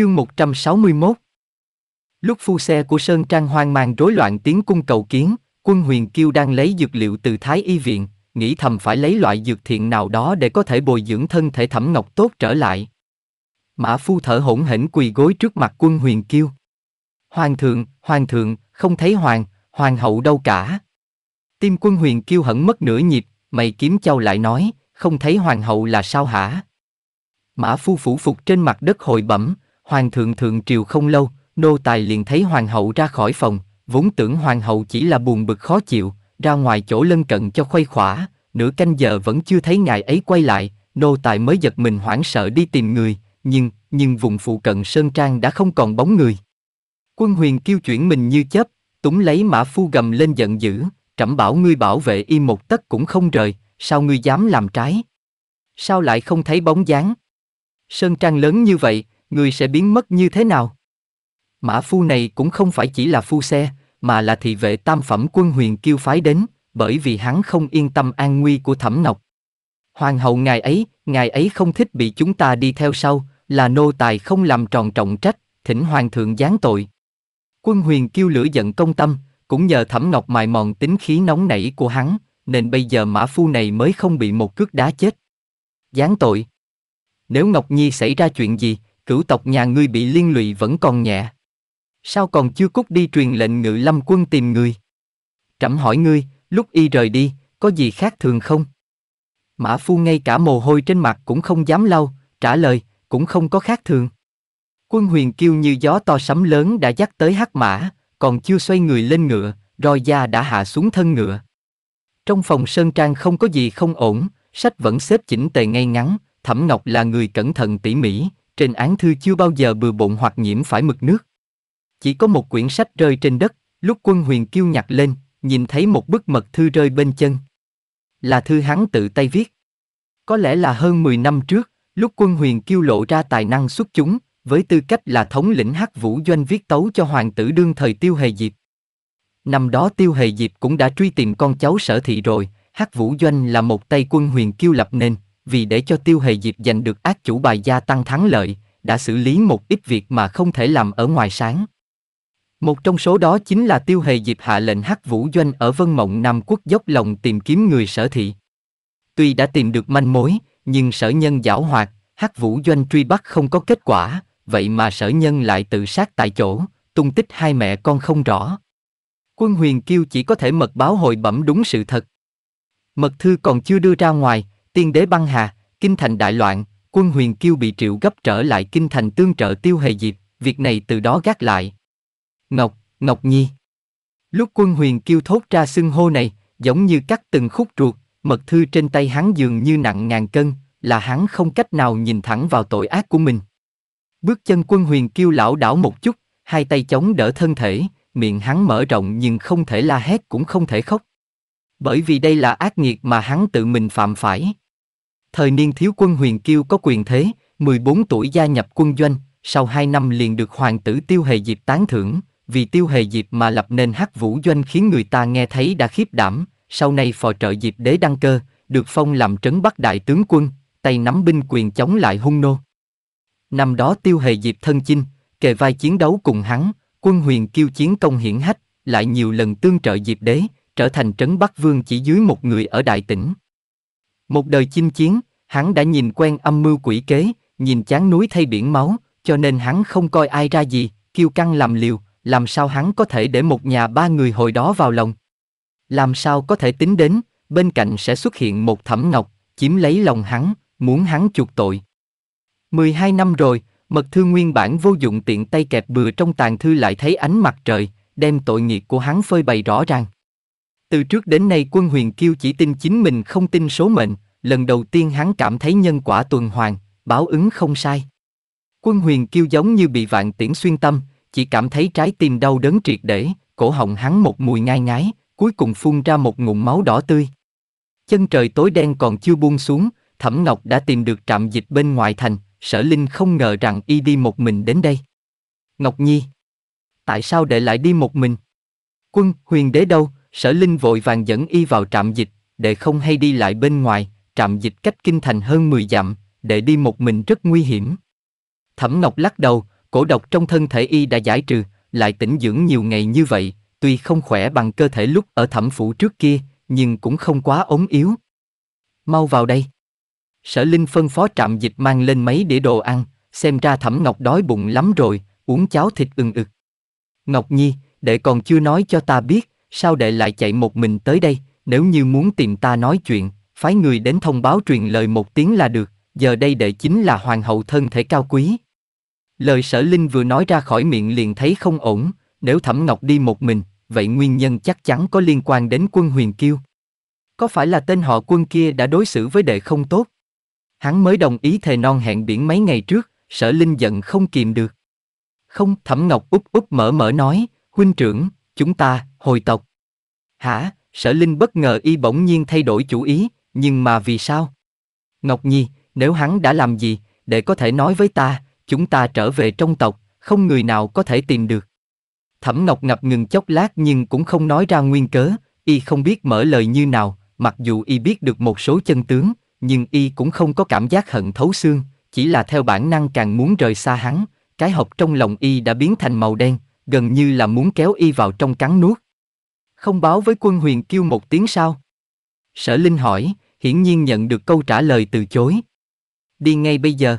Chương 161 Lúc phu xe của Sơn Trang hoang mang rối loạn tiếng cung cầu kiến, quân huyền kiêu đang lấy dược liệu từ Thái Y Viện, nghĩ thầm phải lấy loại dược thiện nào đó để có thể bồi dưỡng thân thể thẩm ngọc tốt trở lại. Mã phu thở hổn hển quỳ gối trước mặt quân huyền kiêu. Hoàng thượng, hoàng thượng, không thấy hoàng, hoàng hậu đâu cả. Tim quân huyền kiêu hẳn mất nửa nhịp, mày kiếm châu lại nói, không thấy hoàng hậu là sao hả? Mã phu phủ phục trên mặt đất hồi bẩm, Hoàng thượng thượng triều không lâu, nô tài liền thấy hoàng hậu ra khỏi phòng, vốn tưởng hoàng hậu chỉ là buồn bực khó chịu, ra ngoài chỗ lân cận cho khuây khỏa, nửa canh giờ vẫn chưa thấy ngài ấy quay lại, nô tài mới giật mình hoảng sợ đi tìm người, nhưng, nhưng vùng phụ cận Sơn Trang đã không còn bóng người. Quân huyền kêu chuyển mình như chớp, túng lấy mã phu gầm lên giận dữ, trẫm bảo ngươi bảo vệ y một tấc cũng không rời, sao ngươi dám làm trái? Sao lại không thấy bóng dáng? Sơn Trang lớn như vậy, người sẽ biến mất như thế nào? Mã phu này cũng không phải chỉ là phu xe, mà là thị vệ tam phẩm quân huyền kiêu phái đến, bởi vì hắn không yên tâm an nguy của thẩm nọc. Hoàng hậu ngài ấy, ngài ấy không thích bị chúng ta đi theo sau, là nô tài không làm tròn trọng trách, thỉnh hoàng thượng giáng tội. Quân huyền kiêu lửa giận công tâm, cũng nhờ thẩm ngọc mài mòn tính khí nóng nảy của hắn, nên bây giờ mã phu này mới không bị một cước đá chết. Giáng tội. Nếu Ngọc Nhi xảy ra chuyện gì, cửu tộc nhà ngươi bị liên lụy vẫn còn nhẹ. Sao còn chưa cút đi truyền lệnh ngự lâm quân tìm người? Trẫm hỏi ngươi, lúc y rời đi, có gì khác thường không? Mã phu ngay cả mồ hôi trên mặt cũng không dám lau, trả lời, cũng không có khác thường. Quân huyền kêu như gió to sấm lớn đã dắt tới hắc mã, còn chưa xoay người lên ngựa, roi da đã hạ xuống thân ngựa. Trong phòng sơn trang không có gì không ổn, sách vẫn xếp chỉnh tề ngay ngắn, Thẩm Ngọc là người cẩn thận tỉ mỉ, trên án thư chưa bao giờ bừa bộn hoặc nhiễm phải mực nước. Chỉ có một quyển sách rơi trên đất, lúc quân huyền kêu nhặt lên, nhìn thấy một bức mật thư rơi bên chân. Là thư hắn tự tay viết. Có lẽ là hơn 10 năm trước, lúc quân huyền kêu lộ ra tài năng xuất chúng, với tư cách là thống lĩnh hắc vũ doanh viết tấu cho hoàng tử đương thời tiêu hề diệp. Năm đó tiêu hề diệp cũng đã truy tìm con cháu sở thị rồi, hắc vũ doanh là một tay quân huyền kiêu lập nên, vì để cho tiêu hề diệp giành được ác chủ bài gia tăng thắng lợi, đã xử lý một ít việc mà không thể làm ở ngoài sáng. Một trong số đó chính là tiêu hề diệp hạ lệnh hắc vũ doanh ở Vân Mộng Nam Quốc dốc lòng tìm kiếm người sở thị. Tuy đã tìm được manh mối, nhưng sở nhân giảo hoạt, hắc vũ doanh truy bắt không có kết quả, vậy mà sở nhân lại tự sát tại chỗ, tung tích hai mẹ con không rõ. Quân huyền kiêu chỉ có thể mật báo hồi bẩm đúng sự thật. Mật thư còn chưa đưa ra ngoài, tiên đế băng hà, kinh thành đại loạn, quân huyền kiêu bị triệu gấp trở lại kinh thành tương trợ tiêu hề diệp, việc này từ đó gác lại. Ngọc, Ngọc Nhi Lúc quân huyền kiêu thốt ra xưng hô này, giống như cắt từng khúc ruột, mật thư trên tay hắn dường như nặng ngàn cân, là hắn không cách nào nhìn thẳng vào tội ác của mình. Bước chân quân huyền kiêu lão đảo một chút, hai tay chống đỡ thân thể, miệng hắn mở rộng nhưng không thể la hét cũng không thể khóc. Bởi vì đây là ác nghiệt mà hắn tự mình phạm phải. Thời niên thiếu quân huyền kiêu có quyền thế, 14 tuổi gia nhập quân doanh, sau 2 năm liền được hoàng tử Tiêu Hề Diệp tán thưởng, vì Tiêu Hề Diệp mà lập nên hắc vũ doanh khiến người ta nghe thấy đã khiếp đảm, sau này phò trợ Diệp đế đăng cơ, được phong làm trấn bắc đại tướng quân, tay nắm binh quyền chống lại hung nô. Năm đó Tiêu Hề Diệp thân chinh, kề vai chiến đấu cùng hắn, quân huyền kiêu chiến công hiển hách, lại nhiều lần tương trợ Diệp đế, trở thành trấn Bắc Vương chỉ dưới một người ở Đại Tỉnh. Một đời chinh chiến, hắn đã nhìn quen âm mưu quỷ kế, nhìn chán núi thay biển máu, cho nên hắn không coi ai ra gì, kiêu căng làm liều, làm sao hắn có thể để một nhà ba người hồi đó vào lòng. Làm sao có thể tính đến, bên cạnh sẽ xuất hiện một thẩm ngọc, chiếm lấy lòng hắn, muốn hắn chuộc tội. 12 năm rồi, mật thư nguyên bản vô dụng tiện tay kẹp bừa trong tàn thư lại thấy ánh mặt trời, đem tội nghiệp của hắn phơi bày rõ ràng. Từ trước đến nay quân huyền kiêu chỉ tin chính mình không tin số mệnh, lần đầu tiên hắn cảm thấy nhân quả tuần hoàn, báo ứng không sai. Quân huyền kiêu giống như bị vạn tiễn xuyên tâm, chỉ cảm thấy trái tim đau đớn triệt để, cổ họng hắn một mùi ngai ngái, cuối cùng phun ra một ngụm máu đỏ tươi. Chân trời tối đen còn chưa buông xuống, Thẩm Ngọc đã tìm được trạm dịch bên ngoài thành, sở linh không ngờ rằng y đi một mình đến đây. Ngọc Nhi, tại sao để lại đi một mình? Quân, huyền đế đâu, Sở Linh vội vàng dẫn y vào trạm dịch, để không hay đi lại bên ngoài, trạm dịch cách kinh thành hơn 10 dặm, để đi một mình rất nguy hiểm. Thẩm Ngọc lắc đầu, cổ độc trong thân thể y đã giải trừ, lại tĩnh dưỡng nhiều ngày như vậy, tuy không khỏe bằng cơ thể lúc ở thẩm phủ trước kia, nhưng cũng không quá ốm yếu. Mau vào đây. Sở Linh phân phó trạm dịch mang lên mấy đĩa đồ ăn, xem ra thẩm Ngọc đói bụng lắm rồi, uống cháo thịt ừng ực. Ngọc Nhi, đệ còn chưa nói cho ta biết, sao đệ lại chạy một mình tới đây, nếu như muốn tìm ta nói chuyện, phái người đến thông báo truyền lời một tiếng là được, giờ đây đệ chính là hoàng hậu thân thể cao quý. Lời sở linh vừa nói ra khỏi miệng liền thấy không ổn, nếu Thẩm Ngọc đi một mình, vậy nguyên nhân chắc chắn có liên quan đến quân huyền kiêu. Có phải là tên họ quân kia đã đối xử với đệ không tốt? Hắn mới đồng ý thề non hẹn biển mấy ngày trước, sở linh giận không kìm được. Không, Thẩm Ngọc úp úp mở mở nói, huynh trưởng, chúng ta, hồi tộc. Hả, sở linh bất ngờ y bỗng nhiên thay đổi chủ ý, nhưng mà vì sao? Ngọc Nhi, nếu hắn đã làm gì, để có thể nói với ta, chúng ta trở về trong tộc, không người nào có thể tìm được. Thẩm Ngọc ngập ngừng chốc lát nhưng cũng không nói ra nguyên cớ, y không biết mở lời như nào, mặc dù y biết được một số chân tướng, nhưng y cũng không có cảm giác hận thấu xương, chỉ là theo bản năng càng muốn rời xa hắn, cái hộp trong lòng y đã biến thành màu đen, gần như là muốn kéo y vào trong cắn nuốt. Không báo với quân huyền kêu một tiếng sao? Sở Linh hỏi, hiển nhiên nhận được câu trả lời từ chối. Đi ngay bây giờ.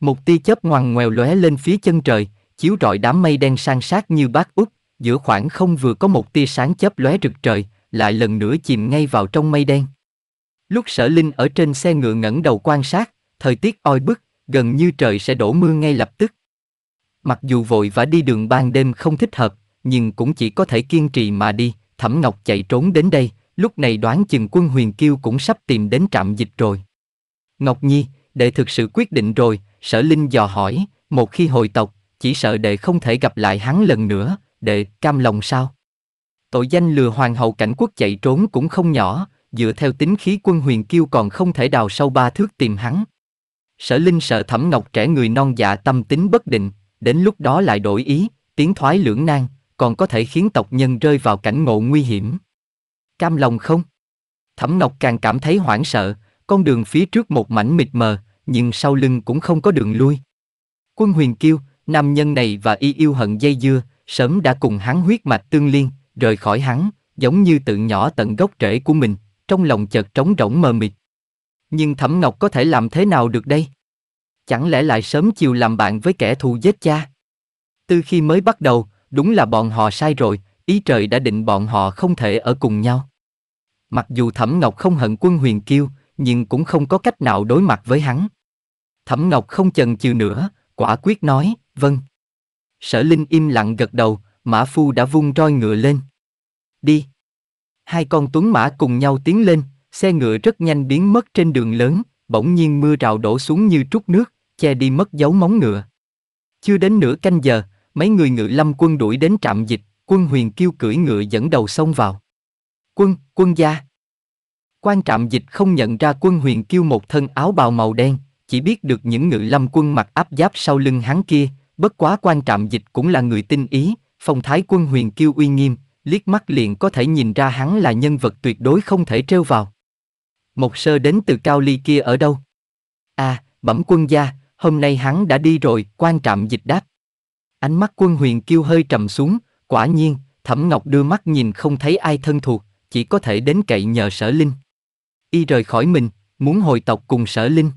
Một tia chớp ngoằn ngoèo lóe lên phía chân trời, chiếu rọi đám mây đen san sát như bát úp, giữa khoảng không vừa có một tia sáng chớp lóe rực trời, lại lần nữa chìm ngay vào trong mây đen. Lúc sở linh ở trên xe ngựa ngẩng đầu quan sát, thời tiết oi bức, gần như trời sẽ đổ mưa ngay lập tức. Mặc dù vội vã đi đường ban đêm không thích hợp, nhưng cũng chỉ có thể kiên trì mà đi, Thẩm Ngọc chạy trốn đến đây, lúc này đoán chừng quân huyền kiêu cũng sắp tìm đến trạm dịch rồi. Ngọc Nhi, đệ thực sự quyết định rồi, sở linh dò hỏi, một khi hồi tộc, chỉ sợ đệ không thể gặp lại hắn lần nữa, đệ cam lòng sao? Tội danh lừa hoàng hậu cảnh quốc chạy trốn cũng không nhỏ, dựa theo tính khí quân huyền kiêu còn không thể đào sâu ba thước tìm hắn. Sở Linh sợ Thẩm Ngọc trẻ người non dạ tâm tính bất định, đến lúc đó lại đổi ý, tiến thoái lưỡng nan, còn có thể khiến tộc nhân rơi vào cảnh ngộ nguy hiểm. Cam lòng không? Thẩm Ngọc càng cảm thấy hoảng sợ, con đường phía trước một mảnh mịt mờ, nhưng sau lưng cũng không có đường lui. Quân huyền kiêu, nam nhân này và y yêu hận dây dưa, sớm đã cùng hắn huyết mạch tương liên, rời khỏi hắn, giống như tự nhỏ tận gốc rễ của mình, trong lòng chợt trống rỗng mờ mịt. Nhưng Thẩm Ngọc có thể làm thế nào được đây? Chẳng lẽ lại sớm chiều làm bạn với kẻ thù giết cha? Từ khi mới bắt đầu, đúng là bọn họ sai rồi, ý trời đã định bọn họ không thể ở cùng nhau. Mặc dù Thẩm Ngọc không hận quân huyền kiêu, nhưng cũng không có cách nào đối mặt với hắn. Thẩm Ngọc không chần chừ nữa, quả quyết nói, vâng. Sở Linh im lặng gật đầu, Mã Phu đã vung roi ngựa lên. Đi. Hai con tuấn mã cùng nhau tiến lên, xe ngựa rất nhanh biến mất trên đường lớn, bỗng nhiên mưa rào đổ xuống như trút nước, che đi mất dấu móng ngựa. Chưa đến nửa canh giờ, mấy người ngự lâm quân đuổi đến trạm dịch, quân huyền kêu cưỡi ngựa dẫn đầu xông vào. Quân, quân gia. Quan trạm dịch không nhận ra quân huyền kêu một thân áo bào màu đen, chỉ biết được những ngự lâm quân mặc áp giáp sau lưng hắn kia, bất quá quan trạm dịch cũng là người tinh ý, phong thái quân huyền kêu uy nghiêm, liếc mắt liền có thể nhìn ra hắn là nhân vật tuyệt đối không thể trêu vào. Một sơ đến từ cao ly kia ở đâu? À, bẩm quân gia, hôm nay hắn đã đi rồi, quan trạm dịch đáp. Ánh mắt quân huyền kêu hơi trầm xuống, quả nhiên, thẩm ngọc đưa mắt nhìn không thấy ai thân thuộc, chỉ có thể đến cậy nhờ sở linh. Y rời khỏi mình, muốn hồi tộc cùng sở linh.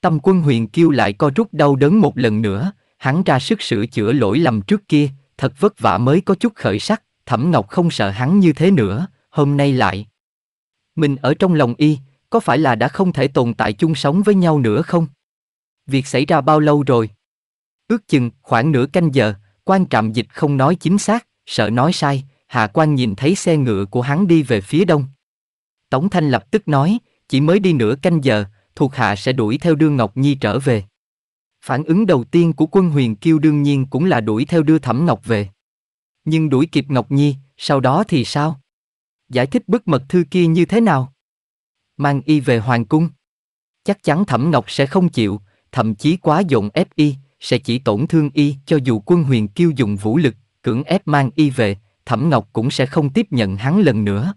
Tâm quân huyền kêu lại co rút đau đớn một lần nữa, hắn ra sức sửa chữa lỗi lầm trước kia, thật vất vả mới có chút khởi sắc, thẩm ngọc không sợ hắn như thế nữa, hôm nay lại. Mình ở trong lòng y, có phải là đã không thể tồn tại chung sống với nhau nữa không? việc xảy ra bao lâu rồi? Ước chừng, khoảng nửa canh giờ, quan trạm dịch không nói chính xác, sợ nói sai, Hạ quan nhìn thấy xe ngựa của hắn đi về phía đông. Tống Thanh lập tức nói, chỉ mới đi nửa canh giờ, thuộc hạ sẽ đuổi theo đưa Ngọc Nhi trở về. Phản ứng đầu tiên của quân huyền kiêu đương nhiên cũng là đuổi theo đưa Thẩm Ngọc về. Nhưng đuổi kịp Ngọc Nhi, sau đó thì sao? Giải thích bức mật thư kia như thế nào? Mang y về Hoàng Cung. Chắc chắn Thẩm Ngọc sẽ không chịu, thậm chí quá dồn ép y, sẽ chỉ tổn thương y cho dù quân huyền kiêu dùng vũ lực, cưỡng ép mang y về, Thẩm Ngọc cũng sẽ không tiếp nhận hắn lần nữa.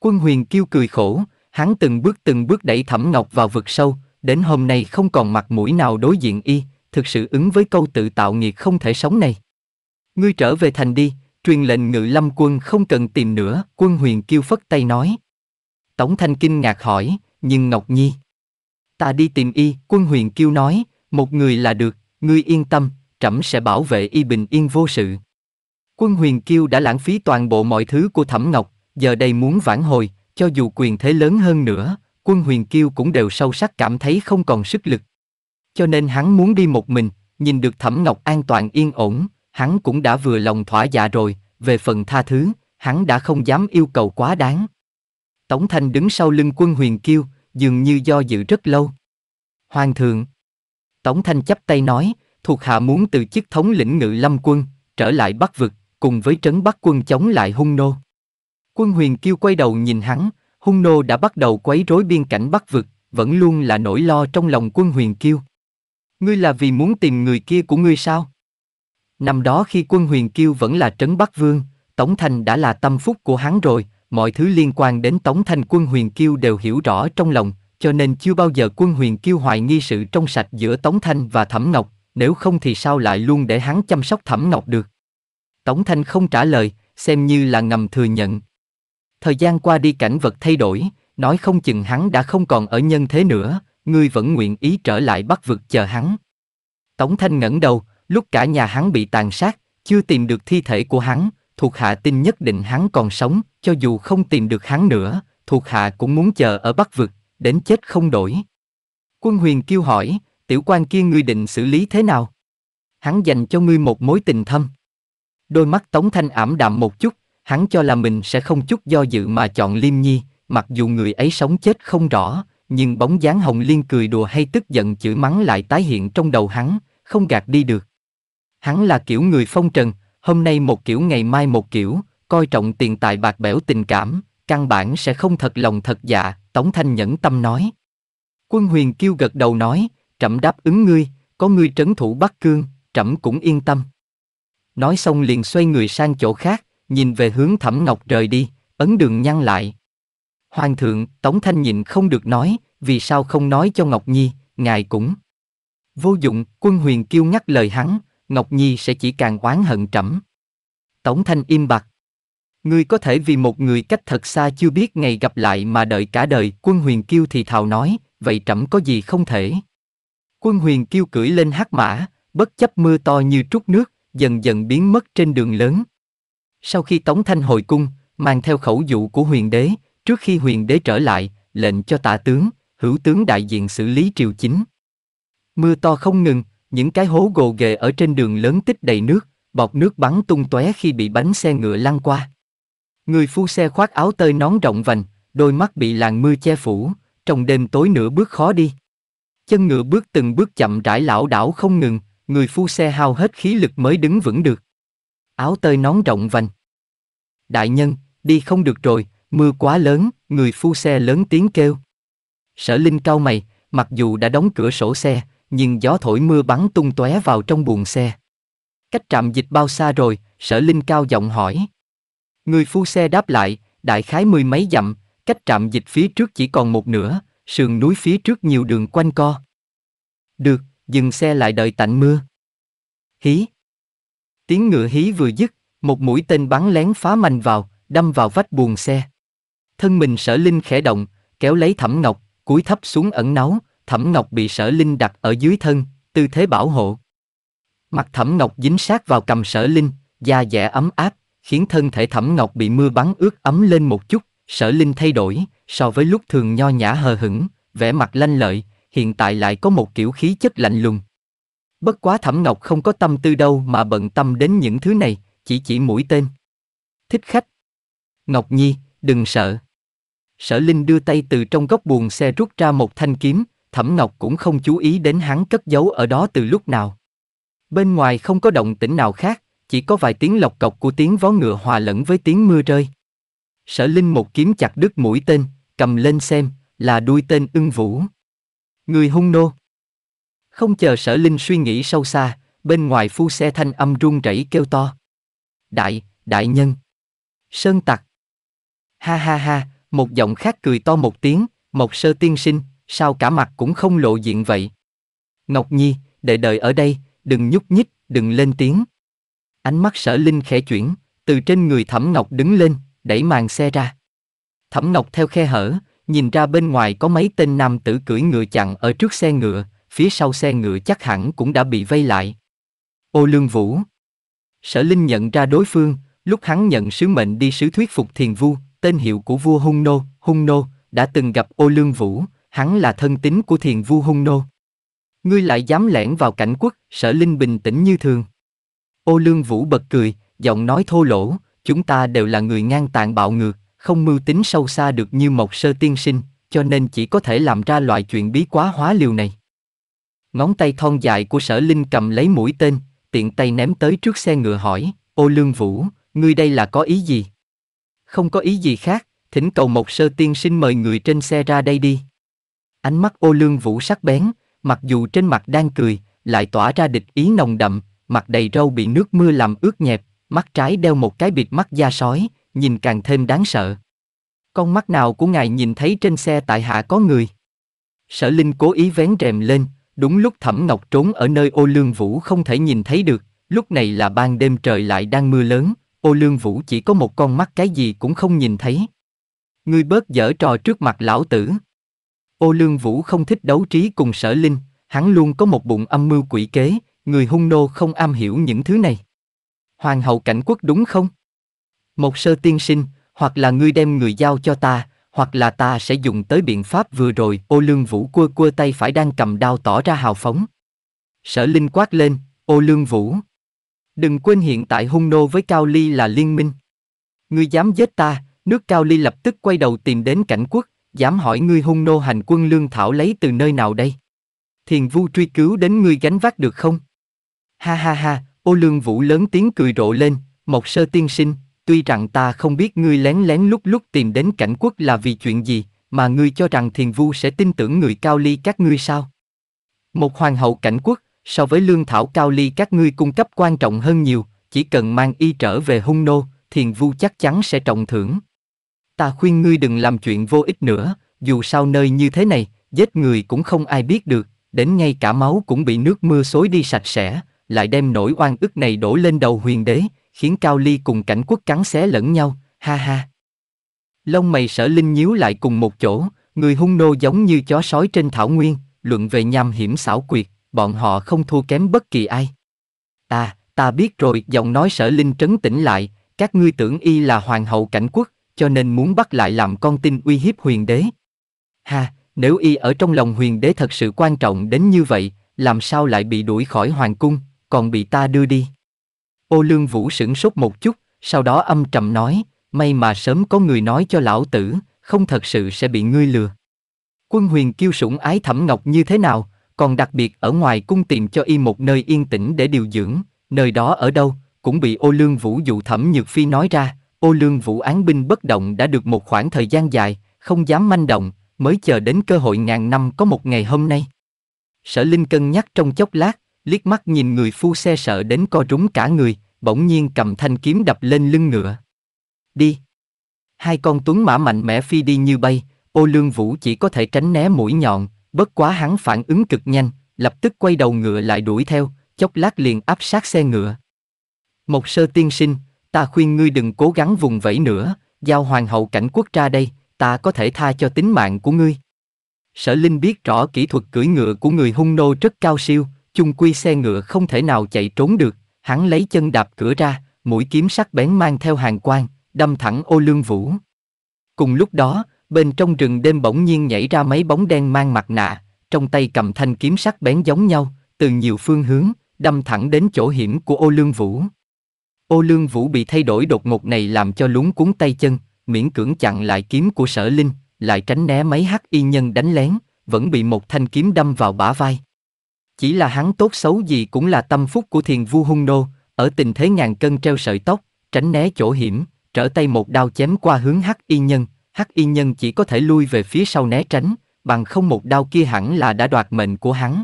Quân huyền kiêu cười khổ, hắn từng bước từng bước đẩy Thẩm Ngọc vào vực sâu, đến hôm nay không còn mặt mũi nào đối diện y, thực sự ứng với câu tự tạo nghiệt không thể sống này. Ngươi trở về thành đi, truyền lệnh ngự lâm quân không cần tìm nữa, quân huyền kiêu phất tay nói. Tổng thanh kinh ngạc hỏi, nhưng Ngọc Nhi ta đi tìm y, quân huyền kiêu nói, một người là được, ngươi yên tâm, trẫm sẽ bảo vệ y bình yên vô sự. Quân huyền kiêu đã lãng phí toàn bộ mọi thứ của Thẩm Ngọc, giờ đây muốn vãn hồi, cho dù quyền thế lớn hơn nữa, quân huyền kiêu cũng đều sâu sắc cảm thấy không còn sức lực. Cho nên hắn muốn đi một mình, nhìn được Thẩm Ngọc an toàn yên ổn, hắn cũng đã vừa lòng thỏa dạ rồi, về phần tha thứ, hắn đã không dám yêu cầu quá đáng. Tổng thanh đứng sau lưng quân huyền kiêu, dường như do dự rất lâu. Hoàng thượng. Tống Thanh chấp tay nói, thuộc hạ muốn từ chức thống lĩnh ngự lâm quân, trở lại Bắc vực, cùng với trấn Bắc quân chống lại hung nô. Quân huyền kiêu quay đầu nhìn hắn, hung nô đã bắt đầu quấy rối biên cảnh Bắc vực, vẫn luôn là nỗi lo trong lòng quân huyền kiêu. Ngươi là vì muốn tìm người kia của ngươi sao? Năm đó khi quân huyền kiêu vẫn là trấn Bắc Vương, Tống Thanh đã là tâm phúc của hắn rồi, mọi thứ liên quan đến Tống Thanh quân huyền kiêu đều hiểu rõ trong lòng, cho nên chưa bao giờ quân huyền kiêu hoài nghi sự trong sạch giữa Tống Thanh và Thẩm Ngọc, nếu không thì sao lại luôn để hắn chăm sóc Thẩm Ngọc được. Tống Thanh không trả lời, xem như là ngầm thừa nhận. Thời gian qua đi cảnh vật thay đổi, nói không chừng hắn đã không còn ở nhân thế nữa, ngươi vẫn nguyện ý trở lại bắt vực chờ hắn. Tống Thanh ngẩng đầu, lúc cả nhà hắn bị tàn sát, chưa tìm được thi thể của hắn, thuộc hạ tin nhất định hắn còn sống, cho dù không tìm được hắn nữa, thuộc hạ cũng muốn chờ ở Bắc Vực, đến chết không đổi. Quân huyền kêu hỏi, tiểu quan kia ngươi định xử lý thế nào? Hắn dành cho ngươi một mối tình thâm. Đôi mắt Tống Thanh ảm đạm một chút, hắn cho là mình sẽ không chút do dự mà chọn Liêm Nhi, mặc dù người ấy sống chết không rõ, nhưng bóng dáng Hồng Liên cười đùa hay tức giận chửi mắng lại tái hiện trong đầu hắn, không gạt đi được. Hắn là kiểu người phong trần, Hôm nay một kiểu ngày mai một kiểu, coi trọng tiền tài bạc bẽo tình cảm, căn bản sẽ không thật lòng thật dạ, Tống Thanh nhẫn tâm nói. Quân huyền kêu gật đầu nói, trẫm đáp ứng ngươi, có ngươi trấn thủ Bắc Cương, trẫm cũng yên tâm. Nói xong liền xoay người sang chỗ khác, nhìn về hướng Thẩm Ngọc rời đi, ấn đường nhăn lại. Hoàng thượng, Tống Thanh nhịn không được nói, vì sao không nói cho Ngọc Nhi, ngài cũng. Vô dụng, quân huyền kêu ngắt lời hắn, Ngọc Nhi sẽ chỉ càng oán hận trẫm. Tống thanh im bặt. Ngươi có thể vì một người cách thật xa chưa biết ngày gặp lại mà đợi cả đời, quân huyền kiêu thì thào nói, vậy trẫm có gì không thể. Quân huyền kiêu cưỡi lên hát mã, bất chấp mưa to như trút nước, dần dần biến mất trên đường lớn. Sau khi Tống Thanh hồi cung, mang theo khẩu dụ của huyền đế, trước khi huyền đế trở lại, lệnh cho tả tướng, hữu tướng đại diện xử lý triều chính. Mưa to không ngừng, những cái hố gồ ghề ở trên đường lớn tích đầy nước, bọt nước bắn tung tóe khi bị bánh xe ngựa lăn qua. Người phu xe khoác áo tơi nón rộng vành, đôi mắt bị làn mưa che phủ, trong đêm tối nửa bước khó đi. Chân ngựa bước từng bước chậm rãi lão đảo không ngừng, người phu xe hao hết khí lực mới đứng vững được. Áo tơi nón rộng vành. Đại nhân, đi không được rồi, mưa quá lớn, người phu xe lớn tiếng kêu. Sở Linh cao mày, mặc dù đã đóng cửa sổ xe, nhưng gió thổi mưa bắn tung tóe vào trong buồng xe. Cách trạm dịch bao xa rồi, sở linh cao giọng hỏi. Người phu xe đáp lại, đại khái mười mấy dặm, cách trạm dịch phía trước chỉ còn một nửa, sườn núi phía trước nhiều đường quanh co. Được, dừng xe lại đợi tạnh mưa. Hí. Tiếng ngựa hí vừa dứt, một mũi tên bắn lén phá mạnh vào, đâm vào vách buồng xe. Thân mình sở linh khẽ động, kéo lấy thẩm ngọc, cúi thấp xuống ẩn náu, Thẩm Ngọc bị Sở Linh đặt ở dưới thân, tư thế bảo hộ. Mặt Thẩm Ngọc dính sát vào cầm Sở Linh, da dẻ ấm áp, khiến thân thể Thẩm Ngọc bị mưa bắn ướt ấm lên một chút, Sở Linh thay đổi, so với lúc thường nho nhã hờ hững, vẻ mặt lanh lợi, hiện tại lại có một kiểu khí chất lạnh lùng. Bất quá Thẩm Ngọc không có tâm tư đâu mà bận tâm đến những thứ này, chỉ chỉ mũi tên. Thích khách. Ngọc Nhi, đừng sợ. Sở Linh đưa tay từ trong góc buồng xe rút ra một thanh kiếm, Thẩm Ngọc cũng không chú ý đến hắn cất giấu ở đó từ lúc nào. Bên ngoài không có động tĩnh nào khác, chỉ có vài tiếng lộc cộc của tiếng vó ngựa hòa lẫn với tiếng mưa rơi. Sở Linh một kiếm chặt đứt mũi tên, cầm lên xem, là đuôi tên ưng vũ. Người hung nô. Không chờ sở Linh suy nghĩ sâu xa, bên ngoài phu xe thanh âm run rẩy kêu to. Đại, đại nhân. Sơn tặc. Ha ha ha, một giọng khác cười to một tiếng, một sơ tiên sinh, sao cả mặt cũng không lộ diện vậy? Ngọc Nhi, đệ đợi ở đây, đừng nhúc nhích, đừng lên tiếng. Ánh mắt sở linh khẽ chuyển, từ trên người Thẩm Ngọc đứng lên, đẩy màn xe ra. Thẩm Ngọc theo khe hở, nhìn ra bên ngoài có mấy tên nam tử cưỡi ngựa chặn ở trước xe ngựa, phía sau xe ngựa chắc hẳn cũng đã bị vây lại. Ô Lương Vũ Sở Linh nhận ra đối phương, lúc hắn nhận sứ mệnh đi sứ thuyết phục thiền vu, tên hiệu của vua Hung Nô, Hung Nô, đã từng gặp Ô Lương Vũ, hắn là thân tín của thiền vu hung nô. Ngươi lại dám lẻn vào cảnh quốc, sở linh bình tĩnh như thường. Ô lương vũ bật cười, giọng nói thô lỗ, chúng ta đều là người ngang tàn bạo ngược, không mưu tính sâu xa được như một sơ tiên sinh, cho nên chỉ có thể làm ra loại chuyện bí quá hóa liều này. Ngón tay thon dài của sở linh cầm lấy mũi tên, tiện tay ném tới trước xe ngựa hỏi, ô lương vũ, ngươi đây là có ý gì? Không có ý gì khác, thỉnh cầu một sơ tiên sinh mời người trên xe ra đây đi. Ánh mắt ô lương vũ sắc bén, mặc dù trên mặt đang cười, lại tỏa ra địch ý nồng đậm, mặt đầy râu bị nước mưa làm ướt nhẹp, mắt trái đeo một cái bịt mắt da sói, nhìn càng thêm đáng sợ. Con mắt nào của ngài nhìn thấy trên xe tại hạ có người? Sở Linh cố ý vén rèm lên, đúng lúc Thẩm Ngọc trốn ở nơi ô lương vũ không thể nhìn thấy được, lúc này là ban đêm trời lại đang mưa lớn, ô lương vũ chỉ có một con mắt cái gì cũng không nhìn thấy. Ngươi bớt dở trò trước mặt lão tử. Ô Lương Vũ không thích đấu trí cùng sở linh, hắn luôn có một bụng âm mưu quỷ kế, người hung nô không am hiểu những thứ này. Hoàng hậu cảnh quốc đúng không? Một sơ tiên sinh, hoặc là ngươi đem người giao cho ta, hoặc là ta sẽ dùng tới biện pháp vừa rồi. Ô Lương Vũ quơ quơ tay phải đang cầm đao tỏ ra hào phóng. Sở Linh quát lên, Ô Lương Vũ. Đừng quên hiện tại hung nô với Cao Ly là liên minh. Ngươi dám giết ta, nước Cao Ly lập tức quay đầu tìm đến cảnh quốc, dám hỏi ngươi hung nô hành quân lương thảo lấy từ nơi nào đây? Thiền vu truy cứu đến ngươi gánh vác được không? Ha ha ha, ô lương vũ lớn tiếng cười rộ lên, một sơ tiên sinh, tuy rằng ta không biết ngươi lén lén lúc lúc tìm đến cảnh quốc là vì chuyện gì, mà ngươi cho rằng thiền vu sẽ tin tưởng người cao ly các ngươi sao? Một hoàng hậu cảnh quốc, so với lương thảo cao ly các ngươi cung cấp quan trọng hơn nhiều, chỉ cần mang y trở về hung nô, thiền vu chắc chắn sẽ trọng thưởng ta khuyên ngươi đừng làm chuyện vô ích nữa, dù sao nơi như thế này, giết người cũng không ai biết được, đến ngay cả máu cũng bị nước mưa xối đi sạch sẽ, lại đem nỗi oan ức này đổ lên đầu huyền đế, khiến Cao Ly cùng cảnh quốc cắn xé lẫn nhau, ha ha. Lông mày sở linh nhíu lại cùng một chỗ, người hung nô giống như chó sói trên thảo nguyên, luận về nham hiểm xảo quyệt, bọn họ không thua kém bất kỳ ai. À, ta biết rồi, giọng nói sở linh trấn tĩnh lại, các ngươi tưởng y là hoàng hậu cảnh quốc, cho nên muốn bắt lại làm con tin uy hiếp huyền đế. Ha, nếu y ở trong lòng huyền đế thật sự quan trọng đến như vậy, làm sao lại bị đuổi khỏi hoàng cung, còn bị ta đưa đi. Ô lương vũ sửng sốt một chút, sau đó âm trầm nói, may mà sớm có người nói cho lão tử, không thật sự sẽ bị ngươi lừa. Quân huyền kiêu sủng ái thẩm ngọc như thế nào, còn đặc biệt ở ngoài cung tìm cho y một nơi yên tĩnh để điều dưỡng, nơi đó ở đâu, cũng bị ô lương vũ dụ thẩm nhược phi nói ra, Ô lương vụ án binh bất động đã được một khoảng thời gian dài, không dám manh động, mới chờ đến cơ hội ngàn năm có một ngày hôm nay. Sở Linh cân nhắc trong chốc lát, liếc mắt nhìn người phu xe sợ đến co rúng cả người, bỗng nhiên cầm thanh kiếm đập lên lưng ngựa. Đi! Hai con tuấn mã mạnh mẽ phi đi như bay, ô lương vũ chỉ có thể tránh né mũi nhọn, bất quá hắn phản ứng cực nhanh, lập tức quay đầu ngựa lại đuổi theo, chốc lát liền áp sát xe ngựa. Một sơ tiên sinh, ta khuyên ngươi đừng cố gắng vùng vẫy nữa, giao hoàng hậu cảnh quốc ra đây, ta có thể tha cho tính mạng của ngươi. Sở Linh biết rõ kỹ thuật cưỡi ngựa của người hung nô rất cao siêu, chung quy xe ngựa không thể nào chạy trốn được, hắn lấy chân đạp cửa ra, mũi kiếm sắc bén mang theo hàng quang, đâm thẳng ô lương vũ. Cùng lúc đó, bên trong rừng đêm bỗng nhiên nhảy ra mấy bóng đen mang mặt nạ, trong tay cầm thanh kiếm sắc bén giống nhau, từ nhiều phương hướng, đâm thẳng đến chỗ hiểm của ô lương vũ. Ô lương vũ bị thay đổi đột ngột này làm cho lúng cuốn tay chân, miễn cưỡng chặn lại kiếm của sở linh, lại tránh né mấy hắc y nhân đánh lén, vẫn bị một thanh kiếm đâm vào bả vai. Chỉ là hắn tốt xấu gì cũng là tâm phúc của thiền vu hung đô, ở tình thế ngàn cân treo sợi tóc, tránh né chỗ hiểm, trở tay một đao chém qua hướng hắc y nhân, hắc y nhân chỉ có thể lui về phía sau né tránh, bằng không một đao kia hẳn là đã đoạt mệnh của hắn.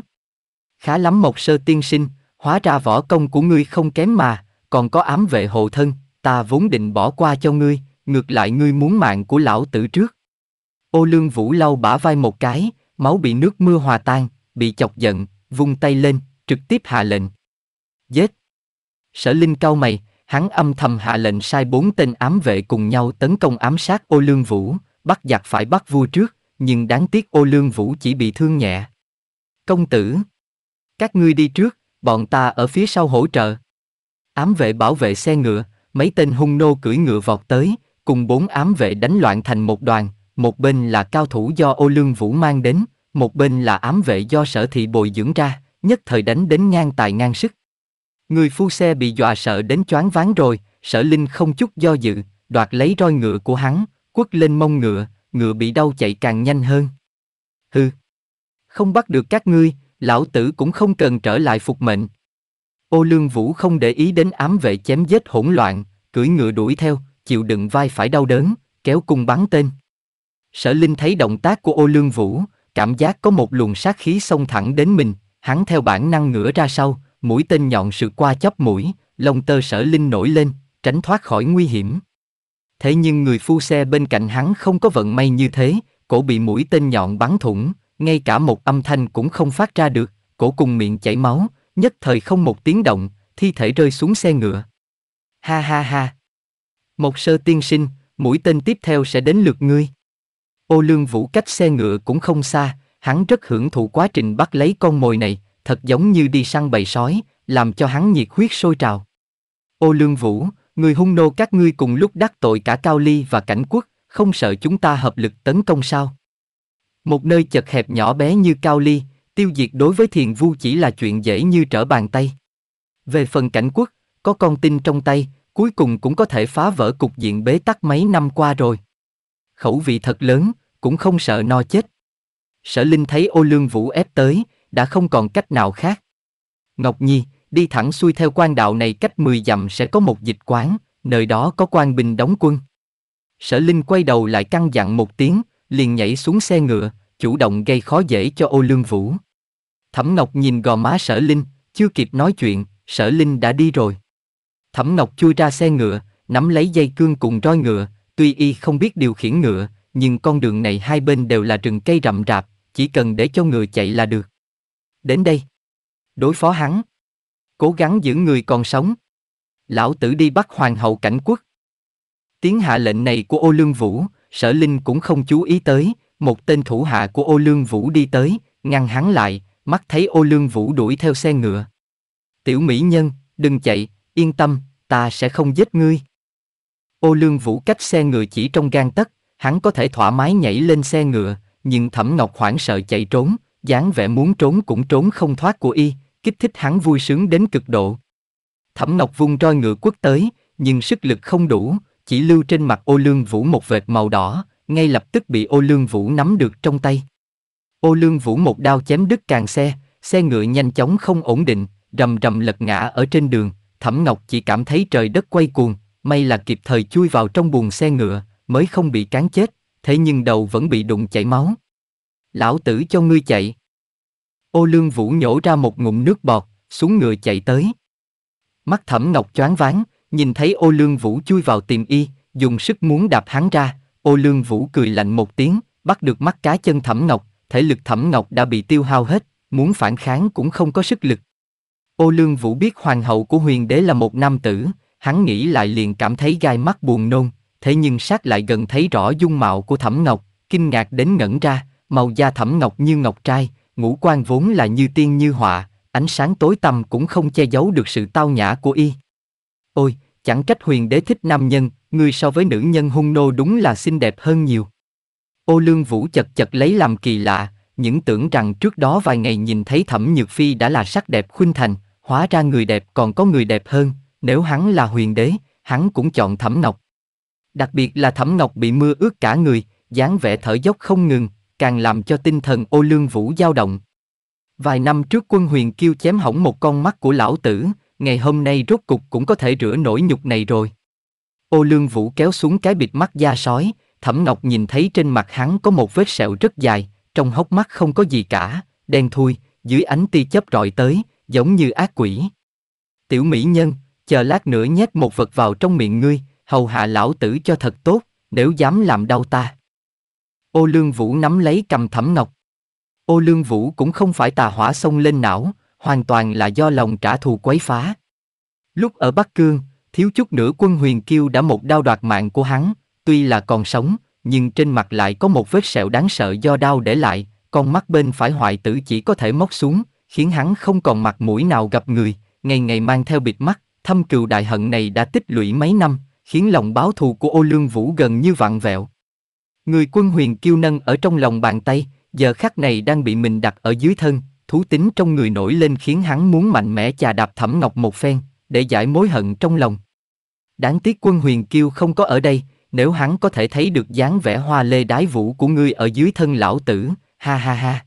Khá lắm một sơ tiên sinh, hóa ra võ công của ngươi không kém mà, còn có ám vệ hộ thân, ta vốn định bỏ qua cho ngươi, ngược lại ngươi muốn mạng của lão tử trước. Ô lương vũ lau bả vai một cái, máu bị nước mưa hòa tan, bị chọc giận, vung tay lên, trực tiếp hạ lệnh. Giết! Sở Linh cao mày, hắn âm thầm hạ lệnh sai bốn tên ám vệ cùng nhau tấn công ám sát ô lương vũ, bắt giặc phải bắt vua trước, nhưng đáng tiếc ô lương vũ chỉ bị thương nhẹ. Công tử! Các ngươi đi trước, bọn ta ở phía sau hỗ trợ. Ám vệ bảo vệ xe ngựa, mấy tên hung nô cưỡi ngựa vọt tới, cùng bốn ám vệ đánh loạn thành một đoàn, một bên là cao thủ do ô lương vũ mang đến, một bên là ám vệ do sở thị bồi dưỡng ra, nhất thời đánh đến ngang tài ngang sức. Người phu xe bị dọa sợ đến choáng váng rồi, sở linh không chút do dự, đoạt lấy roi ngựa của hắn, quất lên mông ngựa, ngựa bị đau chạy càng nhanh hơn. Hừ! Không bắt được các ngươi, lão tử cũng không cần trở lại phục mệnh, Ô Lương Vũ không để ý đến ám vệ chém giết hỗn loạn, cưỡi ngựa đuổi theo, chịu đựng vai phải đau đớn, kéo cung bắn tên. Sở Linh thấy động tác của Ô Lương Vũ, cảm giác có một luồng sát khí xông thẳng đến mình, hắn theo bản năng ngửa ra sau, mũi tên nhọn sự qua chóp mũi, lông tơ Sở Linh nổi lên, tránh thoát khỏi nguy hiểm. Thế nhưng người phu xe bên cạnh hắn không có vận may như thế, cổ bị mũi tên nhọn bắn thủng, ngay cả một âm thanh cũng không phát ra được, cổ cùng miệng chảy máu, nhất thời không một tiếng động, thi thể rơi xuống xe ngựa. Ha ha ha. Một sơ tiên sinh, mũi tên tiếp theo sẽ đến lượt ngươi. Ô lương vũ cách xe ngựa cũng không xa, hắn rất hưởng thụ quá trình bắt lấy con mồi này, thật giống như đi săn bầy sói, làm cho hắn nhiệt huyết sôi trào. Ô lương vũ, người hung nô các ngươi cùng lúc đắc tội cả Cao Ly và Cảnh Quốc, không sợ chúng ta hợp lực tấn công sao? Một nơi chật hẹp nhỏ bé như Cao Ly, Tiêu diệt đối với thiền vu chỉ là chuyện dễ như trở bàn tay. Về phần cảnh quốc, có con tin trong tay, cuối cùng cũng có thể phá vỡ cục diện bế tắc mấy năm qua rồi. Khẩu vị thật lớn, cũng không sợ no chết. Sở Linh thấy ô lương vũ ép tới, đã không còn cách nào khác. Ngọc Nhi, đi thẳng xuôi theo quan đạo này cách 10 dặm sẽ có một dịch quán, nơi đó có quan binh đóng quân. Sở Linh quay đầu lại căng dặn một tiếng, liền nhảy xuống xe ngựa, chủ động gây khó dễ cho ô lương vũ. Thẩm Ngọc nhìn gò má Sở Linh, chưa kịp nói chuyện, Sở Linh đã đi rồi. Thẩm Ngọc chui ra xe ngựa, nắm lấy dây cương cùng roi ngựa, tuy y không biết điều khiển ngựa, nhưng con đường này hai bên đều là rừng cây rậm rạp, chỉ cần để cho ngựa chạy là được. Đến đây. Đối phó hắn. Cố gắng giữ người còn sống. Lão tử đi bắt hoàng hậu cảnh quốc. Tiếng hạ lệnh này của ô lương vũ, sở linh cũng không chú ý tới, một tên thủ hạ của ô lương vũ đi tới, ngăn hắn lại, mắt thấy ô lương vũ đuổi theo xe ngựa. Tiểu mỹ nhân, đừng chạy, yên tâm, ta sẽ không giết ngươi. Ô lương vũ cách xe ngựa chỉ trong gan tấc, hắn có thể thoải mái nhảy lên xe ngựa, nhưng thẩm ngọc hoảng sợ chạy trốn, dáng vẻ muốn trốn cũng trốn không thoát của y, kích thích hắn vui sướng đến cực độ. Thẩm ngọc vung roi ngựa quất tới, nhưng sức lực không đủ, chỉ lưu trên mặt ô lương vũ một vệt màu đỏ, ngay lập tức bị ô lương vũ nắm được trong tay. Ô lương vũ một đao chém đứt càng xe, xe ngựa nhanh chóng không ổn định, rầm rầm lật ngã ở trên đường, Thẩm Ngọc chỉ cảm thấy trời đất quay cuồng, may là kịp thời chui vào trong buồng xe ngựa, mới không bị cán chết, thế nhưng đầu vẫn bị đụng chảy máu. Lão tử cho ngươi chạy. Ô lương vũ nhổ ra một ngụm nước bọt, xuống ngựa chạy tới. Mắt Thẩm Ngọc choáng váng, nhìn thấy ô lương vũ chui vào tìm y, dùng sức muốn đạp hắn ra, ô lương vũ cười lạnh một tiếng, bắt được mắt cá chân Thẩm Ngọc, thể lực thẩm ngọc đã bị tiêu hao hết, muốn phản kháng cũng không có sức lực. Ô Lương Vũ biết hoàng hậu của huyền đế là một nam tử, hắn nghĩ lại liền cảm thấy gai mắt buồn nôn, thế nhưng sát lại gần thấy rõ dung mạo của thẩm ngọc, kinh ngạc đến ngẩn ra, màu da thẩm ngọc như ngọc trai, ngũ quan vốn là như tiên như họa, ánh sáng tối tăm cũng không che giấu được sự tao nhã của y. Ôi, chẳng trách huyền đế thích nam nhân, người so với nữ nhân hung nô đúng là xinh đẹp hơn nhiều. Ô Lương Vũ chật chật lấy làm kỳ lạ, những tưởng rằng trước đó vài ngày nhìn thấy Thẩm Nhược Phi đã là sắc đẹp khuynh thành, hóa ra người đẹp còn có người đẹp hơn, nếu hắn là huyền đế, hắn cũng chọn Thẩm Ngọc. Đặc biệt là Thẩm Ngọc bị mưa ướt cả người, dáng vẻ thở dốc không ngừng, càng làm cho tinh thần ô lương vũ dao động. Vài năm trước quân huyền kêu chém hỏng một con mắt của lão tử, ngày hôm nay rốt cục cũng có thể rửa nổi nhục này rồi. Ô lương vũ kéo xuống cái bịt mắt da sói, Thẩm Ngọc nhìn thấy trên mặt hắn có một vết sẹo rất dài, trong hốc mắt không có gì cả, đen thui, dưới ánh tia chớp rọi tới, giống như ác quỷ. Tiểu mỹ nhân, chờ lát nữa nhét một vật vào trong miệng ngươi, hầu hạ lão tử cho thật tốt, nếu dám làm đau ta. Ô Lương Vũ nắm lấy cầm Thẩm Ngọc. Ô Lương Vũ cũng không phải tà hỏa xông lên não, hoàn toàn là do lòng trả thù quấy phá. Lúc ở Bắc Cương, thiếu chút nữa quân huyền kiêu đã một đao đoạt mạng của hắn, Tuy là còn sống, nhưng trên mặt lại có một vết sẹo đáng sợ do đau để lại, con mắt bên phải hoại tử chỉ có thể móc xuống, khiến hắn không còn mặt mũi nào gặp người, ngày ngày mang theo bịt mắt, thâm cừu đại hận này đã tích lũy mấy năm, khiến lòng báo thù của ô lương vũ gần như vặn vẹo. Người quân huyền kiêu nâng ở trong lòng bàn tay, giờ khắc này đang bị mình đặt ở dưới thân, thú tính trong người nổi lên khiến hắn muốn mạnh mẽ chà đạp thẩm ngọc một phen, để giải mối hận trong lòng. Đáng tiếc quân huyền kiêu không có ở đây, nếu hắn có thể thấy được dáng vẻ hoa lê đái vũ của ngươi ở dưới thân lão tử, ha ha ha.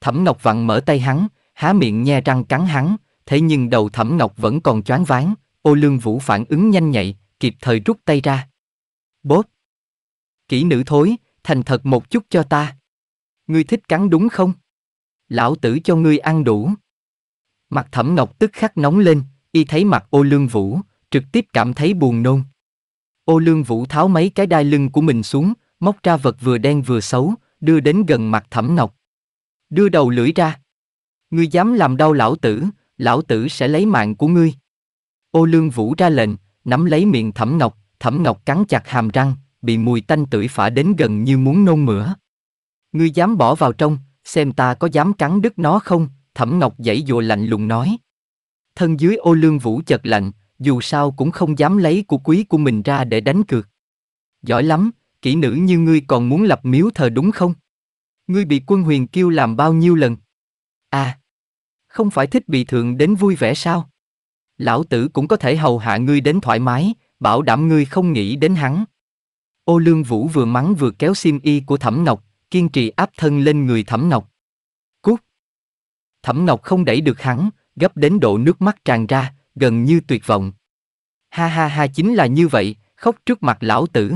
Thẩm Ngọc vặn mở tay hắn, há miệng nhe răng cắn hắn, thế nhưng đầu Thẩm Ngọc vẫn còn choáng váng, ô lương vũ phản ứng nhanh nhạy, kịp thời rút tay ra. Bốp! Kỹ nữ thối, thành thật một chút cho ta. Ngươi thích cắn đúng không? Lão tử cho ngươi ăn đủ. Mặt Thẩm Ngọc tức khắc nóng lên, y thấy mặt ô lương vũ, trực tiếp cảm thấy buồn nôn. Ô lương vũ tháo mấy cái đai lưng của mình xuống, móc ra vật vừa đen vừa xấu, đưa đến gần mặt thẩm ngọc. Đưa đầu lưỡi ra. Ngươi dám làm đau lão tử, lão tử sẽ lấy mạng của ngươi. Ô lương vũ ra lệnh, nắm lấy miệng thẩm ngọc, thẩm ngọc cắn chặt hàm răng, bị mùi tanh tưởi phả đến gần như muốn nôn mửa. Ngươi dám bỏ vào trong, xem ta có dám cắn đứt nó không, thẩm ngọc dãy dùa lạnh lùng nói. Thân dưới ô lương vũ chật lạnh, dù sao cũng không dám lấy của quý của mình ra để đánh cược. Giỏi lắm, kỹ nữ như ngươi còn muốn lập miếu thờ đúng không? Ngươi bị quân huyền kêu làm bao nhiêu lần? À, không phải thích bị thượng đến vui vẻ sao? Lão tử cũng có thể hầu hạ ngươi đến thoải mái, bảo đảm ngươi không nghĩ đến hắn. Ô Lương Vũ vừa mắng vừa kéo sim y của Thẩm Ngọc, kiên trì áp thân lên người Thẩm Ngọc. Cút! Thẩm Ngọc không đẩy được hắn, gấp đến độ nước mắt tràn ra, gần như tuyệt vọng. Ha ha ha chính là như vậy, khóc trước mặt lão tử.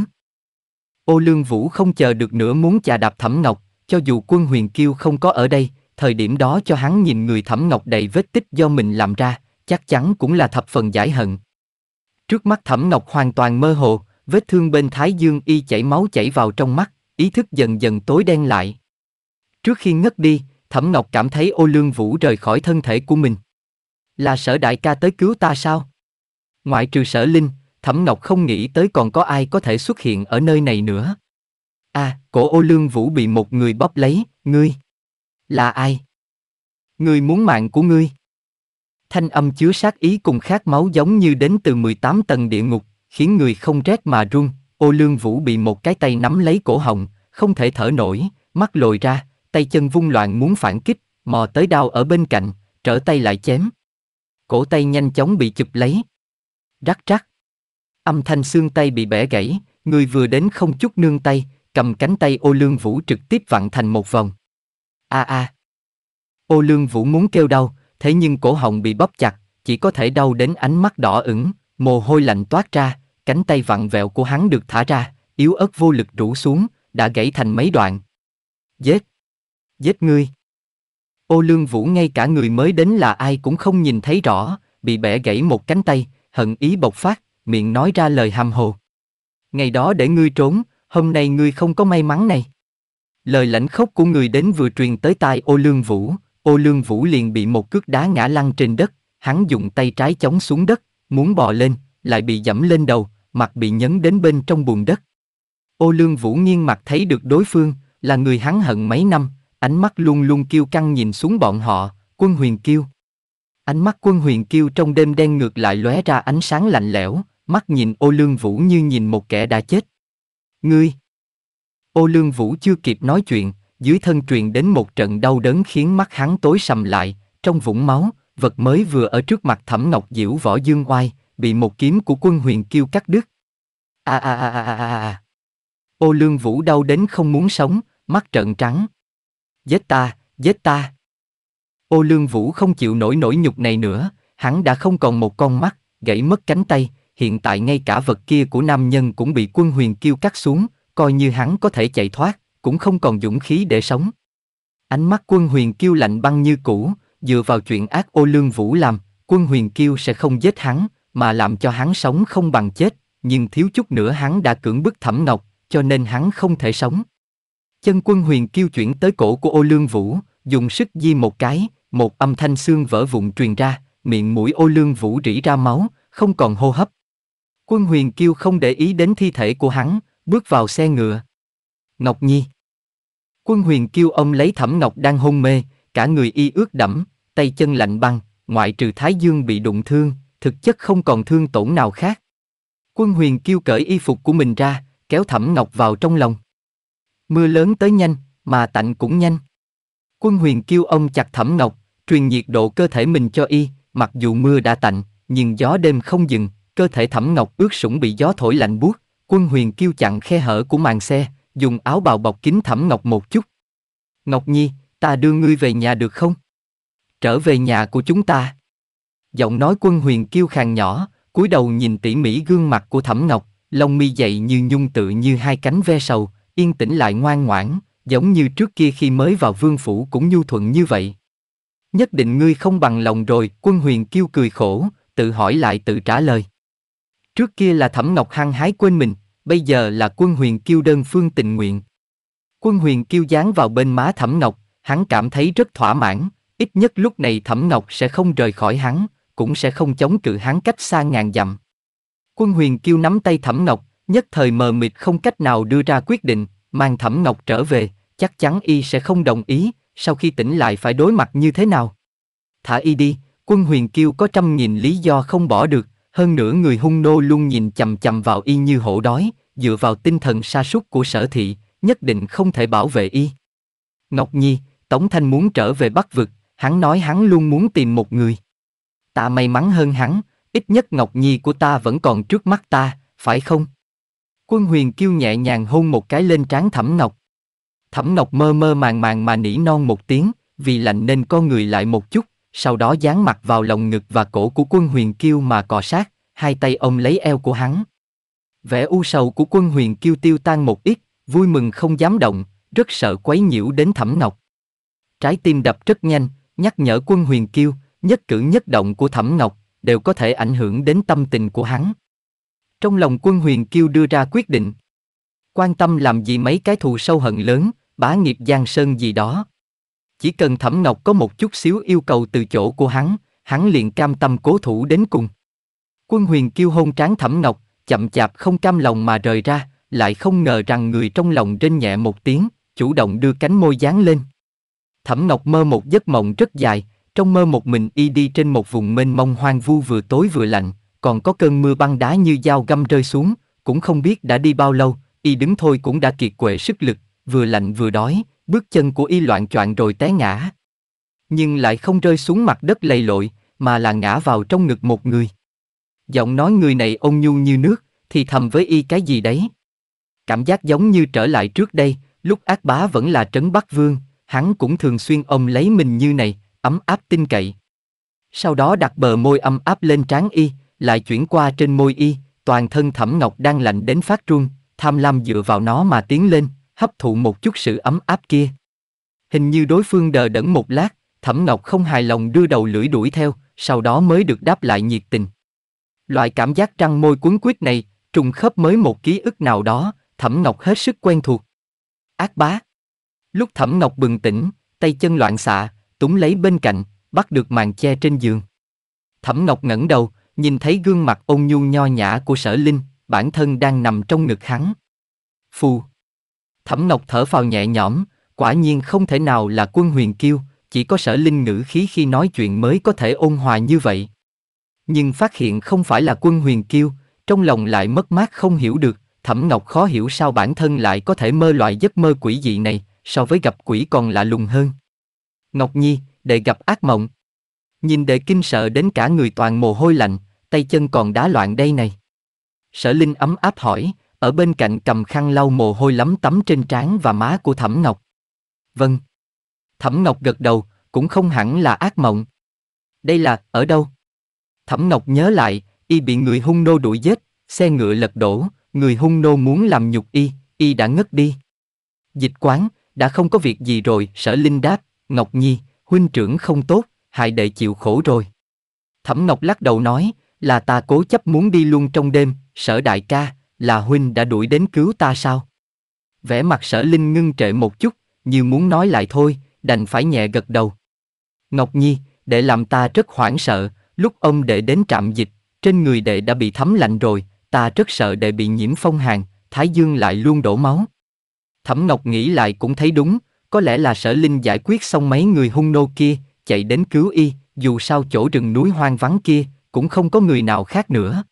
Ô Lương Vũ không chờ được nữa muốn chà đạp Thẩm Ngọc, cho dù quân huyền kiêu không có ở đây, thời điểm đó cho hắn nhìn người Thẩm Ngọc đầy vết tích do mình làm ra, chắc chắn cũng là thập phần giải hận. Trước mắt Thẩm Ngọc hoàn toàn mơ hồ, vết thương bên thái dương y chảy máu chảy vào trong mắt, ý thức dần dần tối đen lại. Trước khi ngất đi, Thẩm Ngọc cảm thấy ô lương vũ rời khỏi thân thể của mình. Là sở đại ca tới cứu ta sao? Ngoại trừ sở linh, Thẩm Ngọc không nghĩ tới còn có ai có thể xuất hiện ở nơi này nữa. a à, cổ ô lương vũ bị một người bóp lấy, ngươi. Là ai? Ngươi muốn mạng của ngươi. Thanh âm chứa sát ý cùng khát máu giống như đến từ 18 tầng địa ngục, khiến người không rét mà run. Ô lương vũ bị một cái tay nắm lấy cổ họng, không thể thở nổi, mắt lồi ra, tay chân vung loạn muốn phản kích, mò tới đau ở bên cạnh, trở tay lại chém cổ tay nhanh chóng bị chụp lấy. Rắc rắc. Âm thanh xương tay bị bẻ gãy, người vừa đến không chút nương tay, cầm cánh tay ô lương vũ trực tiếp vặn thành một vòng. A a. Ô lương vũ muốn kêu đau, thế nhưng cổ họng bị bóp chặt, chỉ có thể đau đến ánh mắt đỏ ửng, mồ hôi lạnh toát ra, cánh tay vặn vẹo của hắn được thả ra, yếu ớt vô lực rũ xuống, đã gãy thành mấy đoạn. Giết! Giết ngươi! Ô Lương Vũ ngay cả người mới đến là ai cũng không nhìn thấy rõ, bị bẻ gãy một cánh tay, hận ý bộc phát, miệng nói ra lời hàm hồ. Ngày đó để ngươi trốn, hôm nay ngươi không có may mắn này. Lời lãnh khốc của người đến vừa truyền tới tai ô lương vũ, ô lương vũ liền bị một cước đá ngã lăn trên đất, hắn dùng tay trái chống xuống đất, muốn bò lên, lại bị dẫm lên đầu, mặt bị nhấn đến bên trong bùn đất. Ô lương vũ nghiêng mặt thấy được đối phương, là người hắn hận mấy năm, ánh mắt luôn luôn kiêu căng nhìn xuống bọn họ, quân huyền kiêu. Ánh mắt quân huyền kiêu trong đêm đen ngược lại lóe ra ánh sáng lạnh lẽo, mắt nhìn ô lương vũ như nhìn một kẻ đã chết. Ngươi! Ô lương vũ chưa kịp nói chuyện, dưới thân truyền đến một trận đau đớn khiến mắt hắn tối sầm lại, trong vũng máu, vật mới vừa ở trước mặt thẩm ngọc diễu võ dương oai, bị một kiếm của quân huyền kiêu cắt đứt. À à à à à à! Ô lương vũ đau đến không muốn sống, mắt trợn trắng. Giết ta, giết ta. Ô Lương Vũ không chịu nổi nỗi nhục này nữa, hắn đã không còn một con mắt, gãy mất cánh tay, hiện tại ngay cả vật kia của nam nhân cũng bị quân huyền kiêu cắt xuống, coi như hắn có thể chạy thoát, cũng không còn dũng khí để sống. Ánh mắt quân huyền kiêu lạnh băng như cũ, dựa vào chuyện ác ô lương vũ làm, quân huyền kiêu sẽ không giết hắn, mà làm cho hắn sống không bằng chết, nhưng thiếu chút nữa hắn đã cưỡng bức thẩm ngọc, cho nên hắn không thể sống. Chân quân huyền kiêu chuyển tới cổ của ô lương vũ, dùng sức di một cái, một âm thanh xương vỡ vụn truyền ra, miệng mũi ô lương vũ rỉ ra máu, không còn hô hấp. Quân huyền kiêu không để ý đến thi thể của hắn, bước vào xe ngựa. Ngọc Nhi Quân huyền kiêu ông lấy thẩm ngọc đang hôn mê, cả người y ướt đẫm, tay chân lạnh băng, ngoại trừ thái dương bị đụng thương, thực chất không còn thương tổn nào khác. Quân huyền kiêu cởi y phục của mình ra, kéo thẩm ngọc vào trong lòng. Mưa lớn tới nhanh, mà tạnh cũng nhanh. Quân huyền kêu ông chặt thẩm ngọc, truyền nhiệt độ cơ thể mình cho y, mặc dù mưa đã tạnh, nhưng gió đêm không dừng, cơ thể thẩm ngọc ướt sũng bị gió thổi lạnh buốt. Quân huyền kêu chặn khe hở của màn xe, dùng áo bào bọc kín thẩm ngọc một chút. Ngọc Nhi, ta đưa ngươi về nhà được không? Trở về nhà của chúng ta. Giọng nói quân huyền kêu khàn nhỏ, cúi đầu nhìn tỉ mỉ gương mặt của thẩm ngọc, lông mi dậy như nhung tự như hai cánh ve sầu, yên tĩnh lại ngoan ngoãn, giống như trước kia khi mới vào vương phủ cũng nhu thuận như vậy. Nhất định ngươi không bằng lòng rồi, quân huyền kêu cười khổ, tự hỏi lại tự trả lời. Trước kia là Thẩm Ngọc hăng hái quên mình, bây giờ là quân huyền kêu đơn phương tình nguyện. Quân huyền kêu dán vào bên má Thẩm Ngọc, hắn cảm thấy rất thỏa mãn, ít nhất lúc này Thẩm Ngọc sẽ không rời khỏi hắn, cũng sẽ không chống cự hắn cách xa ngàn dặm. Quân huyền kêu nắm tay Thẩm Ngọc, nhất thời mờ mịt không cách nào đưa ra quyết định, mang Thẩm Ngọc trở về, chắc chắn y sẽ không đồng ý, sau khi tỉnh lại phải đối mặt như thế nào. Thả y đi, quân huyền kiêu có trăm nghìn lý do không bỏ được, hơn nữa người hung nô luôn nhìn chầm chầm vào y như hổ đói, dựa vào tinh thần sa sút của sở thị, nhất định không thể bảo vệ y. Ngọc Nhi, Tống Thanh muốn trở về Bắc Vực, hắn nói hắn luôn muốn tìm một người. Ta may mắn hơn hắn, ít nhất Ngọc Nhi của ta vẫn còn trước mắt ta, phải không? Quân huyền kêu nhẹ nhàng hôn một cái lên trán thẩm Ngọc. Thẩm Ngọc mơ mơ màng màng mà nỉ non một tiếng, vì lạnh nên co người lại một chút, sau đó dán mặt vào lồng ngực và cổ của quân huyền kêu mà cò sát, hai tay ông lấy eo của hắn. Vẻ u sầu của quân huyền kêu tiêu tan một ít, vui mừng không dám động, rất sợ quấy nhiễu đến thẩm Ngọc. Trái tim đập rất nhanh, nhắc nhở quân huyền kêu, nhất cử nhất động của thẩm Ngọc đều có thể ảnh hưởng đến tâm tình của hắn. Trong lòng quân huyền kiêu đưa ra quyết định. Quan tâm làm gì mấy cái thù sâu hận lớn, bá nghiệp giang sơn gì đó. Chỉ cần Thẩm Ngọc có một chút xíu yêu cầu từ chỗ của hắn, hắn liền cam tâm cố thủ đến cùng. Quân huyền kiêu hôn tráng Thẩm Ngọc, chậm chạp không cam lòng mà rời ra, lại không ngờ rằng người trong lòng rên nhẹ một tiếng, chủ động đưa cánh môi dán lên. Thẩm Ngọc mơ một giấc mộng rất dài, trong mơ một mình y đi trên một vùng mênh mông hoang vu vừa tối vừa lạnh, còn có cơn mưa băng đá như dao găm rơi xuống, cũng không biết đã đi bao lâu, y đứng thôi cũng đã kiệt quệ sức lực, vừa lạnh vừa đói, bước chân của y loạn choạng rồi té ngã. Nhưng lại không rơi xuống mặt đất lầy lội, mà là ngã vào trong ngực một người. Giọng nói người này ôn nhu như nước, thì thầm với y cái gì đấy. Cảm giác giống như trở lại trước đây, lúc ác bá vẫn là trấn bắc vương, hắn cũng thường xuyên ôm lấy mình như này, ấm áp tin cậy. Sau đó đặt bờ môi âm áp lên trán y, lại chuyển qua trên môi y, toàn thân thẩm ngọc đang lạnh đến phát run, tham lam dựa vào nó mà tiến lên, hấp thụ một chút sự ấm áp kia. Hình như đối phương đờ đẫn một lát, thẩm ngọc không hài lòng đưa đầu lưỡi đuổi theo, sau đó mới được đáp lại nhiệt tình. Loại cảm giác trăng môi cuốn quýt này, trùng khớp mới một ký ức nào đó, thẩm ngọc hết sức quen thuộc. Ác bá. Lúc thẩm ngọc bừng tỉnh, tay chân loạn xạ, túng lấy bên cạnh, bắt được màn che trên giường. Thẩm ngọc ngẩng đầu, nhìn thấy gương mặt ôn nhu nho nhã của sở linh, bản thân đang nằm trong ngực hắn. Phù. Thẩm Ngọc thở phào nhẹ nhõm, quả nhiên không thể nào là quân huyền kiêu, chỉ có sở linh ngữ khí khi nói chuyện mới có thể ôn hòa như vậy. Nhưng phát hiện không phải là quân huyền kiêu, trong lòng lại mất mát không hiểu được, Thẩm Ngọc khó hiểu sao bản thân lại có thể mơ loại giấc mơ quỷ dị này, so với gặp quỷ còn lạ lùng hơn. Ngọc Nhi, để gặp ác mộng. Nhìn đệ kinh sợ đến cả người toàn mồ hôi lạnh, tay chân còn đá loạn đây này. Sở Linh ấm áp hỏi, ở bên cạnh cầm khăn lau mồ hôi lắm tắm trên trán và má của Thẩm Ngọc. Vâng. Thẩm Ngọc gật đầu, cũng không hẳn là ác mộng. Đây là, ở đâu? Thẩm Ngọc nhớ lại, y bị người hung nô đuổi giết, xe ngựa lật đổ, người hung nô muốn làm nhục y, y đã ngất đi. Dịch quán, đã không có việc gì rồi, sở Linh đáp, Ngọc Nhi, huynh trưởng không tốt, hại đệ chịu khổ rồi. Thẩm Ngọc lắc đầu nói, là ta cố chấp muốn đi luôn trong đêm, sở đại ca, là huynh đã đuổi đến cứu ta sao? Vẻ mặt sở linh ngưng trệ một chút, như muốn nói lại thôi, đành phải nhẹ gật đầu. Ngọc Nhi, đệ làm ta rất hoảng sợ, lúc ông đệ đến trạm dịch, trên người đệ đã bị thấm lạnh rồi, ta rất sợ đệ bị nhiễm phong hàn, Thái Dương lại luôn đổ máu. Thẩm Ngọc nghĩ lại cũng thấy đúng, có lẽ là sở linh giải quyết xong mấy người hung nô kia, chạy đến cứu y, dù sao chỗ rừng núi hoang vắng kia, cũng không có người nào khác nữa.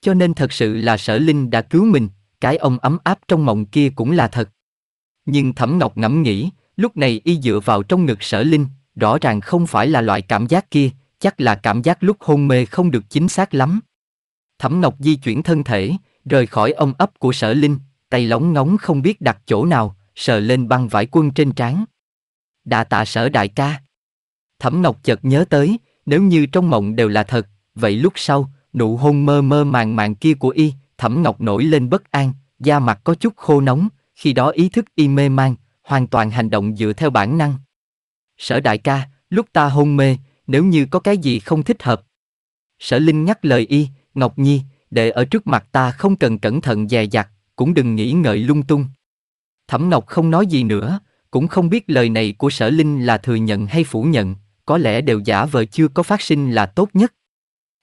Cho nên thật sự là sở linh đã cứu mình, cái ông ấm áp trong mộng kia cũng là thật. Nhưng Thẩm Ngọc ngẫm nghĩ, lúc này y dựa vào trong ngực sở linh, rõ ràng không phải là loại cảm giác kia, chắc là cảm giác lúc hôn mê không được chính xác lắm. Thẩm Ngọc di chuyển thân thể, rời khỏi ông ấp của sở linh, tay lóng ngóng không biết đặt chỗ nào, sờ lên băng vải quân trên trán. Đã tạ sở đại ca. Thẩm Ngọc chợt nhớ tới, nếu như trong mộng đều là thật, vậy lúc sau, nụ hôn mơ mơ màng màng kia của y, thẩm ngọc nổi lên bất an, da mặt có chút khô nóng, khi đó ý thức y mê man, hoàn toàn hành động dựa theo bản năng. Sở đại ca, lúc ta hôn mê, nếu như có cái gì không thích hợp. Sở Linh nhắc lời y, Ngọc Nhi, để ở trước mặt ta không cần cẩn thận dè dặt, cũng đừng nghĩ ngợi lung tung. Thẩm Ngọc không nói gì nữa, cũng không biết lời này của Sở Linh là thừa nhận hay phủ nhận, có lẽ đều giả vờ chưa có phát sinh là tốt nhất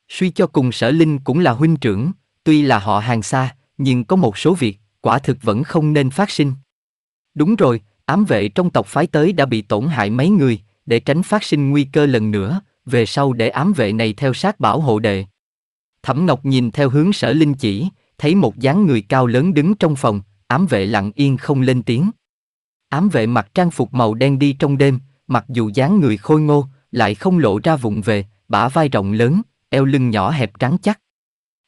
suy cho cùng sở linh cũng là huynh trưởng, tuy là họ hàng xa, nhưng có một số việc, quả thực vẫn không nên phát sinh. Đúng rồi, ám vệ trong tộc phái tới đã bị tổn hại mấy người, để tránh phát sinh nguy cơ lần nữa, về sau để ám vệ này theo sát bảo hộ đệ. Thẩm Ngọc nhìn theo hướng sở linh chỉ, thấy một dáng người cao lớn đứng trong phòng, ám vệ lặng yên không lên tiếng. Ám vệ mặc trang phục màu đen đi trong đêm, mặc dù dáng người khôi ngô, lại không lộ ra vụng về, bả vai rộng lớn, eo lưng nhỏ hẹp trắng chắc.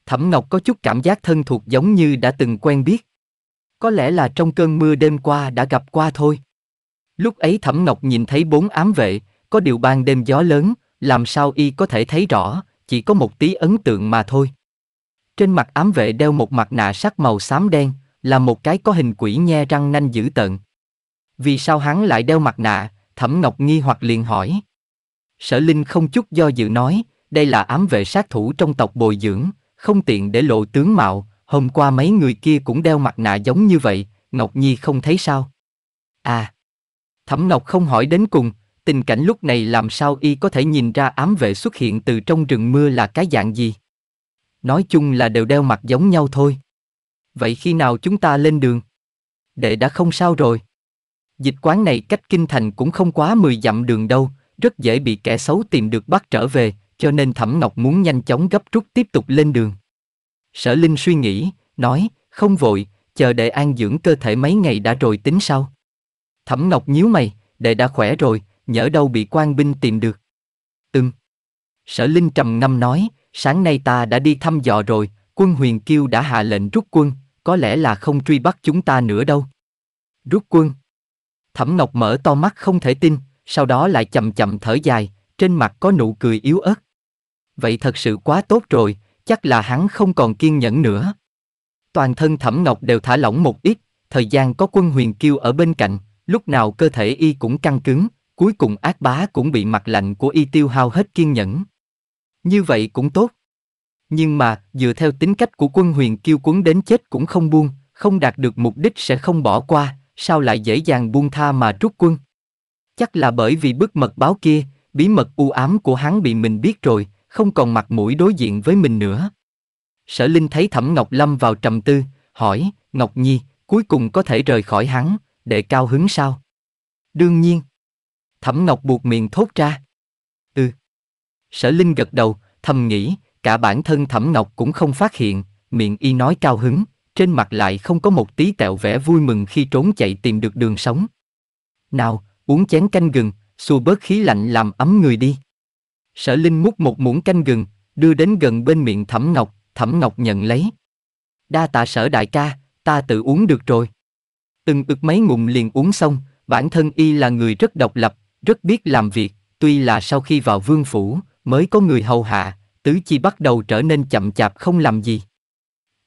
Thẩm Ngọc có chút cảm giác thân thuộc giống như đã từng quen biết. Có lẽ là trong cơn mưa đêm qua đã gặp qua thôi. Lúc ấy Thẩm Ngọc nhìn thấy bốn ám vệ, có điều ban đêm gió lớn, làm sao y có thể thấy rõ, chỉ có một tí ấn tượng mà thôi. Trên mặt ám vệ đeo một mặt nạ sắc màu xám đen, là một cái có hình quỷ nhe răng nanh dữ tợn. Vì sao hắn lại đeo mặt nạ, Thẩm Ngọc nghi hoặc liền hỏi. Sở Linh không chút do dự nói, đây là ám vệ sát thủ trong tộc bồi dưỡng, không tiện để lộ tướng mạo, hôm qua mấy người kia cũng đeo mặt nạ giống như vậy, Ngọc Nhi không thấy sao. À, Thẩm Ngọc không hỏi đến cùng, tình cảnh lúc này làm sao y có thể nhìn ra ám vệ xuất hiện từ trong rừng mưa là cái dạng gì. Nói chung là đều đeo mặt giống nhau thôi. Vậy khi nào chúng ta lên đường? Đệ đã không sao rồi. Dịch quán này cách kinh thành cũng không quá 10 dặm đường đâu, rất dễ bị kẻ xấu tìm được bắt trở về, cho nên Thẩm Ngọc muốn nhanh chóng gấp rút tiếp tục lên đường. Sở Linh suy nghĩ, nói, không vội, chờ đệ an dưỡng cơ thể mấy ngày đã rồi tính sau. Thẩm Ngọc nhíu mày, đệ đã khỏe rồi, nhỡ đâu bị quan binh tìm được. Ừm. Sở Linh trầm ngâm nói, sáng nay ta đã đi thăm dò rồi, quân huyền kiêu đã hạ lệnh rút quân, có lẽ là không truy bắt chúng ta nữa đâu. Rút quân. Thẩm Ngọc mở to mắt không thể tin, sau đó lại chậm chậm thở dài, trên mặt có nụ cười yếu ớt vậy thật sự quá tốt rồi, chắc là hắn không còn kiên nhẫn nữa. Toàn thân Thẩm Ngọc đều thả lỏng một ít, thời gian có quân huyền kiêu ở bên cạnh, lúc nào cơ thể y cũng căng cứng, cuối cùng ác bá cũng bị mặt lạnh của y tiêu hao hết kiên nhẫn. Như vậy cũng tốt. Nhưng mà, dựa theo tính cách của quân huyền kiêu cuốn đến chết cũng không buông, không đạt được mục đích sẽ không bỏ qua, sao lại dễ dàng buông tha mà rút quân. Chắc là bởi vì bức mật báo kia, bí mật u ám của hắn bị mình biết rồi, không còn mặt mũi đối diện với mình nữa. Sở Linh thấy Thẩm Ngọc Lâm vào trầm tư, hỏi, Ngọc Nhi, cuối cùng có thể rời khỏi hắn, để cao hứng sao? Đương nhiên. Thẩm Ngọc buộc miệng thốt ra. Ừ. Sở Linh gật đầu, thầm nghĩ, cả bản thân Thẩm Ngọc cũng không phát hiện, miệng y nói cao hứng, trên mặt lại không có một tí tẹo vẻ vui mừng khi trốn chạy tìm được đường sống. Nào, uống chén canh gừng, xua bớt khí lạnh làm ấm người đi. Sở Linh múc một muỗng canh gừng, đưa đến gần bên miệng Thẩm Ngọc, Thẩm Ngọc nhận lấy. Đa tạ sở đại ca, ta tự uống được rồi. Từng ực mấy ngụm liền uống xong, bản thân y là người rất độc lập, rất biết làm việc, tuy là sau khi vào vương phủ, mới có người hầu hạ, tứ chi bắt đầu trở nên chậm chạp không làm gì.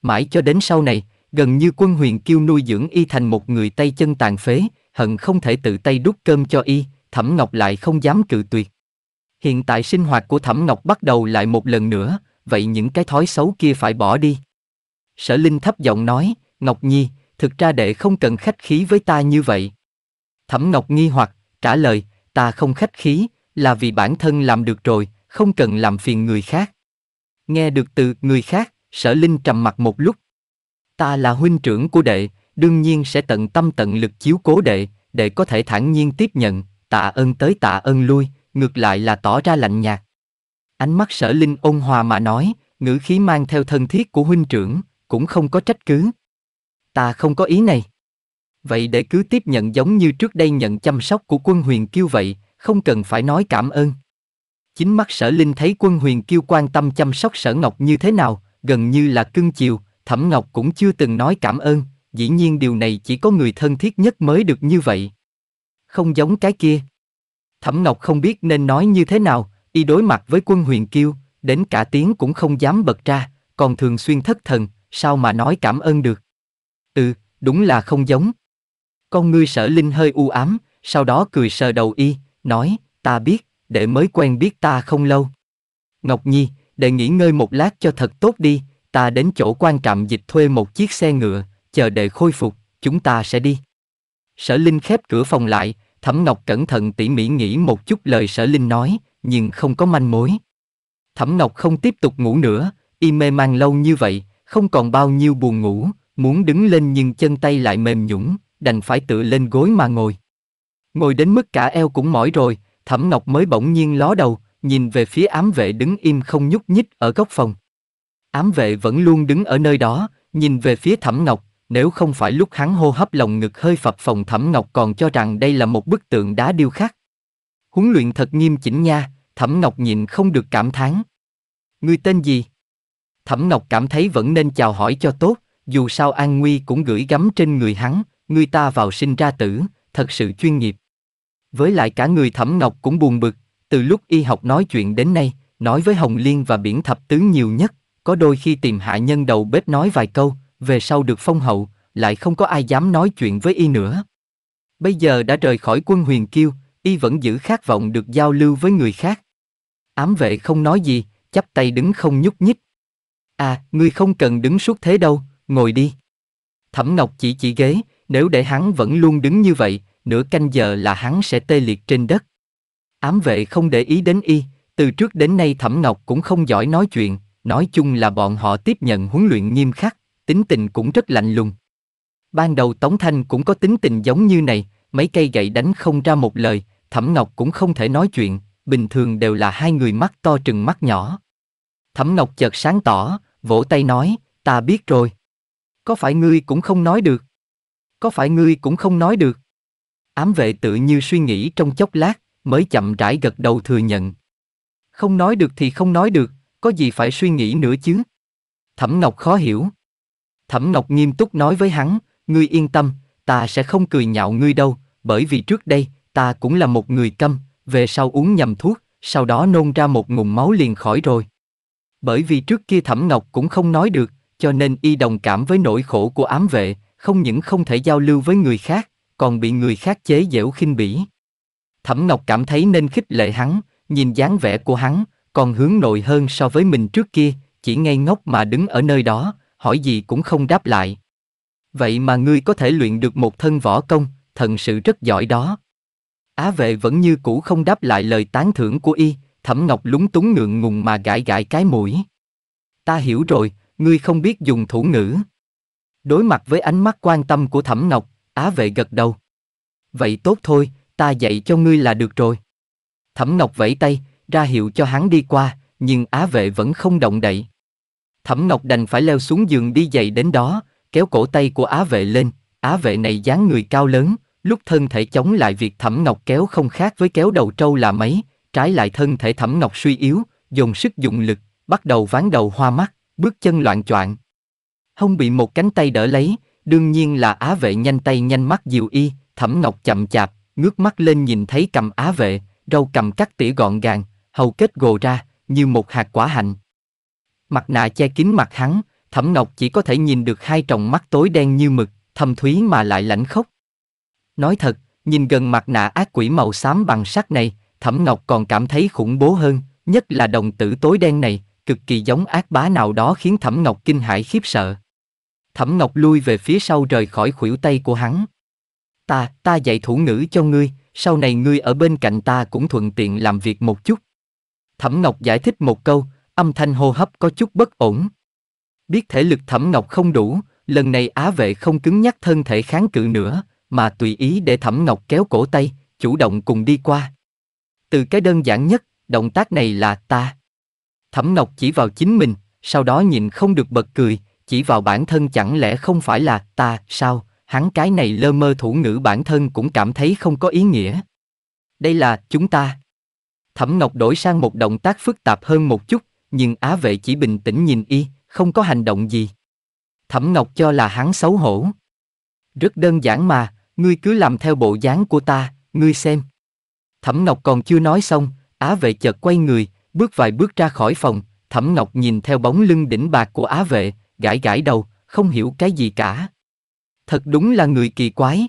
Mãi cho đến sau này, gần như quân huyền kiêu nuôi dưỡng y thành một người tay chân tàn phế, hận không thể tự tay đút cơm cho y, thẩm ngọc lại không dám cự tuyệt. Hiện tại sinh hoạt của Thẩm Ngọc bắt đầu lại một lần nữa, vậy những cái thói xấu kia phải bỏ đi. Sở Linh thấp giọng nói, Ngọc Nhi, thực ra đệ không cần khách khí với ta như vậy. Thẩm Ngọc nghi hoặc, trả lời, ta không khách khí, là vì bản thân làm được rồi, không cần làm phiền người khác. Nghe được từ người khác, sở linh trầm mặt một lúc. Ta là huynh trưởng của đệ, đương nhiên sẽ tận tâm tận lực chiếu cố đệ, đệ có thể thản nhiên tiếp nhận, tạ ơn tới tạ ơn lui, ngược lại là tỏ ra lạnh nhạt. Ánh mắt sở linh ôn hòa mà nói, ngữ khí mang theo thân thiết của huynh trưởng, cũng không có trách cứ. Ta không có ý này. Vậy để cứ tiếp nhận giống như trước đây nhận chăm sóc của quân huyền kiêu vậy, không cần phải nói cảm ơn. Chính mắt sở linh thấy quân huyền kiêu quan tâm chăm sóc sở ngọc như thế nào, gần như là cưng chiều, thẩm ngọc cũng chưa từng nói cảm ơn, dĩ nhiên điều này chỉ có người thân thiết nhất mới được như vậy. Không giống cái kia. Thẩm Ngọc không biết nên nói như thế nào, y đối mặt với quân huyền kiêu, đến cả tiếng cũng không dám bật ra, còn thường xuyên thất thần, sao mà nói cảm ơn được. Ừ, đúng là không giống. Con ngươi sở linh hơi u ám, sau đó cười sờ đầu y, nói, ta biết, để mới quen biết ta không lâu. Ngọc Nhi, để nghỉ ngơi một lát cho thật tốt đi, ta đến chỗ quan trạm dịch thuê một chiếc xe ngựa, chờ đợi khôi phục, chúng ta sẽ đi. Sở Linh khép cửa phòng lại, Thẩm Ngọc cẩn thận tỉ mỉ nghĩ một chút lời sở linh nói, nhưng không có manh mối. Thẩm Ngọc không tiếp tục ngủ nữa, y mê mang lâu như vậy, không còn bao nhiêu buồn ngủ, muốn đứng lên nhưng chân tay lại mềm nhũng, đành phải tựa lên gối mà ngồi. Ngồi đến mức cả eo cũng mỏi rồi, Thẩm Ngọc mới bỗng nhiên ló đầu, nhìn về phía ám vệ đứng im không nhúc nhích ở góc phòng. Ám vệ vẫn luôn đứng ở nơi đó, nhìn về phía Thẩm Ngọc, nếu không phải lúc hắn hô hấp lồng ngực hơi phập phòng Thẩm Ngọc còn cho rằng đây là một bức tượng đá điêu khắc. Huấn luyện thật nghiêm chỉnh nha, Thẩm Ngọc nhìn không được cảm thán. người tên gì? Thẩm Ngọc cảm thấy vẫn nên chào hỏi cho tốt, dù sao an nguy cũng gửi gắm trên người hắn, người ta vào sinh ra tử, thật sự chuyên nghiệp. Với lại cả người Thẩm Ngọc cũng buồn bực, từ lúc y học nói chuyện đến nay, nói với Hồng Liên và Biển Thập Tứ nhiều nhất, có đôi khi tìm hạ nhân đầu bếp nói vài câu, về sau được phong hậu, lại không có ai dám nói chuyện với y nữa. Bây giờ đã rời khỏi quân huyền kiêu, y vẫn giữ khát vọng được giao lưu với người khác. Ám vệ không nói gì, chắp tay đứng không nhúc nhích. À, ngươi không cần đứng suốt thế đâu, ngồi đi. Thẩm Ngọc chỉ chỉ ghế, nếu để hắn vẫn luôn đứng như vậy, nửa canh giờ là hắn sẽ tê liệt trên đất. Ám vệ không để ý đến y, từ trước đến nay Thẩm Ngọc cũng không giỏi nói chuyện, nói chung là bọn họ tiếp nhận huấn luyện nghiêm khắc tính tình cũng rất lạnh lùng. Ban đầu Tống Thanh cũng có tính tình giống như này, mấy cây gậy đánh không ra một lời, Thẩm Ngọc cũng không thể nói chuyện, bình thường đều là hai người mắt to trừng mắt nhỏ. Thẩm Ngọc chợt sáng tỏ, vỗ tay nói, ta biết rồi. Có phải ngươi cũng không nói được? Có phải ngươi cũng không nói được? Ám vệ tự như suy nghĩ trong chốc lát, mới chậm rãi gật đầu thừa nhận. Không nói được thì không nói được, có gì phải suy nghĩ nữa chứ? Thẩm Ngọc khó hiểu. Thẩm Ngọc nghiêm túc nói với hắn, ngươi yên tâm, ta sẽ không cười nhạo ngươi đâu, bởi vì trước đây, ta cũng là một người câm, về sau uống nhầm thuốc, sau đó nôn ra một ngụm máu liền khỏi rồi. Bởi vì trước kia Thẩm Ngọc cũng không nói được, cho nên y đồng cảm với nỗi khổ của ám vệ, không những không thể giao lưu với người khác, còn bị người khác chế giễu khinh bỉ. Thẩm Ngọc cảm thấy nên khích lệ hắn, nhìn dáng vẻ của hắn, còn hướng nội hơn so với mình trước kia, chỉ ngây ngốc mà đứng ở nơi đó, hỏi gì cũng không đáp lại. Vậy mà ngươi có thể luyện được một thân võ công, thần sự rất giỏi đó. Á vệ vẫn như cũ không đáp lại lời tán thưởng của y, thẩm ngọc lúng túng ngượng ngùng mà gãi gãi cái mũi. Ta hiểu rồi, ngươi không biết dùng thủ ngữ. Đối mặt với ánh mắt quan tâm của thẩm ngọc, á vệ gật đầu. Vậy tốt thôi, ta dạy cho ngươi là được rồi. Thẩm ngọc vẫy tay, ra hiệu cho hắn đi qua, nhưng á vệ vẫn không động đậy. Thẩm Ngọc đành phải leo xuống giường đi dậy đến đó, kéo cổ tay của Á vệ lên, Á vệ này dáng người cao lớn, lúc thân thể chống lại việc Thẩm Ngọc kéo không khác với kéo đầu trâu là mấy, trái lại thân thể Thẩm Ngọc suy yếu, dùng sức dụng lực, bắt đầu ván đầu hoa mắt, bước chân loạn choạng. Hông bị một cánh tay đỡ lấy, đương nhiên là Á vệ nhanh tay nhanh mắt diều y, Thẩm Ngọc chậm chạp, ngước mắt lên nhìn thấy cầm Á vệ, râu cầm cắt tỉa gọn gàng, hầu kết gồ ra, như một hạt quả hạnh mặt nạ che kín mặt hắn, Thẩm Ngọc chỉ có thể nhìn được hai tròng mắt tối đen như mực, thâm thúy mà lại lạnh khốc. Nói thật, nhìn gần mặt nạ ác quỷ màu xám bằng sắt này, Thẩm Ngọc còn cảm thấy khủng bố hơn, nhất là đồng tử tối đen này, cực kỳ giống ác bá nào đó khiến Thẩm Ngọc kinh hãi khiếp sợ. Thẩm Ngọc lui về phía sau rời khỏi khuỷu tay của hắn. Ta, ta dạy thủ ngữ cho ngươi, sau này ngươi ở bên cạnh ta cũng thuận tiện làm việc một chút. Thẩm Ngọc giải thích một câu, âm thanh hô hấp có chút bất ổn. Biết thể lực thẩm ngọc không đủ, lần này á vệ không cứng nhắc thân thể kháng cự nữa, mà tùy ý để thẩm ngọc kéo cổ tay, chủ động cùng đi qua. Từ cái đơn giản nhất, động tác này là ta. Thẩm ngọc chỉ vào chính mình, sau đó nhìn không được bật cười, chỉ vào bản thân chẳng lẽ không phải là ta sao, hắn cái này lơ mơ thủ ngữ bản thân cũng cảm thấy không có ý nghĩa. Đây là chúng ta. Thẩm Ngọc đổi sang một động tác phức tạp hơn một chút, nhưng á vệ chỉ bình tĩnh nhìn y, không có hành động gì. Thẩm Ngọc cho là hắn xấu hổ. Rất đơn giản mà, ngươi cứ làm theo bộ dáng của ta, ngươi xem. Thẩm Ngọc còn chưa nói xong, á vệ chợt quay người, bước vài bước ra khỏi phòng, Thẩm Ngọc nhìn theo bóng lưng đỉnh bạc của á vệ, gãi gãi đầu, không hiểu cái gì cả. Thật đúng là người kỳ quái.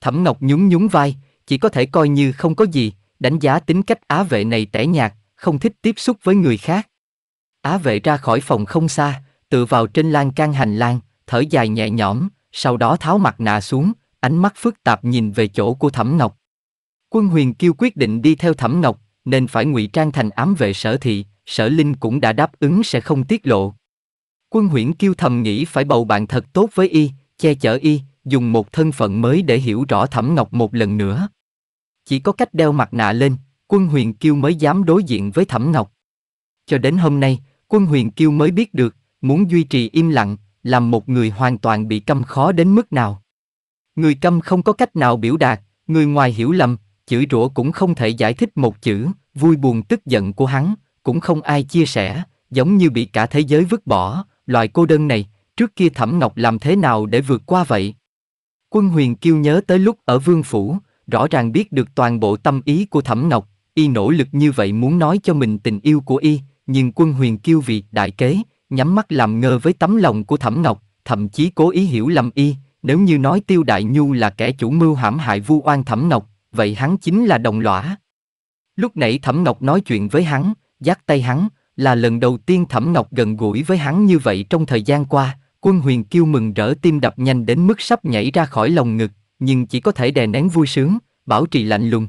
Thẩm Ngọc nhún nhún vai, chỉ có thể coi như không có gì, đánh giá tính cách á vệ này tẻ nhạt, không thích tiếp xúc với người khác. Á vệ ra khỏi phòng không xa, tự vào trên lan can hành lang, thở dài nhẹ nhõm, sau đó tháo mặt nạ xuống, ánh mắt phức tạp nhìn về chỗ của Thẩm Ngọc. Quân Huyền Kiêu quyết định đi theo Thẩm Ngọc, nên phải ngụy trang thành ám vệ sở thị, sở linh cũng đã đáp ứng sẽ không tiết lộ. Quân Huyền Kiêu thầm nghĩ phải bầu bạn thật tốt với y, che chở y, dùng một thân phận mới để hiểu rõ Thẩm Ngọc một lần nữa. Chỉ có cách đeo mặt nạ lên, quân Huyền Kiêu mới dám đối diện với Thẩm Ngọc. Cho đến hôm nay, Quân huyền kiêu mới biết được, muốn duy trì im lặng, làm một người hoàn toàn bị câm khó đến mức nào. Người câm không có cách nào biểu đạt, người ngoài hiểu lầm, chửi rủa cũng không thể giải thích một chữ, vui buồn tức giận của hắn, cũng không ai chia sẻ, giống như bị cả thế giới vứt bỏ, loại cô đơn này, trước kia Thẩm Ngọc làm thế nào để vượt qua vậy? Quân huyền kiêu nhớ tới lúc ở vương phủ, rõ ràng biết được toàn bộ tâm ý của Thẩm Ngọc, y nỗ lực như vậy muốn nói cho mình tình yêu của y, nhưng quân huyền kiêu vị đại kế, nhắm mắt làm ngơ với tấm lòng của Thẩm Ngọc, thậm chí cố ý hiểu lầm y, nếu như nói Tiêu Đại Nhu là kẻ chủ mưu hãm hại vu oan Thẩm Ngọc, vậy hắn chính là đồng lõa. Lúc nãy Thẩm Ngọc nói chuyện với hắn, giác tay hắn, là lần đầu tiên Thẩm Ngọc gần gũi với hắn như vậy trong thời gian qua, quân huyền kiêu mừng rỡ tim đập nhanh đến mức sắp nhảy ra khỏi lòng ngực, nhưng chỉ có thể đè nén vui sướng, bảo trì lạnh lùng.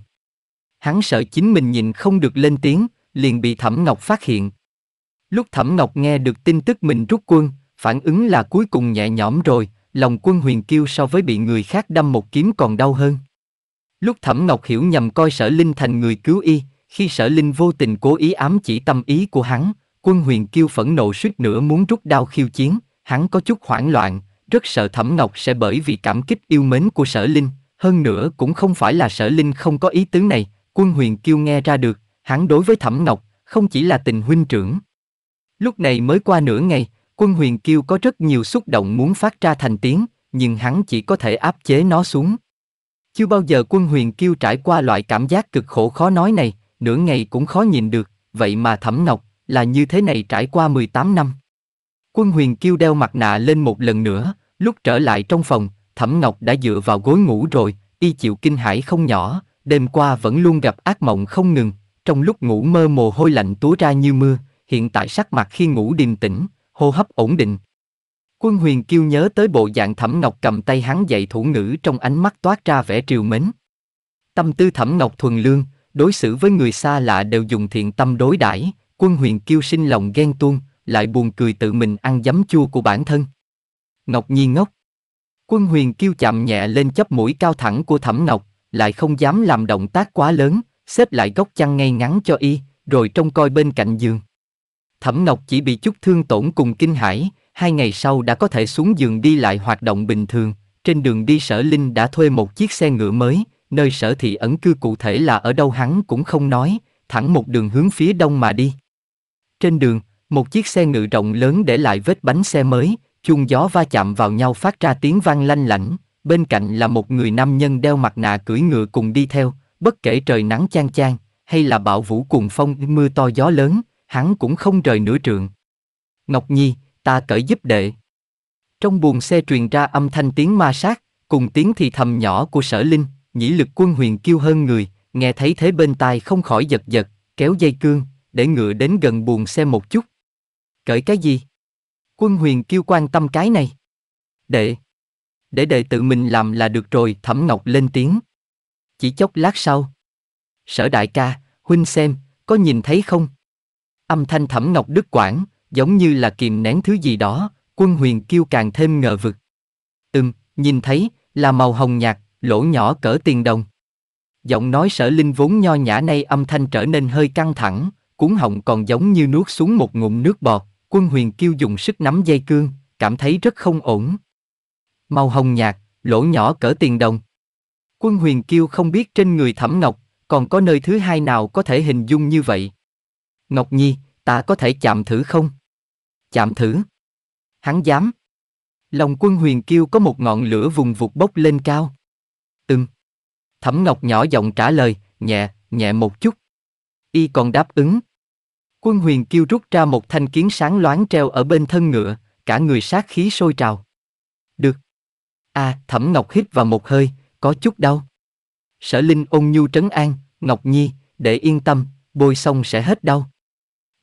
Hắn sợ chính mình nhìn không được lên tiếng, liền bị Thẩm Ngọc phát hiện. Lúc Thẩm Ngọc nghe được tin tức mình rút quân, phản ứng là cuối cùng nhẹ nhõm rồi, lòng quân huyền kiêu so với bị người khác đâm một kiếm còn đau hơn. Lúc Thẩm Ngọc hiểu nhầm coi sở linh thành người cứu y, khi sở linh vô tình cố ý ám chỉ tâm ý của hắn, quân huyền kiêu phẫn nộ suýt nữa muốn rút đao khiêu chiến, hắn có chút hoảng loạn, rất sợ Thẩm Ngọc sẽ bởi vì cảm kích yêu mến của sở linh, hơn nữa cũng không phải là sở linh không có ý tứ này, quân huyền kiêu nghe ra được, hắn đối với Thẩm Ngọc, không chỉ là tình huynh trưởng. Lúc này mới qua nửa ngày, quân huyền kiêu có rất nhiều xúc động muốn phát ra thành tiếng, nhưng hắn chỉ có thể áp chế nó xuống. Chưa bao giờ quân huyền kiêu trải qua loại cảm giác cực khổ khó nói này, nửa ngày cũng khó nhìn được, vậy mà Thẩm Ngọc là như thế này trải qua 18 năm. Quân huyền kiêu đeo mặt nạ lên một lần nữa, lúc trở lại trong phòng, Thẩm Ngọc đã dựa vào gối ngủ rồi, y chịu kinh hãi không nhỏ, đêm qua vẫn luôn gặp ác mộng không ngừng, trong lúc ngủ mơ mồ hôi lạnh túa ra như mưa, hiện tại sắc mặt khi ngủ điềm tĩnh, hô hấp ổn định. Quân huyền kêu nhớ tới bộ dạng thẩm ngọc cầm tay hắn dạy thủ ngữ trong ánh mắt toát ra vẻ triều mến. Tâm tư thẩm ngọc thuần lương, đối xử với người xa lạ đều dùng thiện tâm đối đãi quân huyền kêu sinh lòng ghen tuông, lại buồn cười tự mình ăn giấm chua của bản thân. Ngọc Nhi ngốc. Quân huyền kêu chạm nhẹ lên chấp mũi cao thẳng của thẩm ngọc, lại không dám làm động tác quá lớn, xếp lại góc chăn ngay ngắn cho y, rồi trông coi bên cạnh giường. Thẩm Ngọc chỉ bị chút thương tổn cùng kinh hãi, hai ngày sau đã có thể xuống giường đi lại hoạt động bình thường. Trên đường đi sở Linh đã thuê một chiếc xe ngựa mới, nơi sở thị ẩn cư cụ thể là ở đâu hắn cũng không nói, thẳng một đường hướng phía đông mà đi. Trên đường, một chiếc xe ngựa rộng lớn để lại vết bánh xe mới, chuông gió va chạm vào nhau phát ra tiếng vang lanh lảnh, bên cạnh là một người nam nhân đeo mặt nạ cưỡi ngựa cùng đi theo, bất kể trời nắng chang chang, hay là bão vũ cuồng phong mưa to gió lớn, hắn cũng không rời nửa trượng. Ngọc Nhi, ta cởi giúp đệ. Trong buồng xe truyền ra âm thanh tiếng ma sát, cùng tiếng thì thầm nhỏ của sở linh, nhĩ lực quân huyền kêu hơn người, nghe thấy thế bên tai không khỏi giật giật, kéo dây cương, để ngựa đến gần buồng xe một chút. Cởi cái gì? Quân huyền kêu quan tâm cái này. Đệ. Để đệ tự mình làm là được rồi, thẩm ngọc lên tiếng chỉ chốc lát sau. Sở đại ca, huynh xem, có nhìn thấy không? Âm thanh thẩm ngọc đức quảng, giống như là kìm nén thứ gì đó, quân huyền kêu càng thêm ngờ vực. Ừm, nhìn thấy, là màu hồng nhạt, lỗ nhỏ cỡ tiền đồng. Giọng nói sở linh vốn nho nhã nay âm thanh trở nên hơi căng thẳng, cuốn họng còn giống như nuốt xuống một ngụm nước bọt, quân huyền kêu dùng sức nắm dây cương, cảm thấy rất không ổn. Màu hồng nhạt, lỗ nhỏ cỡ tiền đồng. Quân huyền kiêu không biết trên người thẩm ngọc, còn có nơi thứ hai nào có thể hình dung như vậy. Ngọc Nhi, ta có thể chạm thử không? Chạm thử. Hắn dám. Lòng quân huyền kiêu có một ngọn lửa vùng vụt bốc lên cao. Ừm. Thẩm Ngọc nhỏ giọng trả lời, nhẹ, nhẹ một chút. Y còn đáp ứng. Quân huyền kiêu rút ra một thanh kiếm sáng loáng treo ở bên thân ngựa, cả người sát khí sôi trào. Được. A, à, Thẩm Ngọc hít vào một hơi, có chút đau. Sở Linh ôn nhu trấn an, Ngọc Nhi, để yên tâm, bôi xong sẽ hết đau.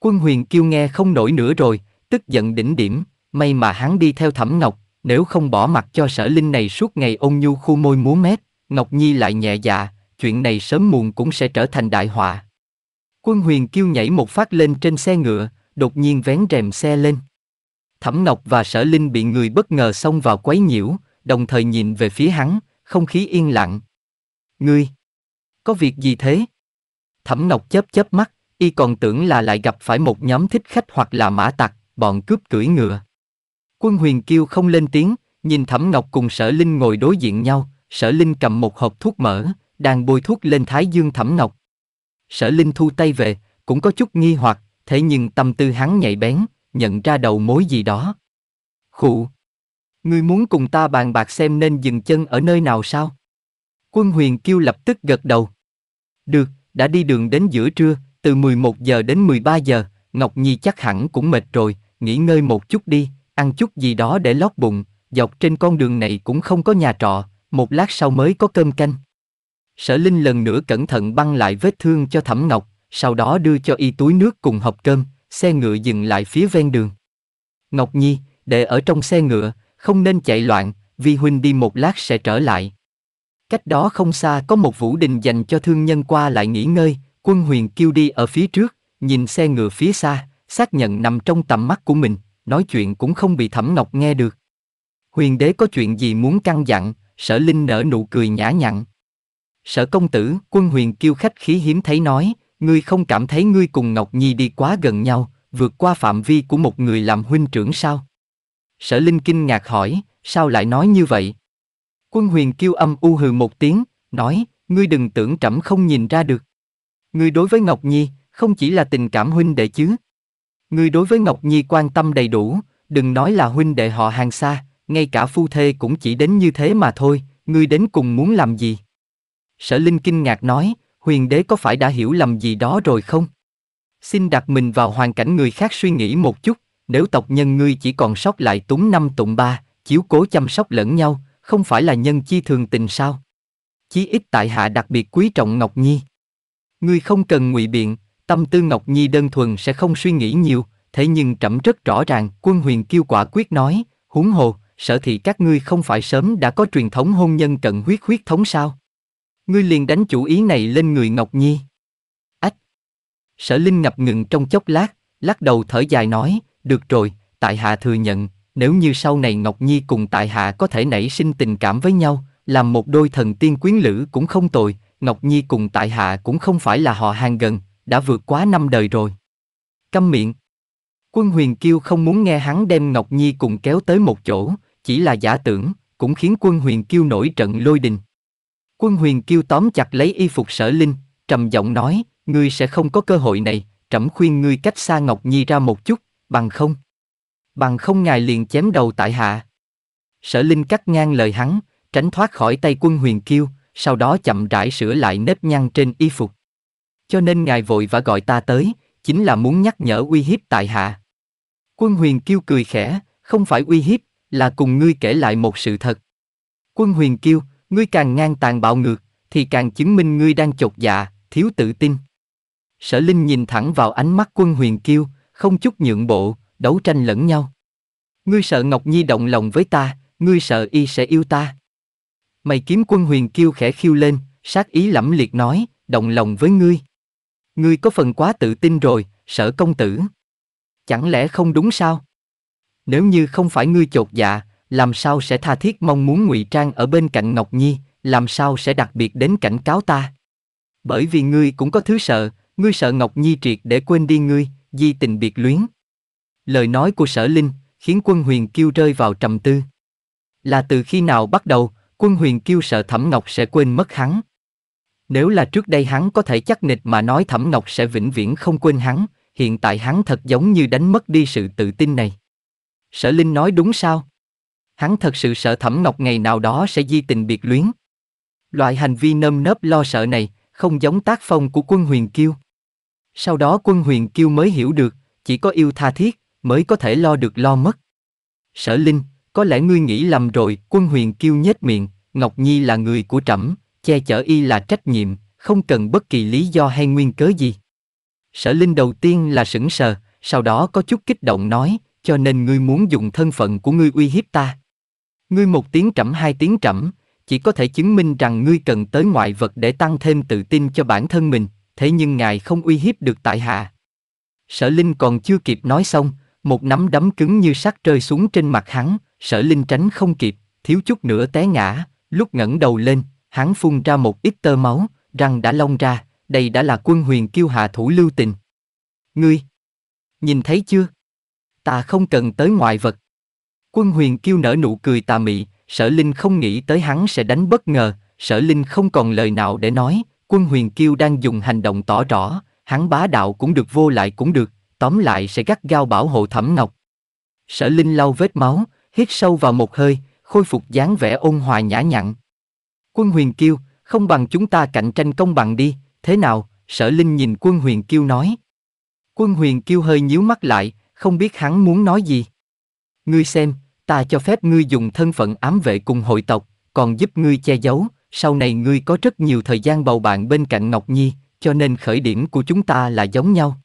Quân huyền kêu nghe không nổi nữa rồi, tức giận đỉnh điểm, may mà hắn đi theo thẩm Ngọc, nếu không bỏ mặt cho sở Linh này suốt ngày ôn nhu khu môi múa mép, Ngọc Nhi lại nhẹ dạ, chuyện này sớm muộn cũng sẽ trở thành đại họa. Quân huyền kêu nhảy một phát lên trên xe ngựa, đột nhiên vén rèm xe lên. Thẩm Ngọc và Sở Linh bị người bất ngờ xông vào quấy nhiễu, đồng thời nhìn về phía hắn, không khí yên lặng. Ngươi, có việc gì thế? Thẩm Ngọc chớp chớp mắt, y còn tưởng là lại gặp phải một nhóm thích khách hoặc là mã tặc, bọn cướp cưỡi ngựa. Quân huyền kiêu không lên tiếng, nhìn Thẩm Ngọc cùng Sở Linh ngồi đối diện nhau, Sở Linh cầm một hộp thuốc mỡ, đang bôi thuốc lên thái dương Thẩm Ngọc. Sở Linh thu tay về, cũng có chút nghi hoặc, thế nhưng tâm tư hắn nhạy bén, nhận ra đầu mối gì đó. Khụ, Ngươi muốn cùng ta bàn bạc xem nên dừng chân ở nơi nào sao? Quân huyền kêu lập tức gật đầu. Được, đã đi đường đến giữa trưa, từ 11 giờ đến 13 giờ, Ngọc Nhi chắc hẳn cũng mệt rồi, nghỉ ngơi một chút đi, ăn chút gì đó để lót bụng, dọc trên con đường này cũng không có nhà trọ, một lát sau mới có cơm canh. Sở Linh lần nữa cẩn thận băng lại vết thương cho Thẩm Ngọc, sau đó đưa cho y túi nước cùng hộp cơm, xe ngựa dừng lại phía ven đường. Ngọc Nhi, để ở trong xe ngựa, không nên chạy loạn, vì huynh đi một lát sẽ trở lại. Cách đó không xa có một vũ đình dành cho thương nhân qua lại nghỉ ngơi, quân huyền kêu đi ở phía trước, nhìn xe ngựa phía xa, xác nhận nằm trong tầm mắt của mình, nói chuyện cũng không bị thẩm ngọc nghe được. Huyền đế có chuyện gì muốn căng dặn, sở linh nở nụ cười nhã nhặn. Sở công tử, quân huyền kêu khách khí hiếm thấy nói, ngươi không cảm thấy ngươi cùng Ngọc Nhi đi quá gần nhau, vượt qua phạm vi của một người làm huynh trưởng sao? Sở Linh kinh ngạc hỏi, sao lại nói như vậy? Quân huyền kêu âm u hừ một tiếng, nói, ngươi đừng tưởng trẫm không nhìn ra được. Ngươi đối với Ngọc Nhi, không chỉ là tình cảm huynh đệ chứ. Ngươi đối với Ngọc Nhi quan tâm đầy đủ, đừng nói là huynh đệ họ hàng xa, ngay cả phu thê cũng chỉ đến như thế mà thôi, ngươi đến cùng muốn làm gì? Sở Linh kinh ngạc nói, huyền đế có phải đã hiểu lầm gì đó rồi không? Xin đặt mình vào hoàn cảnh người khác suy nghĩ một chút nếu tộc nhân ngươi chỉ còn sót lại túng năm tụng ba, chiếu cố chăm sóc lẫn nhau, không phải là nhân chi thường tình sao? Chí ít tại hạ đặc biệt quý trọng Ngọc Nhi. Ngươi không cần ngụy biện, tâm tư Ngọc Nhi đơn thuần sẽ không suy nghĩ nhiều, thế nhưng trẫm rất rõ ràng, quân huyền kiêu quả quyết nói, huống hồ, sở thị các ngươi không phải sớm đã có truyền thống hôn nhân cận huyết huyết thống sao? Ngươi liền đánh chủ ý này lên người Ngọc Nhi. Ách! Sở Linh ngập ngừng trong chốc lát, lắc đầu thở dài nói, được rồi, tại hạ thừa nhận, nếu như sau này Ngọc Nhi cùng tại hạ có thể nảy sinh tình cảm với nhau, làm một đôi thần tiên quyến lữ cũng không tồi, Ngọc Nhi cùng tại hạ cũng không phải là họ hàng gần, đã vượt quá năm đời rồi. Câm miệng. Quân huyền kiêu không muốn nghe hắn đem Ngọc Nhi cùng kéo tới một chỗ, chỉ là giả tưởng, cũng khiến quân huyền kiêu nổi trận lôi đình. Quân huyền kiêu tóm chặt lấy y phục sở linh, trầm giọng nói, ngươi sẽ không có cơ hội này, trẫm khuyên ngươi cách xa Ngọc Nhi ra một chút, bằng không. Bằng không ngài liền chém đầu tại hạ. Sở Linh cắt ngang lời hắn, tránh thoát khỏi tay quân huyền kiêu, sau đó chậm rãi sửa lại nếp nhăn trên y phục. Cho nên ngài vội và gọi ta tới, chính là muốn nhắc nhở uy hiếp tại hạ. Quân huyền kiêu cười khẽ, không phải uy hiếp, là cùng ngươi kể lại một sự thật. Quân huyền kiêu, ngươi càng ngang tàn bạo ngược, thì càng chứng minh ngươi đang chột dạ, thiếu tự tin. Sở Linh nhìn thẳng vào ánh mắt quân huyền kiêu, không chút nhượng bộ, đấu tranh lẫn nhau. Ngươi sợ Ngọc Nhi động lòng với ta, ngươi sợ y sẽ yêu ta. Mày kiếm quân huyền kiêu khẽ khiêu lên, sát ý lẫm liệt nói, động lòng với ngươi. Ngươi có phần quá tự tin rồi, sợ công tử. Chẳng lẽ không đúng sao? Nếu như không phải ngươi chột dạ, làm sao sẽ tha thiết mong muốn ngụy trang ở bên cạnh Ngọc Nhi, làm sao sẽ đặc biệt đến cảnh cáo ta? Bởi vì ngươi cũng có thứ sợ, ngươi sợ Ngọc Nhi triệt để quên đi ngươi, di tình biệt luyến. Lời nói của sở linh khiến quân huyền kiêu rơi vào trầm tư. Là từ khi nào bắt đầu, quân huyền kiêu sợ Thẩm Ngọc sẽ quên mất hắn. Nếu là trước đây hắn có thể chắc nịch mà nói Thẩm Ngọc sẽ vĩnh viễn không quên hắn, hiện tại hắn thật giống như đánh mất đi sự tự tin này. Sở Linh nói đúng sao? Hắn thật sự sợ Thẩm Ngọc ngày nào đó sẽ di tình biệt luyến. Loại hành vi nơm nớp lo sợ này không giống tác phong của quân huyền kiêu. Sau đó quân huyền kiêu mới hiểu được, chỉ có yêu tha thiết, mới có thể lo được lo mất. Sở Linh, có lẽ ngươi nghĩ lầm rồi, quân huyền kiêu nhếch miệng, Ngọc Nhi là người của trẫm, che chở y là trách nhiệm, không cần bất kỳ lý do hay nguyên cớ gì. Sở Linh đầu tiên là sững sờ, sau đó có chút kích động nói, cho nên ngươi muốn dùng thân phận của ngươi uy hiếp ta. Ngươi một tiếng trẫm hai tiếng trẫm, chỉ có thể chứng minh rằng ngươi cần tới ngoại vật để tăng thêm tự tin cho bản thân mình thế nhưng ngài không uy hiếp được tại hạ. Sở Linh còn chưa kịp nói xong, một nắm đấm cứng như sắt rơi xuống trên mặt hắn, sở Linh tránh không kịp, thiếu chút nữa té ngã, lúc ngẩng đầu lên, hắn phun ra một ít tơ máu, răng đã long ra, đây đã là quân huyền kiêu hạ thủ lưu tình. Ngươi, nhìn thấy chưa? Ta không cần tới ngoại vật. Quân huyền kiêu nở nụ cười tà mị, sở Linh không nghĩ tới hắn sẽ đánh bất ngờ, sở Linh không còn lời nào để nói, Quân huyền kiêu đang dùng hành động tỏ rõ, hắn bá đạo cũng được vô lại cũng được, tóm lại sẽ gắt gao bảo hộ thẩm ngọc. Sở Linh lau vết máu, hít sâu vào một hơi, khôi phục dáng vẻ ôn hòa nhã nhặn. Quân huyền kiêu, không bằng chúng ta cạnh tranh công bằng đi, thế nào, sở Linh nhìn quân huyền kiêu nói. Quân huyền kiêu hơi nhíu mắt lại, không biết hắn muốn nói gì. Ngươi xem, ta cho phép ngươi dùng thân phận ám vệ cùng hội tộc, còn giúp ngươi che giấu, sau này ngươi có rất nhiều thời gian bầu bạn bên cạnh Ngọc Nhi, cho nên khởi điểm của chúng ta là giống nhau.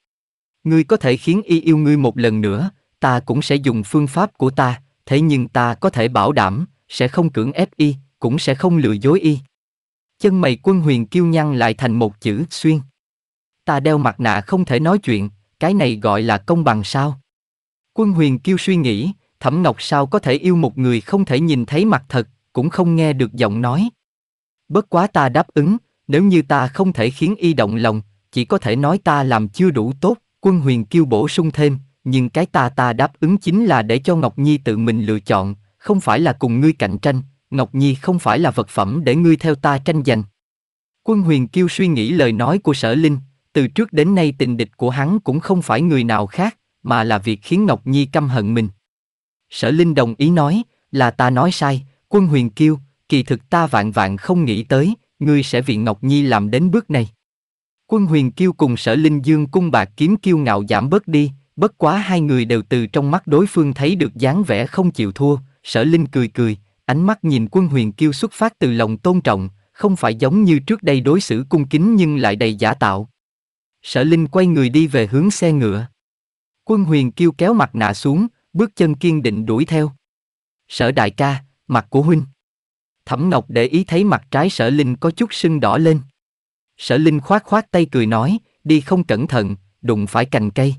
Ngươi có thể khiến y yêu ngươi một lần nữa, ta cũng sẽ dùng phương pháp của ta, thế nhưng ta có thể bảo đảm, sẽ không cưỡng ép y, cũng sẽ không lừa dối y. Chân mày quân huyền kiêu nhăn lại thành một chữ xuyên. Ta đeo mặt nạ không thể nói chuyện, cái này gọi là công bằng sao? Quân huyền kiêu suy nghĩ, Thẩm Ngọc sao có thể yêu một người không thể nhìn thấy mặt thật, cũng không nghe được giọng nói. Bất quá ta đáp ứng, nếu như ta không thể khiến y động lòng, chỉ có thể nói ta làm chưa đủ tốt, quân huyền kêu bổ sung thêm, nhưng cái ta ta đáp ứng chính là để cho Ngọc Nhi tự mình lựa chọn, không phải là cùng ngươi cạnh tranh, Ngọc Nhi không phải là vật phẩm để ngươi theo ta tranh giành. Quân huyền kêu suy nghĩ lời nói của sở linh, từ trước đến nay tình địch của hắn cũng không phải người nào khác, mà là việc khiến Ngọc Nhi căm hận mình. Sở Linh đồng ý nói, là ta nói sai, quân huyền kêu kỳ thực ta vạn vạn không nghĩ tới, ngươi sẽ vì Ngọc Nhi làm đến bước này. Quân huyền kiêu cùng sở linh dương cung bạc kiếm kiêu ngạo giảm bớt đi, bất quá hai người đều từ trong mắt đối phương thấy được dáng vẻ không chịu thua, sở linh cười cười, ánh mắt nhìn quân huyền kiêu xuất phát từ lòng tôn trọng, không phải giống như trước đây đối xử cung kính nhưng lại đầy giả tạo. Sở linh quay người đi về hướng xe ngựa. Quân huyền kiêu kéo mặt nạ xuống, bước chân kiên định đuổi theo. Sở đại ca, mặt của huynh. Thẩm Ngọc để ý thấy mặt trái sở linh có chút sưng đỏ lên. Sở linh khoát khoát tay cười nói, đi không cẩn thận, đụng phải cành cây.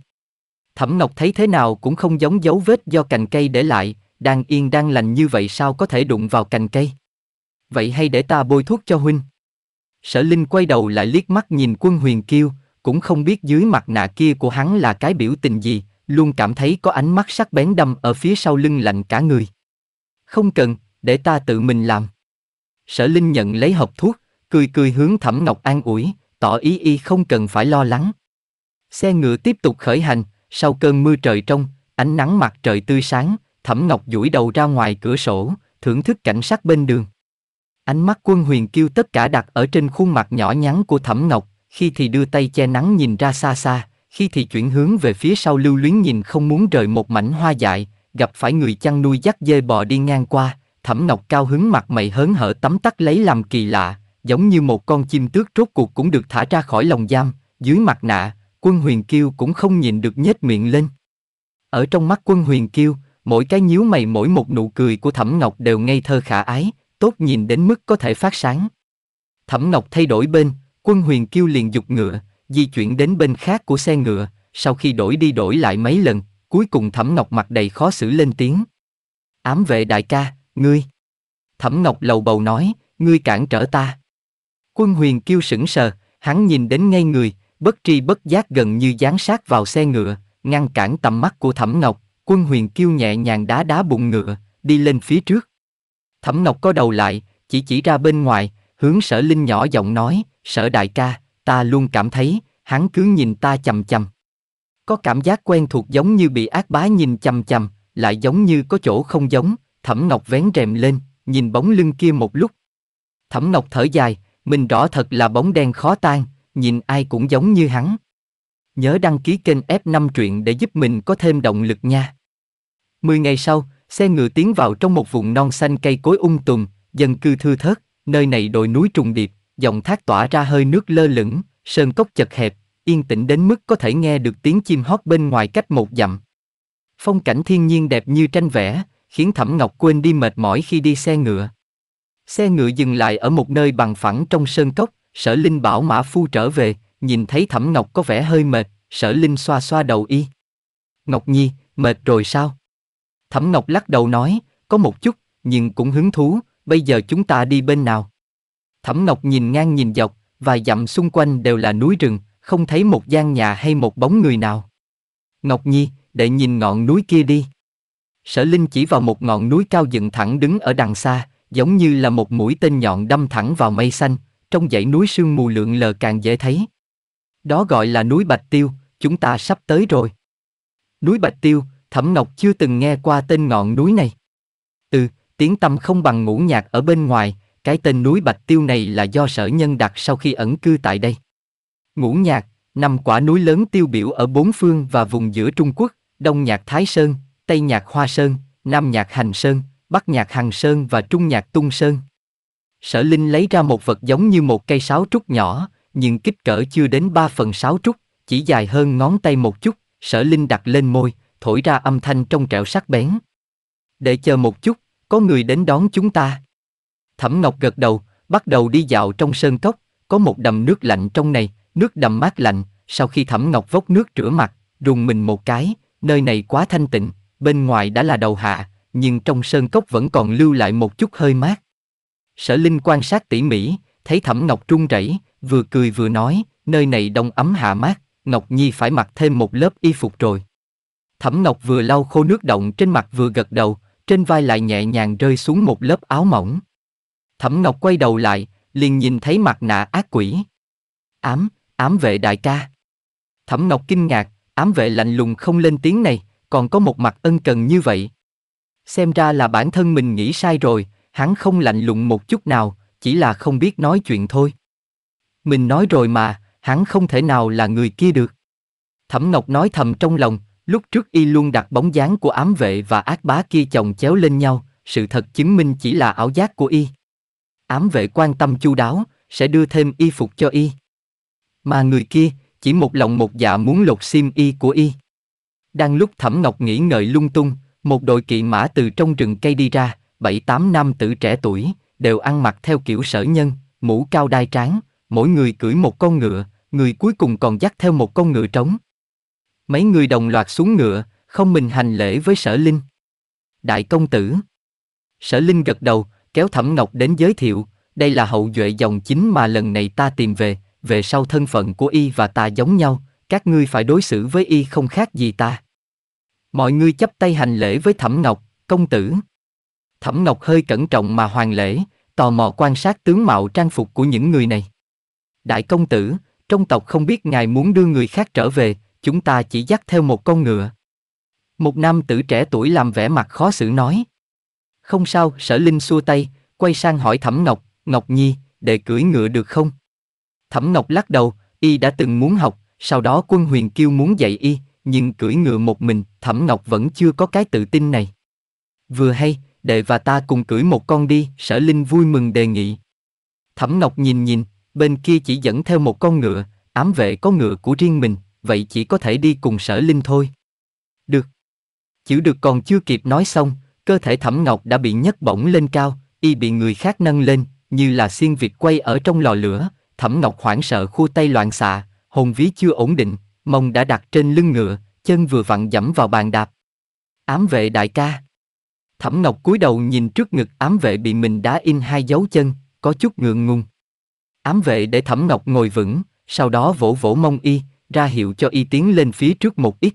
Thẩm Ngọc thấy thế nào cũng không giống dấu vết do cành cây để lại, đang yên đang lành như vậy sao có thể đụng vào cành cây. Vậy hay để ta bôi thuốc cho huynh. Sở Linh quay đầu lại liếc mắt nhìn quân huyền kiêu, cũng không biết dưới mặt nạ kia của hắn là cái biểu tình gì, luôn cảm thấy có ánh mắt sắc bén đâm ở phía sau lưng lạnh cả người. Không cần, để ta tự mình làm. Sở Linh nhận lấy hộp thuốc, cười cười hướng Thẩm Ngọc an ủi, tỏ ý y không cần phải lo lắng. Xe ngựa tiếp tục khởi hành, sau cơn mưa trời trong, ánh nắng mặt trời tươi sáng, Thẩm Ngọc duỗi đầu ra ngoài cửa sổ, thưởng thức cảnh sắc bên đường. Ánh mắt quân huyền kêu tất cả đặt ở trên khuôn mặt nhỏ nhắn của Thẩm Ngọc, khi thì đưa tay che nắng nhìn ra xa xa, khi thì chuyển hướng về phía sau lưu luyến nhìn không muốn rời một mảnh hoa dại, gặp phải người chăn nuôi dắt dê bò đi ngang qua, thẩm Ngọc cao hứng mặt mày hớn hở tắm tắt lấy làm kỳ lạ, giống như một con chim tước rốt cuộc cũng được thả ra khỏi lòng giam, dưới mặt nạ, quân huyền kiêu cũng không nhìn được nhếch miệng lên. Ở trong mắt quân huyền kiêu, mỗi cái nhíu mày mỗi một nụ cười của thẩm ngọc đều ngây thơ khả ái, tốt nhìn đến mức có thể phát sáng. Thẩm ngọc thay đổi bên, quân huyền kiêu liền dục ngựa, di chuyển đến bên khác của xe ngựa, sau khi đổi đi đổi lại mấy lần, cuối cùng thẩm ngọc mặt đầy khó xử lên tiếng. Ám vệ đại ca, ngươi. Thẩm Ngọc lầu bầu nói, ngươi cản trở ta. Quân huyền kêu sững sờ, hắn nhìn đến ngay người, bất tri bất giác gần như dán sát vào xe ngựa, ngăn cản tầm mắt của Thẩm Ngọc, quân huyền kêu nhẹ nhàng đá đá bụng ngựa, đi lên phía trước. Thẩm Ngọc có đầu lại, chỉ chỉ ra bên ngoài, hướng sở linh nhỏ giọng nói, sở đại ca, ta luôn cảm thấy, hắn cứ nhìn ta chầm chầm. Có cảm giác quen thuộc giống như bị ác bá nhìn chầm chầm, lại giống như có chỗ không giống, Thẩm Ngọc vén rèm lên, nhìn bóng lưng kia một lúc. Thẩm Ngọc thở dài, mình rõ thật là bóng đen khó tan, nhìn ai cũng giống như hắn. Nhớ đăng ký kênh F5 truyện để giúp mình có thêm động lực nha. Mười ngày sau, xe ngựa tiến vào trong một vùng non xanh cây cối ung tùm, dân cư thưa thớt, nơi này đồi núi trùng điệp, dòng thác tỏa ra hơi nước lơ lửng, sơn cốc chật hẹp, yên tĩnh đến mức có thể nghe được tiếng chim hót bên ngoài cách một dặm. Phong cảnh thiên nhiên đẹp như tranh vẽ, khiến Thẩm Ngọc quên đi mệt mỏi khi đi xe ngựa. Xe ngựa dừng lại ở một nơi bằng phẳng trong sơn cốc, Sở Linh bảo Mã Phu trở về, nhìn thấy Thẩm Ngọc có vẻ hơi mệt, Sở Linh xoa xoa đầu y. Ngọc Nhi, mệt rồi sao? Thẩm Ngọc lắc đầu nói, có một chút, nhưng cũng hứng thú, bây giờ chúng ta đi bên nào? Thẩm Ngọc nhìn ngang nhìn dọc, vài dặm xung quanh đều là núi rừng, không thấy một gian nhà hay một bóng người nào. Ngọc Nhi, để nhìn ngọn núi kia đi. Sở Linh chỉ vào một ngọn núi cao dựng thẳng đứng ở đằng xa, giống như là một mũi tên nhọn đâm thẳng vào mây xanh, trong dãy núi sương mù lượng lờ càng dễ thấy. Đó gọi là núi Bạch Tiêu, chúng ta sắp tới rồi. Núi Bạch Tiêu, Thẩm Ngọc chưa từng nghe qua tên ngọn núi này. Ừ, tiếng tâm không bằng ngũ nhạc ở bên ngoài, cái tên núi Bạch Tiêu này là do sở nhân đặt sau khi ẩn cư tại đây. Ngũ nhạc, năm quả núi lớn tiêu biểu ở bốn phương và vùng giữa Trung Quốc, Đông Nhạc Thái Sơn, Tây nhạc Hoa Sơn, Nam nhạc Hành Sơn, Bắc nhạc Hằng Sơn và Trung nhạc Tung Sơn. Sở Linh lấy ra một vật giống như một cây sáo trúc nhỏ, nhưng kích cỡ chưa đến 3 phần sáo trúc, chỉ dài hơn ngón tay một chút, Sở Linh đặt lên môi, thổi ra âm thanh trong trẻo sắc bén. Để chờ một chút, có người đến đón chúng ta. Thẩm Ngọc gật đầu, bắt đầu đi dạo trong sơn cốc, có một đầm nước lạnh trong này, nước đầm mát lạnh, sau khi Thẩm Ngọc vốc nước rửa mặt, rùng mình một cái, nơi này quá thanh tịnh, bên ngoài đã là đầu hạ, nhưng trong sơn cốc vẫn còn lưu lại một chút hơi mát. Sở Linh quan sát tỉ mỉ, thấy Thẩm Ngọc trung rẩy, vừa cười vừa nói, nơi này đông ấm hạ mát, Ngọc Nhi phải mặc thêm một lớp y phục rồi. Thẩm Ngọc vừa lau khô nước động trên mặt vừa gật đầu, trên vai lại nhẹ nhàng rơi xuống một lớp áo mỏng. Thẩm Ngọc quay đầu lại, liền nhìn thấy mặt nạ ác quỷ. Ám, ám vệ đại ca. Thẩm Ngọc kinh ngạc, ám vệ lạnh lùng không lên tiếng này, còn có một mặt ân cần như vậy. Xem ra là bản thân mình nghĩ sai rồi, hắn không lạnh lùng một chút nào, chỉ là không biết nói chuyện thôi. Mình nói rồi mà, hắn không thể nào là người kia được. Thẩm Ngọc nói thầm trong lòng, lúc trước y luôn đặt bóng dáng của ám vệ và ác bá kia chồng chéo lên nhau, sự thật chứng minh chỉ là ảo giác của y. Ám vệ quan tâm chu đáo, sẽ đưa thêm y phục cho y. Mà người kia, chỉ một lòng một dạ muốn lột sim y của y. Đang lúc Thẩm Ngọc nghĩ ngợi lung tung, một đội kỵ mã từ trong rừng cây đi ra, bảy tám nam tử trẻ tuổi, đều ăn mặc theo kiểu sở nhân, mũ cao đai tráng, mỗi người cưỡi một con ngựa, người cuối cùng còn dắt theo một con ngựa trống. Mấy người đồng loạt xuống ngựa, không mình hành lễ với sở linh. Đại công tử. Sở linh gật đầu, kéo Thẩm Ngọc đến giới thiệu, đây là hậu duệ dòng chính mà lần này ta tìm về, về sau thân phận của y và ta giống nhau, các ngươi phải đối xử với y không khác gì ta. Mọi người chấp tay hành lễ với Thẩm Ngọc, công tử. Thẩm Ngọc hơi cẩn trọng mà hoàng lễ, tò mò quan sát tướng mạo trang phục của những người này. Đại công tử, trong tộc không biết ngài muốn đưa người khác trở về, chúng ta chỉ dắt theo một con ngựa. Một nam tử trẻ tuổi làm vẻ mặt khó xử nói. Không sao, sở linh xua tay, quay sang hỏi Thẩm Ngọc, Ngọc Nhi, để cưỡi ngựa được không? Thẩm Ngọc lắc đầu, y đã từng muốn học, sau đó quân huyền kiêu muốn dạy y, nhưng cưỡi ngựa một mình, Thẩm Ngọc vẫn chưa có cái tự tin này. Vừa hay, đệ và ta cùng cưỡi một con đi, Sở Linh vui mừng đề nghị. Thẩm Ngọc nhìn nhìn, bên kia chỉ dẫn theo một con ngựa, ám vệ có ngựa của riêng mình, vậy chỉ có thể đi cùng Sở Linh thôi. Được. Chữ được còn chưa kịp nói xong, cơ thể Thẩm Ngọc đã bị nhấc bổng lên cao, y bị người khác nâng lên, như là xiên vịt quay ở trong lò lửa, Thẩm Ngọc hoảng sợ khu tay loạn xạ, hồn ví chưa ổn định, mông đã đặt trên lưng ngựa, chân vừa vặn dẫm vào bàn đạp. Ám vệ đại ca. Thẩm Ngọc cúi đầu nhìn trước ngực ám vệ bị mình đá in hai dấu chân, có chút ngượng ngùng. Ám vệ để Thẩm Ngọc ngồi vững, sau đó vỗ vỗ mông y, ra hiệu cho y tiến lên phía trước một ít.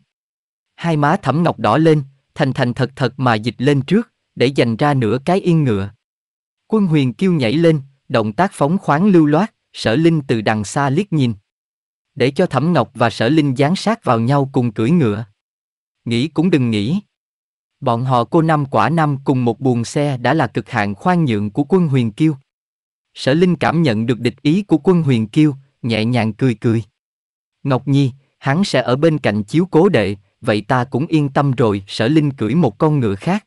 Hai má Thẩm Ngọc đỏ lên, thành thành thật thật mà dịch lên trước, để dành ra nửa cái yên ngựa. Quân huyền kêu nhảy lên, động tác phóng khoáng lưu loát, sở linh từ đằng xa liếc nhìn để cho Thẩm Ngọc và Sở Linh dán sát vào nhau cùng cưỡi ngựa. Nghĩ cũng đừng nghĩ. Bọn họ cô năm quả năm cùng một buồng xe đã là cực hạn khoan nhượng của quân huyền kiêu. Sở Linh cảm nhận được địch ý của quân huyền kiêu, nhẹ nhàng cười cười. Ngọc Nhi, hắn sẽ ở bên cạnh chiếu cố đệ, vậy ta cũng yên tâm rồi, sở linh cưỡi một con ngựa khác.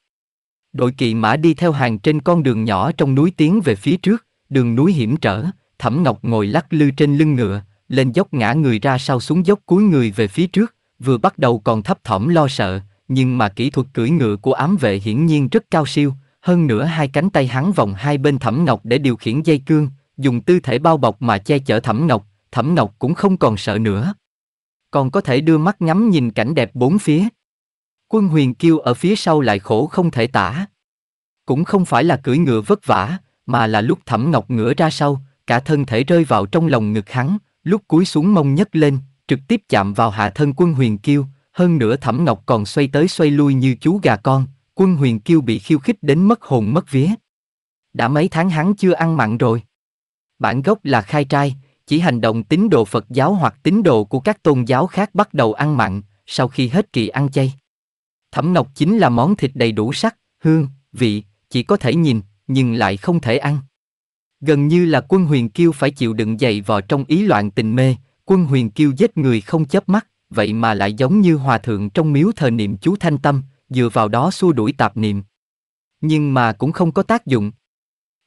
Đội kỵ mã đi theo hàng trên con đường nhỏ trong núi tiến về phía trước, đường núi hiểm trở, Thẩm Ngọc ngồi lắc lư trên lưng ngựa, lên dốc ngã người ra sau xuống dốc cuối người về phía trước, vừa bắt đầu còn thấp thỏm lo sợ, nhưng mà kỹ thuật cưỡi ngựa của ám vệ hiển nhiên rất cao siêu, hơn nữa hai cánh tay hắn vòng hai bên thẩm ngọc để điều khiển dây cương, dùng tư thể bao bọc mà che chở thẩm ngọc, thẩm ngọc cũng không còn sợ nữa. Còn có thể đưa mắt ngắm nhìn cảnh đẹp bốn phía. Quân huyền kiêu ở phía sau lại khổ không thể tả. Cũng không phải là cưỡi ngựa vất vả, mà là lúc thẩm ngọc ngửa ra sau, cả thân thể rơi vào trong lòng ngực hắn, lúc cúi xuống mông nhấc lên, trực tiếp chạm vào hạ thân quân huyền kiêu, hơn nữa thẩm ngọc còn xoay tới xoay lui như chú gà con, quân huyền kiêu bị khiêu khích đến mất hồn mất vía. Đã mấy tháng hắn chưa ăn mặn rồi. Bản gốc là khai trai, chỉ hành động tín đồ Phật giáo hoặc tín đồ của các tôn giáo khác bắt đầu ăn mặn, sau khi hết kỳ ăn chay. Thẩm ngọc chính là món thịt đầy đủ sắc, hương, vị, chỉ có thể nhìn, nhưng lại không thể ăn. Gần như là quân huyền kiêu phải chịu đựng dày vò trong ý loạn tình mê, quân huyền kiêu giết người không chớp mắt, vậy mà lại giống như hòa thượng trong miếu thờ niệm chú thanh tâm, dựa vào đó xua đuổi tạp niệm. Nhưng mà cũng không có tác dụng.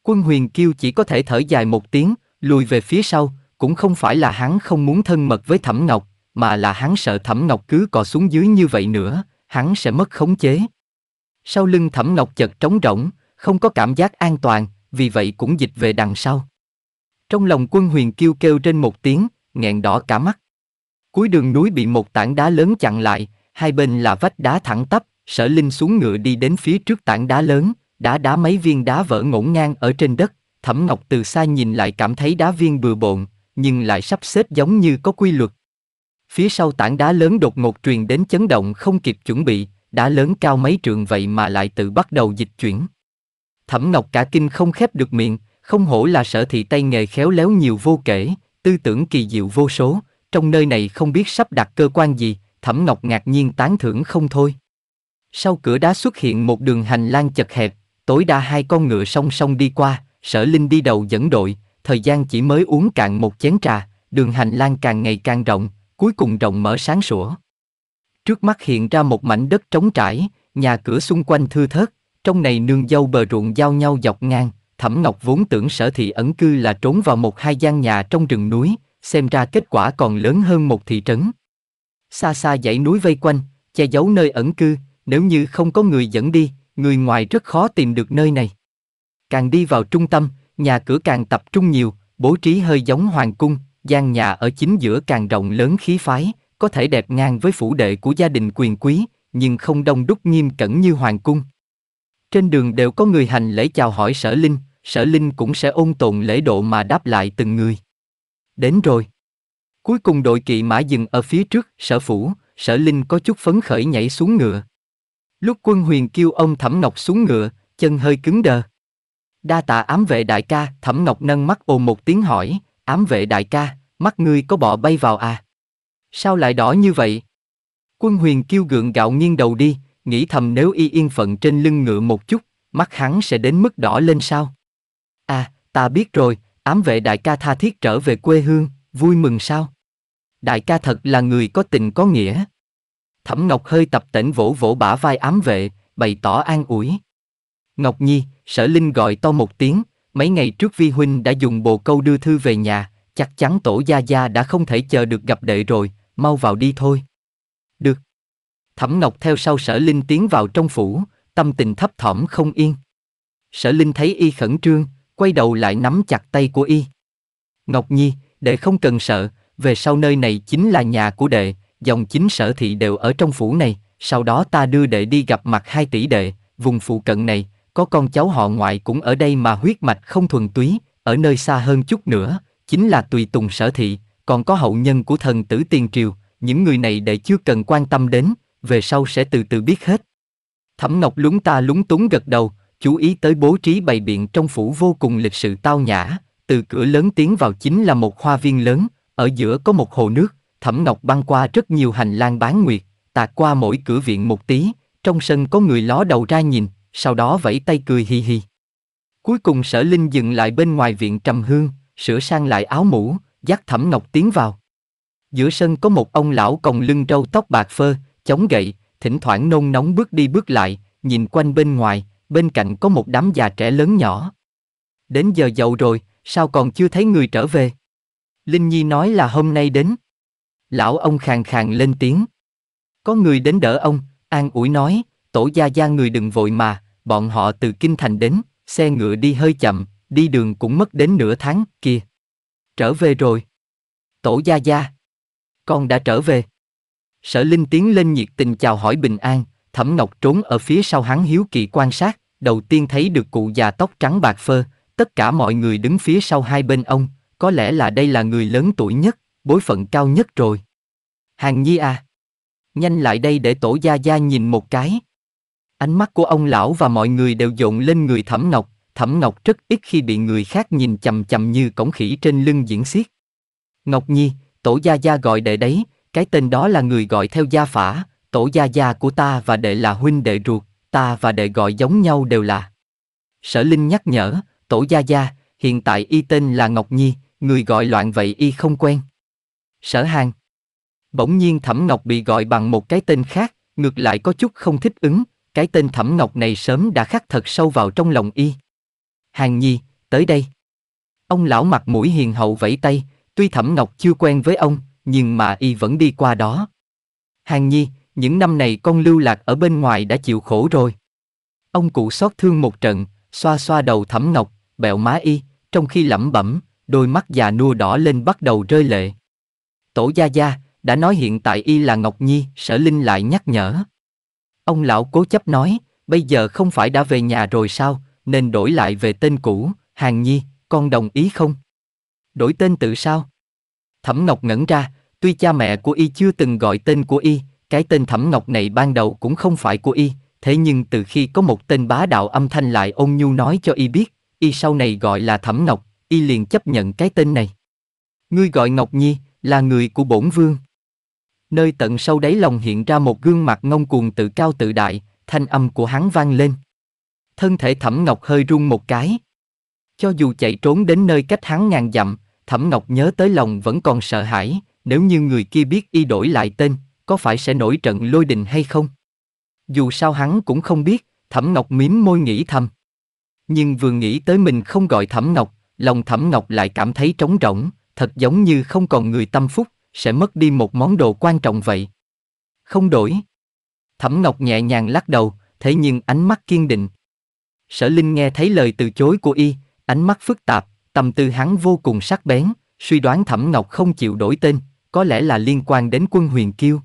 Quân huyền kiêu chỉ có thể thở dài một tiếng, lùi về phía sau, cũng không phải là hắn không muốn thân mật với Thẩm Ngọc, mà là hắn sợ Thẩm Ngọc cứ cò xuống dưới như vậy nữa, hắn sẽ mất khống chế. Sau lưng Thẩm Ngọc chợt trống rỗng, không có cảm giác an toàn, vì vậy cũng dịch về đằng sau. Trong lòng quân huyền kêu kêu trên một tiếng, nghẹn đỏ cả mắt. Cuối đường núi bị một tảng đá lớn chặn lại, hai bên là vách đá thẳng tắp, sở linh xuống ngựa đi đến phía trước tảng đá lớn, đá đá mấy viên đá vỡ ngổn ngang ở trên đất, thẩm ngọc từ xa nhìn lại cảm thấy đá viên bừa bộn, nhưng lại sắp xếp giống như có quy luật. Phía sau tảng đá lớn đột ngột truyền đến chấn động không kịp chuẩn bị, đá lớn cao mấy trường vậy mà lại tự bắt đầu dịch chuyển. Thẩm Ngọc cả kinh không khép được miệng, không hổ là sở thị tay nghề khéo léo nhiều vô kể, tư tưởng kỳ diệu vô số, trong nơi này không biết sắp đặt cơ quan gì, Thẩm Ngọc ngạc nhiên tán thưởng không thôi. Sau cửa đá xuất hiện một đường hành lang chật hẹp, tối đa hai con ngựa song song đi qua, sở linh đi đầu dẫn đội, thời gian chỉ mới uống cạn một chén trà, đường hành lang càng ngày càng rộng, cuối cùng rộng mở sáng sủa. Trước mắt hiện ra một mảnh đất trống trải, nhà cửa xung quanh thưa thớt, trong này nương dâu bờ ruộng giao nhau dọc ngang, Thẩm Ngọc vốn tưởng sở thị ẩn cư là trốn vào một hai gian nhà trong rừng núi, xem ra kết quả còn lớn hơn một thị trấn. Xa xa dãy núi vây quanh, che giấu nơi ẩn cư, nếu như không có người dẫn đi, người ngoài rất khó tìm được nơi này. Càng đi vào trung tâm, nhà cửa càng tập trung nhiều, bố trí hơi giống hoàng cung, gian nhà ở chính giữa càng rộng lớn khí phái, có thể đẹp ngang với phủ đệ của gia đình quyền quý, nhưng không đông đúc nghiêm cẩn như hoàng cung. Trên đường đều có người hành lễ chào hỏi sở linh, sở linh cũng sẽ ôn tồn lễ độ mà đáp lại từng người. Đến rồi. Cuối cùng đội kỵ mã dừng ở phía trước, sở phủ, sở linh có chút phấn khởi nhảy xuống ngựa. Lúc quân huyền kêu ông Thẩm Ngọc xuống ngựa, chân hơi cứng đờ. Đa tạ ám vệ đại ca, Thẩm Ngọc nâng mắt ồ một tiếng hỏi, ám vệ đại ca, mắt ngươi có bọ bay vào à? Sao lại đỏ như vậy? Quân huyền kêu gượng gạo nghiêng đầu đi, nghĩ thầm nếu y yên phận trên lưng ngựa một chút, mắt hắn sẽ đến mức đỏ lên sao. À, ta biết rồi, ám vệ đại ca tha thiết trở về quê hương, vui mừng sao? Đại ca thật là người có tình có nghĩa. Thẩm Ngọc hơi tập tễnh vỗ vỗ bả vai ám vệ, bày tỏ an ủi. Ngọc Nhi, sở linh gọi to một tiếng, mấy ngày trước Vi Huynh đã dùng bồ câu đưa thư về nhà, chắc chắn tổ gia gia đã không thể chờ được gặp đệ rồi, mau vào đi thôi. Thẩm Ngọc theo sau Sở Linh tiến vào trong phủ, tâm tình thấp thỏm không yên. Sở Linh thấy y khẩn trương, quay đầu lại nắm chặt tay của y. Ngọc Nhi, đệ không cần sợ, về sau nơi này chính là nhà của đệ, dòng chính sở thị đều ở trong phủ này, sau đó ta đưa đệ đi gặp mặt hai tỷ đệ, vùng phụ cận này, có con cháu họ ngoại cũng ở đây mà huyết mạch không thuần túy, ở nơi xa hơn chút nữa, chính là tùy tùng sở thị, còn có hậu nhân của thần tử tiền triều, những người này đệ chưa cần quan tâm đến, về sau sẽ từ từ biết hết. Thẩm Ngọc lúng ta lúng túng gật đầu, chú ý tới bố trí bày biện trong phủ vô cùng lịch sự tao nhã, từ cửa lớn tiến vào chính là một hoa viên lớn, ở giữa có một hồ nước, Thẩm Ngọc băng qua rất nhiều hành lang bán nguyệt, tạt qua mỗi cửa viện một tí, trong sân có người ló đầu ra nhìn, sau đó vẫy tay cười hi hi. Cuối cùng sở linh dừng lại bên ngoài viện trầm hương, sửa sang lại áo mũ, dắt Thẩm Ngọc tiến vào. Giữa sân có một ông lão còng lưng trâu tóc bạc phơ, chống gậy, thỉnh thoảng nôn nóng bước đi bước lại, nhìn quanh bên ngoài, bên cạnh có một đám già trẻ lớn nhỏ. Đến giờ giàu rồi, sao còn chưa thấy người trở về? Linh Nhi nói là hôm nay đến. Lão ông khàn khàn lên tiếng. Có người đến đỡ ông, an ủi nói, tổ gia gia người đừng vội mà, bọn họ từ Kinh Thành đến, xe ngựa đi hơi chậm, đi đường cũng mất đến nửa tháng, kia. Trở về rồi. Tổ gia gia. Con đã trở về. Sở Linh tiến lên nhiệt tình chào hỏi bình an, Thẩm Ngọc trốn ở phía sau hắn hiếu kỳ quan sát, đầu tiên thấy được cụ già tóc trắng bạc phơ, tất cả mọi người đứng phía sau hai bên ông, có lẽ là đây là người lớn tuổi nhất, bối phận cao nhất rồi. Hàng Nhi à! Nhanh lại đây để tổ gia gia nhìn một cái. Ánh mắt của ông lão và mọi người đều dồn lên người Thẩm Ngọc, Thẩm Ngọc rất ít khi bị người khác nhìn chầm chầm như cổng khỉ trên lưng diễn xiết. Ngọc Nhi, tổ gia gia gọi đệ đấy, cái tên đó là người gọi theo gia phả, tổ gia gia của ta và đệ là huynh đệ ruột, ta và đệ gọi giống nhau đều là. Sở Linh nhắc nhở, tổ gia gia, hiện tại y tên là Ngọc Nhi, người gọi loạn vậy y không quen. Sở Hàng Bỗng nhiên Thẩm Ngọc bị gọi bằng một cái tên khác, ngược lại có chút không thích ứng, cái tên Thẩm Ngọc này sớm đã khắc thật sâu vào trong lòng y. Hàng Nhi, tới đây. Ông lão mặt mũi hiền hậu vẫy tay, tuy Thẩm Ngọc chưa quen với ông, nhưng mà y vẫn đi qua đó. Hàng nhi, những năm này con lưu lạc ở bên ngoài đã chịu khổ rồi. Ông cụ xót thương một trận, xoa xoa đầu thẩm ngọc, bẹo má y, trong khi lẩm bẩm, đôi mắt già nua đỏ lên bắt đầu rơi lệ. Tổ gia gia, đã nói hiện tại y là Ngọc Nhi, sở linh lại nhắc nhở. Ông lão cố chấp nói, bây giờ không phải đã về nhà rồi sao, nên đổi lại về tên cũ, Hàng Nhi, con đồng ý không? Đổi tên tự sao? Thẩm Ngọc ngẩn ra, tuy cha mẹ của y chưa từng gọi tên của y, cái tên Thẩm Ngọc này ban đầu cũng không phải của y, thế nhưng từ khi có một tên bá đạo âm thanh lại ôn nhu nói cho y biết, y sau này gọi là Thẩm Ngọc, y liền chấp nhận cái tên này. Ngươi gọi Ngọc Nhi, là người của bổn vương. Nơi tận sâu đáy lòng hiện ra một gương mặt ngông cuồng tự cao tự đại, thanh âm của hắn vang lên. Thân thể Thẩm Ngọc hơi run một cái. Cho dù chạy trốn đến nơi cách hắn ngàn dặm, Thẩm Ngọc nhớ tới lòng vẫn còn sợ hãi, nếu như người kia biết y đổi lại tên, có phải sẽ nổi trận lôi đình hay không? Dù sao hắn cũng không biết, Thẩm Ngọc mím môi nghĩ thầm. Nhưng vừa nghĩ tới mình không gọi Thẩm Ngọc, lòng Thẩm Ngọc lại cảm thấy trống rỗng, thật giống như không còn người tâm phúc, sẽ mất đi một món đồ quan trọng vậy. Không đổi. Thẩm Ngọc nhẹ nhàng lắc đầu, thế nhưng ánh mắt kiên định. Sở Linh nghe thấy lời từ chối của y, ánh mắt phức tạp, Tâm tư hắn vô cùng sắc bén, suy đoán Thẩm Ngọc không chịu đổi tên, có lẽ là liên quan đến quân huyền kiêu.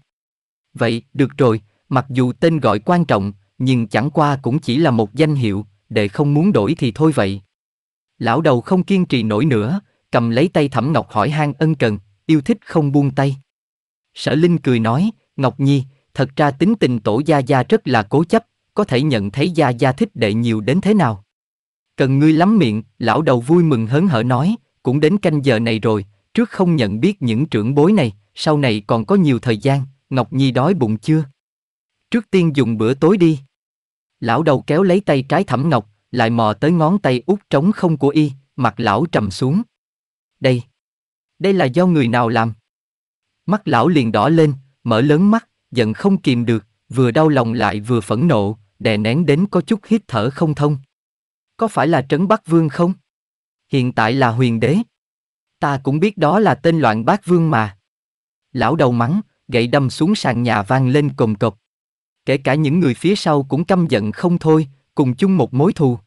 Vậy, được rồi, mặc dù tên gọi quan trọng, nhưng chẳng qua cũng chỉ là một danh hiệu, để không muốn đổi thì thôi vậy. Lão đầu không kiên trì nổi nữa, cầm lấy tay Thẩm Ngọc hỏi han ân cần, yêu thích không buông tay. Sở Linh cười nói, Ngọc Nhi, thật ra tính tình tổ gia gia rất là cố chấp, có thể nhận thấy gia gia thích đệ nhiều đến thế nào cần ngươi lắm miệng, lão đầu vui mừng hớn hở nói, cũng đến canh giờ này rồi, trước không nhận biết những trưởng bối này, sau này còn có nhiều thời gian, Ngọc Nhi đói bụng chưa? Trước tiên dùng bữa tối đi. Lão đầu kéo lấy tay trái thẩm Ngọc, lại mò tới ngón tay út trống không của y, mặt lão trầm xuống. Đây, đây là do người nào làm? Mắt lão liền đỏ lên, mở lớn mắt, giận không kìm được, vừa đau lòng lại vừa phẫn nộ, đè nén đến có chút hít thở không thông có phải là Trấn Bắc Vương không? Hiện tại là huyền đế. Ta cũng biết đó là tên loạn bác vương mà. Lão đầu mắng, gậy đâm xuống sàn nhà vang lên cồm cộp. Kể cả những người phía sau cũng căm giận không thôi, cùng chung một mối thù.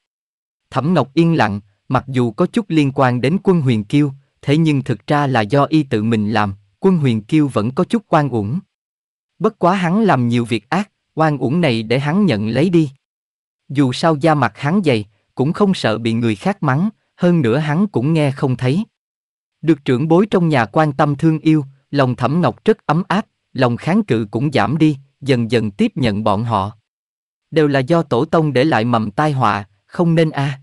Thẩm Ngọc yên lặng, mặc dù có chút liên quan đến quân huyền kiêu, thế nhưng thực ra là do y tự mình làm, quân huyền kiêu vẫn có chút oan uổng. Bất quá hắn làm nhiều việc ác, oan uổng này để hắn nhận lấy đi. Dù sao da mặt hắn dày, cũng không sợ bị người khác mắng, hơn nữa hắn cũng nghe không thấy. Được trưởng bối trong nhà quan tâm thương yêu, lòng thẩm ngọc rất ấm áp, lòng kháng cự cũng giảm đi, dần dần tiếp nhận bọn họ. Đều là do tổ tông để lại mầm tai họa, không nên a. À.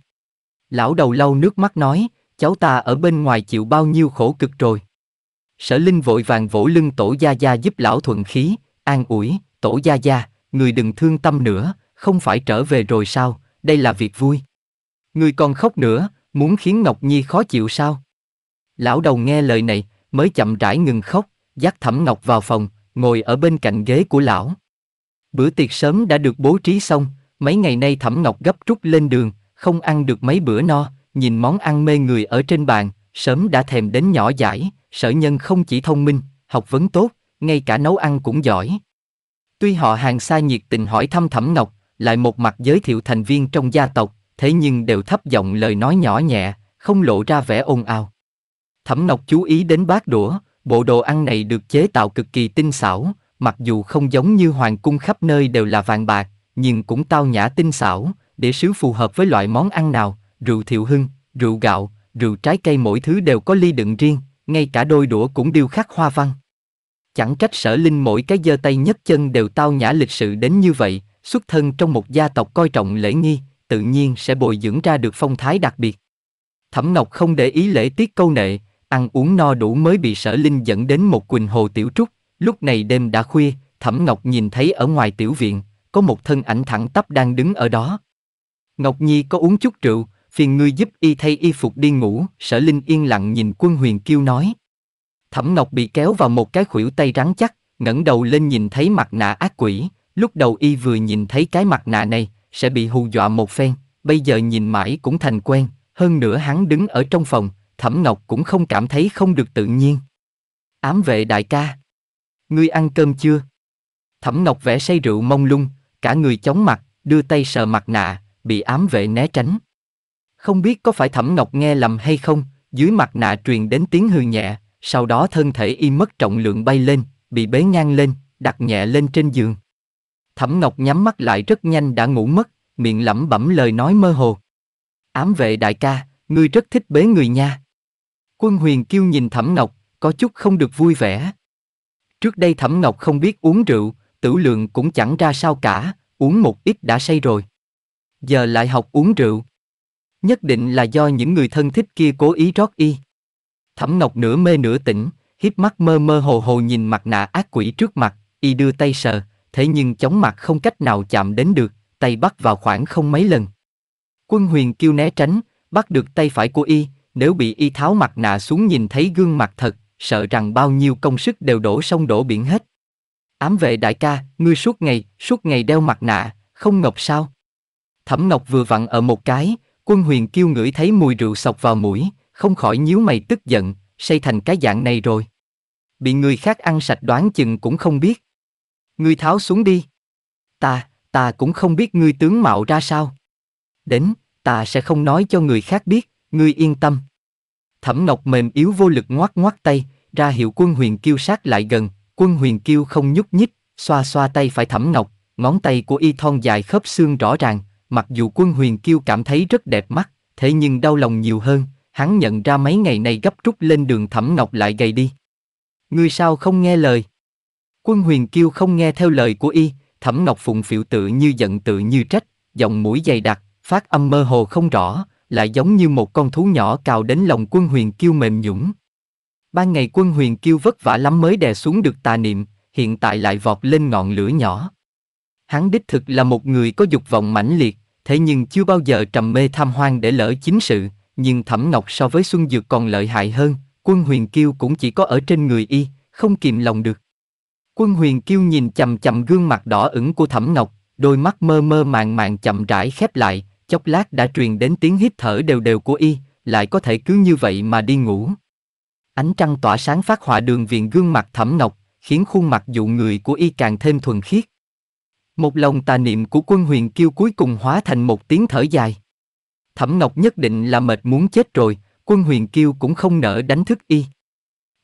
Lão đầu lâu nước mắt nói, cháu ta ở bên ngoài chịu bao nhiêu khổ cực rồi. Sở Linh vội vàng vỗ lưng tổ gia gia giúp lão thuận khí, an ủi, tổ gia gia, người đừng thương tâm nữa, không phải trở về rồi sao, đây là việc vui. Ngươi còn khóc nữa, muốn khiến Ngọc Nhi khó chịu sao? Lão đầu nghe lời này, mới chậm rãi ngừng khóc, dắt Thẩm Ngọc vào phòng, ngồi ở bên cạnh ghế của lão. Bữa tiệc sớm đã được bố trí xong, mấy ngày nay Thẩm Ngọc gấp rút lên đường, không ăn được mấy bữa no, nhìn món ăn mê người ở trên bàn, sớm đã thèm đến nhỏ dãi. sở nhân không chỉ thông minh, học vấn tốt, ngay cả nấu ăn cũng giỏi. Tuy họ hàng xa nhiệt tình hỏi thăm Thẩm Ngọc, lại một mặt giới thiệu thành viên trong gia tộc, thế nhưng đều thấp giọng lời nói nhỏ nhẹ, không lộ ra vẻ ồn ào. Thẩm ngọc chú ý đến bát đũa, bộ đồ ăn này được chế tạo cực kỳ tinh xảo, mặc dù không giống như hoàng cung khắp nơi đều là vàng bạc, nhưng cũng tao nhã tinh xảo, để sứ phù hợp với loại món ăn nào, rượu thiệu hưng, rượu gạo, rượu trái cây mỗi thứ đều có ly đựng riêng, ngay cả đôi đũa cũng điêu khắc hoa văn. Chẳng trách sở linh mỗi cái giơ tay nhấc chân đều tao nhã lịch sự đến như vậy, xuất thân trong một gia tộc coi trọng lễ nghi, tự nhiên sẽ bồi dưỡng ra được phong thái đặc biệt. Thẩm Ngọc không để ý lễ tiết câu nệ, ăn uống no đủ mới bị sở linh dẫn đến một quỳnh hồ tiểu trúc, lúc này đêm đã khuya, Thẩm Ngọc nhìn thấy ở ngoài tiểu viện, có một thân ảnh thẳng tắp đang đứng ở đó. Ngọc Nhi có uống chút rượu, phiền ngươi giúp y thay y phục đi ngủ, sở linh yên lặng nhìn quân huyền kêu nói. Thẩm Ngọc bị kéo vào một cái khuỷu tay rắn chắc, ngẩng đầu lên nhìn thấy mặt nạ ác quỷ, lúc đầu y vừa nhìn thấy cái mặt nạ này, sẽ bị hù dọa một phen, bây giờ nhìn mãi cũng thành quen, hơn nữa hắn đứng ở trong phòng, Thẩm Ngọc cũng không cảm thấy không được tự nhiên. Ám vệ đại ca, ngươi ăn cơm chưa? Thẩm Ngọc vẽ say rượu mông lung, cả người chóng mặt, đưa tay sờ mặt nạ, bị ám vệ né tránh. Không biết có phải Thẩm Ngọc nghe lầm hay không, dưới mặt nạ truyền đến tiếng hư nhẹ, sau đó thân thể y mất trọng lượng bay lên, bị bế ngang lên, đặt nhẹ lên trên giường. Thẩm Ngọc nhắm mắt lại rất nhanh đã ngủ mất, miệng lẩm bẩm lời nói mơ hồ. Ám vệ đại ca, ngươi rất thích bế người nha. Quân huyền kêu nhìn Thẩm Ngọc, có chút không được vui vẻ. Trước đây Thẩm Ngọc không biết uống rượu, tử lượng cũng chẳng ra sao cả, uống một ít đã say rồi. Giờ lại học uống rượu. Nhất định là do những người thân thích kia cố ý rót y. Thẩm Ngọc nửa mê nửa tỉnh, hiếp mắt mơ mơ hồ hồ nhìn mặt nạ ác quỷ trước mặt, y đưa tay sờ thế nhưng chóng mặt không cách nào chạm đến được, tay bắt vào khoảng không mấy lần. Quân huyền kêu né tránh, bắt được tay phải của y, nếu bị y tháo mặt nạ xuống nhìn thấy gương mặt thật, sợ rằng bao nhiêu công sức đều đổ sông đổ biển hết. Ám vệ đại ca, ngươi suốt ngày, suốt ngày đeo mặt nạ, không ngọc sao? Thẩm Ngọc vừa vặn ở một cái, quân huyền kêu ngửi thấy mùi rượu sọc vào mũi, không khỏi nhíu mày tức giận, say thành cái dạng này rồi. Bị người khác ăn sạch đoán chừng cũng không biết ngươi tháo xuống đi. Ta, ta cũng không biết ngươi tướng mạo ra sao. Đến, ta sẽ không nói cho người khác biết, ngươi yên tâm. Thẩm Ngọc mềm yếu vô lực ngoắc ngoắc tay, ra hiệu quân huyền kiêu sát lại gần, quân huyền kiêu không nhúc nhích, xoa xoa tay phải Thẩm Ngọc, ngón tay của y thon dài khớp xương rõ ràng, mặc dù quân huyền kiêu cảm thấy rất đẹp mắt, thế nhưng đau lòng nhiều hơn, hắn nhận ra mấy ngày này gấp rút lên đường Thẩm Ngọc lại gầy đi. Ngươi sao không nghe lời? Quân huyền kiêu không nghe theo lời của y, thẩm ngọc phụng phiệu tự như giận tự như trách, giọng mũi dày đặc, phát âm mơ hồ không rõ, lại giống như một con thú nhỏ cào đến lòng quân huyền kiêu mềm nhũng. Ban ngày quân huyền kiêu vất vả lắm mới đè xuống được tà niệm, hiện tại lại vọt lên ngọn lửa nhỏ. Hắn đích thực là một người có dục vọng mãnh liệt, thế nhưng chưa bao giờ trầm mê tham hoang để lỡ chính sự, nhưng Thẩm Ngọc so với Xuân Dược còn lợi hại hơn, quân huyền kiêu cũng chỉ có ở trên người y, không kìm lòng được. Quân huyền kiêu nhìn chầm chầm gương mặt đỏ ửng của thẩm ngọc, đôi mắt mơ mơ màng màng chậm rãi khép lại, chốc lát đã truyền đến tiếng hít thở đều đều của y, lại có thể cứ như vậy mà đi ngủ. Ánh trăng tỏa sáng phát họa đường viền gương mặt thẩm ngọc, khiến khuôn mặt dụ người của y càng thêm thuần khiết. Một lòng tà niệm của quân huyền kiêu cuối cùng hóa thành một tiếng thở dài. Thẩm Ngọc nhất định là mệt muốn chết rồi, quân huyền kiêu cũng không nỡ đánh thức y.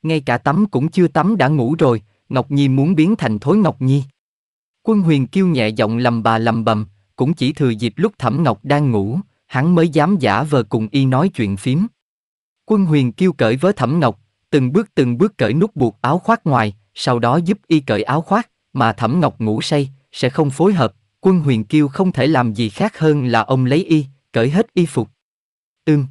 Ngay cả tắm cũng chưa tắm đã ngủ rồi, Ngọc Nhi muốn biến thành thối Ngọc Nhi. Quân huyền kêu nhẹ giọng lầm bà lầm bầm, cũng chỉ thừa dịp lúc Thẩm Ngọc đang ngủ, hắn mới dám giả vờ cùng y nói chuyện phím. Quân huyền kêu cởi với Thẩm Ngọc, từng bước từng bước cởi nút buộc áo khoác ngoài, sau đó giúp y cởi áo khoác, mà Thẩm Ngọc ngủ say, sẽ không phối hợp, quân huyền kêu không thể làm gì khác hơn là ông lấy y, cởi hết y phục. Ưm.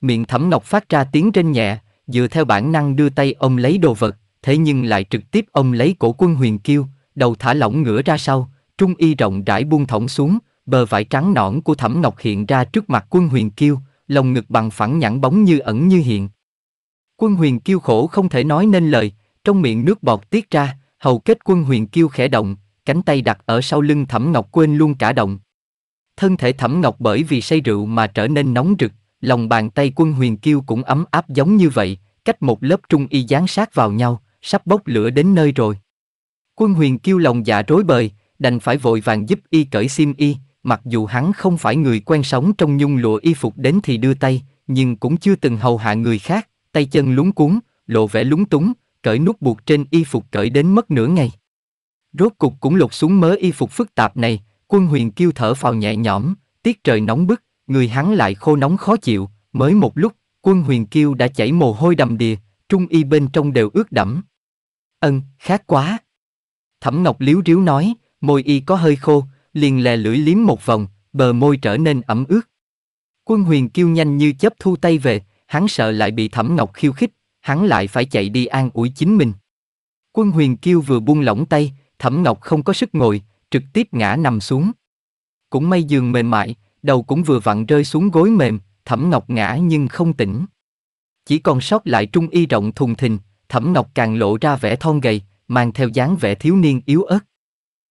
Miệng Thẩm Ngọc phát ra tiếng trên nhẹ, dựa theo bản năng đưa tay ông lấy đồ vật, thế nhưng lại trực tiếp ông lấy cổ quân huyền kiêu, đầu thả lỏng ngửa ra sau, trung y rộng rãi buông thõng xuống, bờ vải trắng nõn của thẩm ngọc hiện ra trước mặt quân huyền kiêu, lồng ngực bằng phẳng nhẵn bóng như ẩn như hiện. Quân huyền kiêu khổ không thể nói nên lời, trong miệng nước bọt tiết ra, hầu kết quân huyền kiêu khẽ động, cánh tay đặt ở sau lưng thẩm ngọc quên luôn cả động. Thân thể thẩm ngọc bởi vì say rượu mà trở nên nóng rực, lòng bàn tay quân huyền kiêu cũng ấm áp giống như vậy, cách một lớp trung y dán sát vào nhau, sắp bốc lửa đến nơi rồi. Quân huyền kêu lòng dạ rối bời, đành phải vội vàng giúp y cởi sim y, mặc dù hắn không phải người quen sống trong nhung lụa y phục đến thì đưa tay, nhưng cũng chưa từng hầu hạ người khác, tay chân lúng cuốn, lộ vẻ lúng túng, cởi nút buộc trên y phục cởi đến mất nửa ngày. Rốt cục cũng lột xuống mớ y phục phức tạp này, quân huyền kêu thở phào nhẹ nhõm, tiết trời nóng bức, người hắn lại khô nóng khó chịu, mới một lúc, quân huyền kêu đã chảy mồ hôi đầm đìa, trung y bên trong đều ướt đẫm. Ân, khát quá. Thẩm Ngọc liếu riếu nói, môi y có hơi khô, liền lè lưỡi liếm một vòng, bờ môi trở nên ẩm ướt. Quân huyền kêu nhanh như chớp thu tay về, hắn sợ lại bị Thẩm Ngọc khiêu khích, hắn lại phải chạy đi an ủi chính mình. Quân huyền kêu vừa buông lỏng tay, Thẩm Ngọc không có sức ngồi, trực tiếp ngã nằm xuống. Cũng may giường mềm mại, đầu cũng vừa vặn rơi xuống gối mềm, Thẩm Ngọc ngã nhưng không tỉnh chỉ còn sót lại trung y rộng thùng thình, thẩm ngọc càng lộ ra vẻ thon gầy, mang theo dáng vẻ thiếu niên yếu ớt.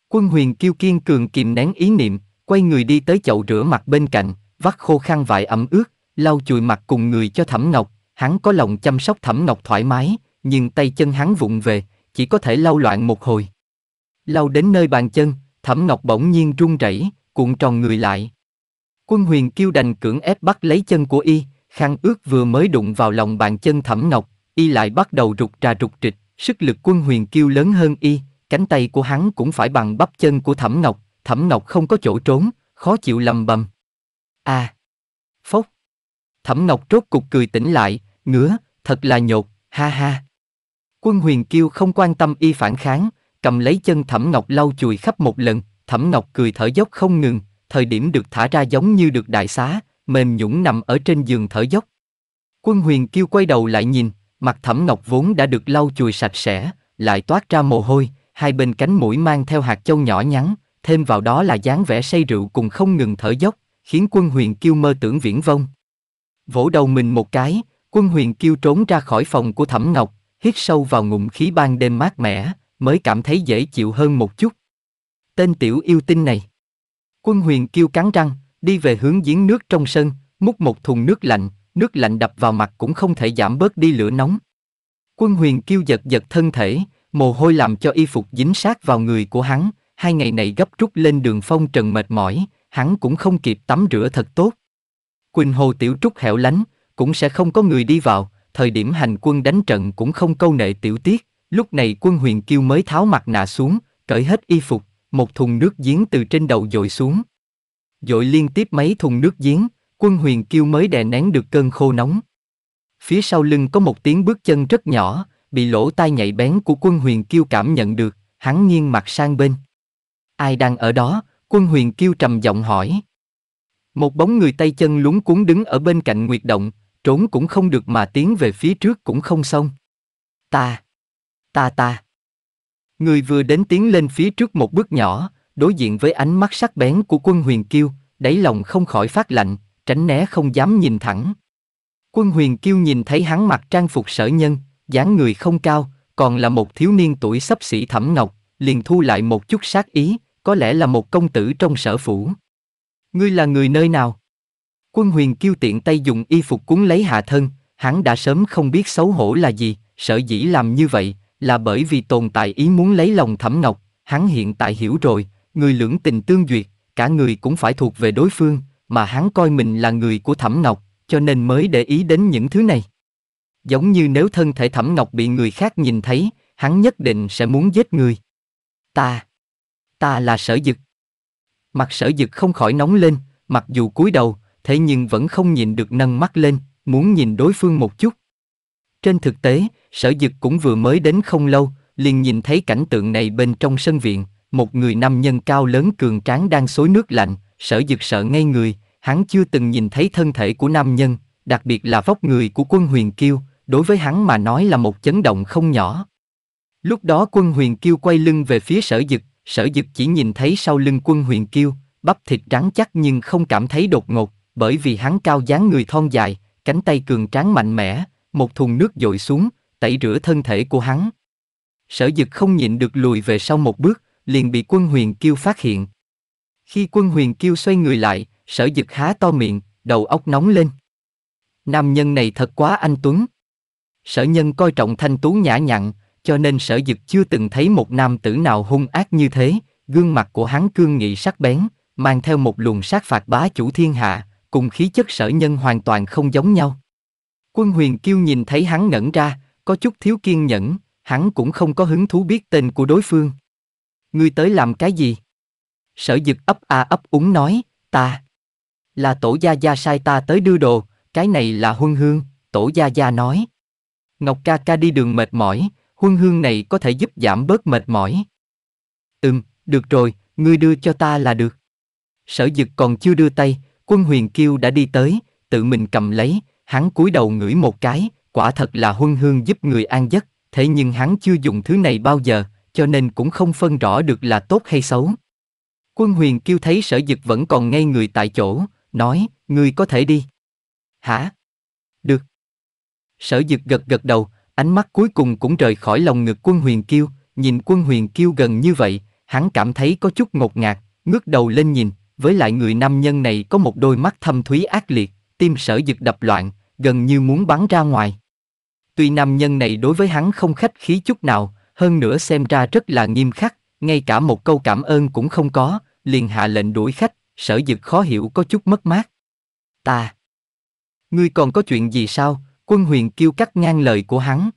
Quân huyền kiêu kiên cường kìm nén ý niệm, quay người đi tới chậu rửa mặt bên cạnh, vắt khô khăn vải ẩm ướt, lau chùi mặt cùng người cho thẩm ngọc, hắn có lòng chăm sóc thẩm ngọc thoải mái, nhưng tay chân hắn vụng về, chỉ có thể lau loạn một hồi. Lau đến nơi bàn chân, thẩm ngọc bỗng nhiên run rẩy, cuộn tròn người lại. Quân huyền kiêu đành cưỡng ép bắt lấy chân của y, Khăn ướt vừa mới đụng vào lòng bàn chân thẩm ngọc, y lại bắt đầu rụt trà rụt trịch, sức lực quân huyền kêu lớn hơn y, cánh tay của hắn cũng phải bằng bắp chân của thẩm ngọc, thẩm ngọc không có chỗ trốn, khó chịu lầm bầm. A, Phốc! Thẩm ngọc rốt cục cười tỉnh lại, ngứa, thật là nhột, ha ha. Quân huyền kêu không quan tâm y phản kháng, cầm lấy chân thẩm ngọc lau chùi khắp một lần, thẩm ngọc cười thở dốc không ngừng, thời điểm được thả ra giống như được đại xá, mềm nhũng nằm ở trên giường thở dốc. Quân huyền kêu quay đầu lại nhìn, mặt thẩm ngọc vốn đã được lau chùi sạch sẽ, lại toát ra mồ hôi, hai bên cánh mũi mang theo hạt châu nhỏ nhắn, thêm vào đó là dáng vẻ say rượu cùng không ngừng thở dốc, khiến quân huyền kêu mơ tưởng viễn vông. Vỗ đầu mình một cái, quân huyền kêu trốn ra khỏi phòng của thẩm ngọc, hít sâu vào ngụm khí ban đêm mát mẻ, mới cảm thấy dễ chịu hơn một chút. Tên tiểu yêu tinh này. Quân huyền kêu cắn răng, đi về hướng giếng nước trong sân, múc một thùng nước lạnh, nước lạnh đập vào mặt cũng không thể giảm bớt đi lửa nóng. Quân huyền kêu giật giật thân thể, mồ hôi làm cho y phục dính sát vào người của hắn, hai ngày này gấp rút lên đường phong trần mệt mỏi, hắn cũng không kịp tắm rửa thật tốt. Quỳnh hồ tiểu trúc hẻo lánh, cũng sẽ không có người đi vào, thời điểm hành quân đánh trận cũng không câu nệ tiểu tiết, lúc này quân huyền kêu mới tháo mặt nạ xuống, cởi hết y phục, một thùng nước giếng từ trên đầu dội xuống dội liên tiếp mấy thùng nước giếng, quân huyền kiêu mới đè nén được cơn khô nóng. Phía sau lưng có một tiếng bước chân rất nhỏ, bị lỗ tai nhạy bén của quân huyền kiêu cảm nhận được, hắn nghiêng mặt sang bên. Ai đang ở đó, quân huyền kiêu trầm giọng hỏi. Một bóng người tay chân lúng cuốn đứng ở bên cạnh nguyệt động, trốn cũng không được mà tiến về phía trước cũng không xong. Ta! Ta ta! Người vừa đến tiến lên phía trước một bước nhỏ, Đối diện với ánh mắt sắc bén của quân huyền kiêu, đáy lòng không khỏi phát lạnh, tránh né không dám nhìn thẳng. Quân huyền kiêu nhìn thấy hắn mặc trang phục sở nhân, dáng người không cao, còn là một thiếu niên tuổi sắp xỉ thẩm ngọc, liền thu lại một chút sát ý, có lẽ là một công tử trong sở phủ. Ngươi là người nơi nào? Quân huyền kiêu tiện tay dùng y phục cuốn lấy hạ thân, hắn đã sớm không biết xấu hổ là gì, sở dĩ làm như vậy, là bởi vì tồn tại ý muốn lấy lòng thẩm ngọc, hắn hiện tại hiểu rồi, người lưỡng tình tương duyệt, cả người cũng phải thuộc về đối phương, mà hắn coi mình là người của Thẩm Ngọc, cho nên mới để ý đến những thứ này. Giống như nếu thân thể Thẩm Ngọc bị người khác nhìn thấy, hắn nhất định sẽ muốn giết người. Ta, ta là sở dực. Mặt sở dực không khỏi nóng lên, mặc dù cúi đầu, thế nhưng vẫn không nhìn được nâng mắt lên, muốn nhìn đối phương một chút. Trên thực tế, sở dực cũng vừa mới đến không lâu, liền nhìn thấy cảnh tượng này bên trong sân viện, một người nam nhân cao lớn cường tráng đang xối nước lạnh, sở dực sợ ngay người, hắn chưa từng nhìn thấy thân thể của nam nhân, đặc biệt là vóc người của quân huyền kiêu, đối với hắn mà nói là một chấn động không nhỏ. Lúc đó quân huyền kiêu quay lưng về phía sở dực, sở dực chỉ nhìn thấy sau lưng quân huyền kiêu, bắp thịt rắn chắc nhưng không cảm thấy đột ngột, bởi vì hắn cao dáng người thon dài, cánh tay cường tráng mạnh mẽ, một thùng nước dội xuống, tẩy rửa thân thể của hắn. Sở dực không nhịn được lùi về sau một bước, liền bị quân huyền kiêu phát hiện. Khi quân huyền kiêu xoay người lại, sở dực há to miệng, đầu óc nóng lên. Nam nhân này thật quá anh Tuấn. Sở nhân coi trọng thanh tú nhã nhặn, cho nên sở dực chưa từng thấy một nam tử nào hung ác như thế, gương mặt của hắn cương nghị sắc bén, mang theo một luồng sát phạt bá chủ thiên hạ, cùng khí chất sở nhân hoàn toàn không giống nhau. Quân huyền kiêu nhìn thấy hắn ngẩn ra, có chút thiếu kiên nhẫn, hắn cũng không có hứng thú biết tên của đối phương. Ngươi tới làm cái gì? Sở dực ấp a ấp úng nói, ta. Là tổ gia gia sai ta tới đưa đồ, cái này là huân hương, tổ gia gia nói. Ngọc ca ca đi đường mệt mỏi, huân hương này có thể giúp giảm bớt mệt mỏi. Ừm, được rồi, ngươi đưa cho ta là được. Sở dực còn chưa đưa tay, quân huyền kiêu đã đi tới, tự mình cầm lấy, hắn cúi đầu ngửi một cái, quả thật là huân hương giúp người an giấc, thế nhưng hắn chưa dùng thứ này bao giờ, cho nên cũng không phân rõ được là tốt hay xấu. Quân huyền kêu thấy sở dực vẫn còn ngay người tại chỗ, nói, ngươi có thể đi. Hả? Được. Sở dực gật gật đầu, ánh mắt cuối cùng cũng rời khỏi lòng ngực quân huyền kiêu, nhìn quân huyền kiêu gần như vậy, hắn cảm thấy có chút ngột ngạt, ngước đầu lên nhìn, với lại người nam nhân này có một đôi mắt thâm thúy ác liệt, tim sở dực đập loạn, gần như muốn bắn ra ngoài. Tuy nam nhân này đối với hắn không khách khí chút nào, hơn nữa xem ra rất là nghiêm khắc, ngay cả một câu cảm ơn cũng không có, liền hạ lệnh đuổi khách, sở dực khó hiểu có chút mất mát. Ta! Ngươi còn có chuyện gì sao? Quân huyền kêu cắt ngang lời của hắn.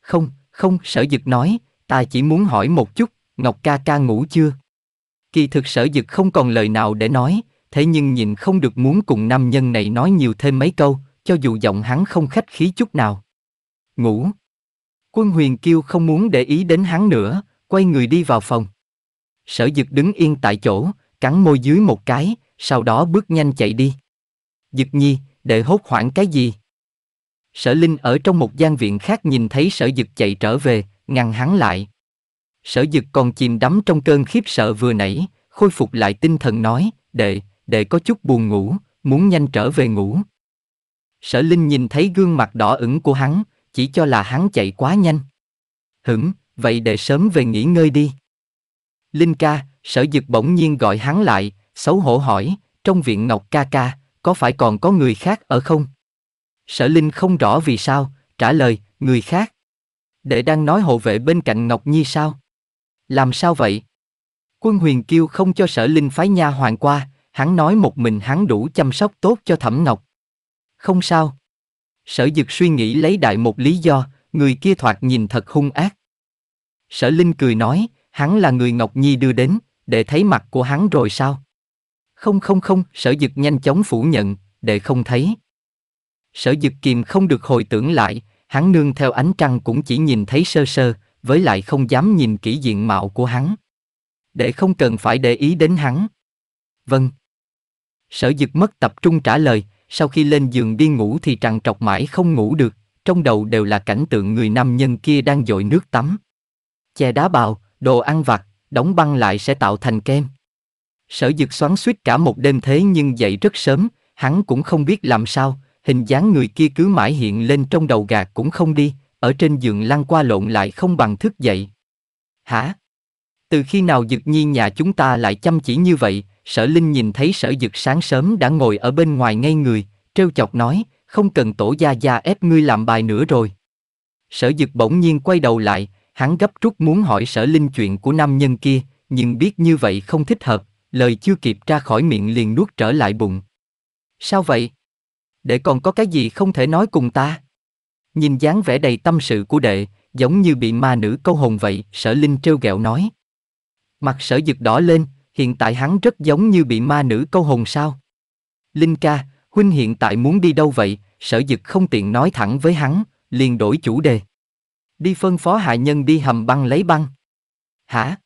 Không, không, sở dực nói, ta chỉ muốn hỏi một chút, Ngọc ca ca ngủ chưa? Kỳ thực sở dực không còn lời nào để nói, thế nhưng nhìn không được muốn cùng nam nhân này nói nhiều thêm mấy câu, cho dù giọng hắn không khách khí chút nào. Ngủ, Quân huyền kêu không muốn để ý đến hắn nữa, quay người đi vào phòng. Sở dực đứng yên tại chỗ, cắn môi dưới một cái, sau đó bước nhanh chạy đi. Dực nhi, đệ hốt hoảng cái gì? Sở Linh ở trong một gian viện khác nhìn thấy sở dực chạy trở về, ngăn hắn lại. Sở dực còn chìm đắm trong cơn khiếp sợ vừa nãy, khôi phục lại tinh thần nói, đệ, đệ có chút buồn ngủ, muốn nhanh trở về ngủ. Sở Linh nhìn thấy gương mặt đỏ ửng của hắn, chỉ cho là hắn chạy quá nhanh. Hửng, vậy để sớm về nghỉ ngơi đi. Linh ca, sở dực bỗng nhiên gọi hắn lại, xấu hổ hỏi, trong viện Ngọc ca ca, có phải còn có người khác ở không? Sở Linh không rõ vì sao, trả lời, người khác. Đệ đang nói hộ vệ bên cạnh Ngọc Nhi sao? Làm sao vậy? Quân huyền kêu không cho sở Linh phái nha hoàng qua, hắn nói một mình hắn đủ chăm sóc tốt cho thẩm Ngọc. Không sao, Sở dực suy nghĩ lấy đại một lý do, người kia thoạt nhìn thật hung ác. Sở Linh cười nói, hắn là người Ngọc Nhi đưa đến, để thấy mặt của hắn rồi sao? Không không không, sở dực nhanh chóng phủ nhận, để không thấy. Sở dực kìm không được hồi tưởng lại, hắn nương theo ánh trăng cũng chỉ nhìn thấy sơ sơ, với lại không dám nhìn kỹ diện mạo của hắn. Để không cần phải để ý đến hắn. Vâng. Sở dực mất tập trung trả lời, sau khi lên giường đi ngủ thì trằn trọc mãi không ngủ được, trong đầu đều là cảnh tượng người nam nhân kia đang dội nước tắm. Chè đá bào, đồ ăn vặt, đóng băng lại sẽ tạo thành kem. Sở dực xoắn suýt cả một đêm thế nhưng dậy rất sớm, hắn cũng không biết làm sao, hình dáng người kia cứ mãi hiện lên trong đầu gạt cũng không đi, ở trên giường lăn qua lộn lại không bằng thức dậy. Hả? Từ khi nào Dực Nhi nhà chúng ta lại chăm chỉ như vậy, sở linh nhìn thấy sở dực sáng sớm đã ngồi ở bên ngoài ngay người, trêu chọc nói, không cần tổ gia gia ép ngươi làm bài nữa rồi. Sở dực bỗng nhiên quay đầu lại, hắn gấp rút muốn hỏi sở linh chuyện của nam nhân kia, nhưng biết như vậy không thích hợp, lời chưa kịp ra khỏi miệng liền nuốt trở lại bụng. Sao vậy? Để còn có cái gì không thể nói cùng ta? Nhìn dáng vẻ đầy tâm sự của đệ, giống như bị ma nữ câu hồn vậy, sở linh trêu ghẹo nói. Mặt sở dực đỏ lên, hiện tại hắn rất giống như bị ma nữ câu hồn sao. Linh ca, huynh hiện tại muốn đi đâu vậy, sở dực không tiện nói thẳng với hắn, liền đổi chủ đề. Đi phân phó hạ nhân đi hầm băng lấy băng. Hả?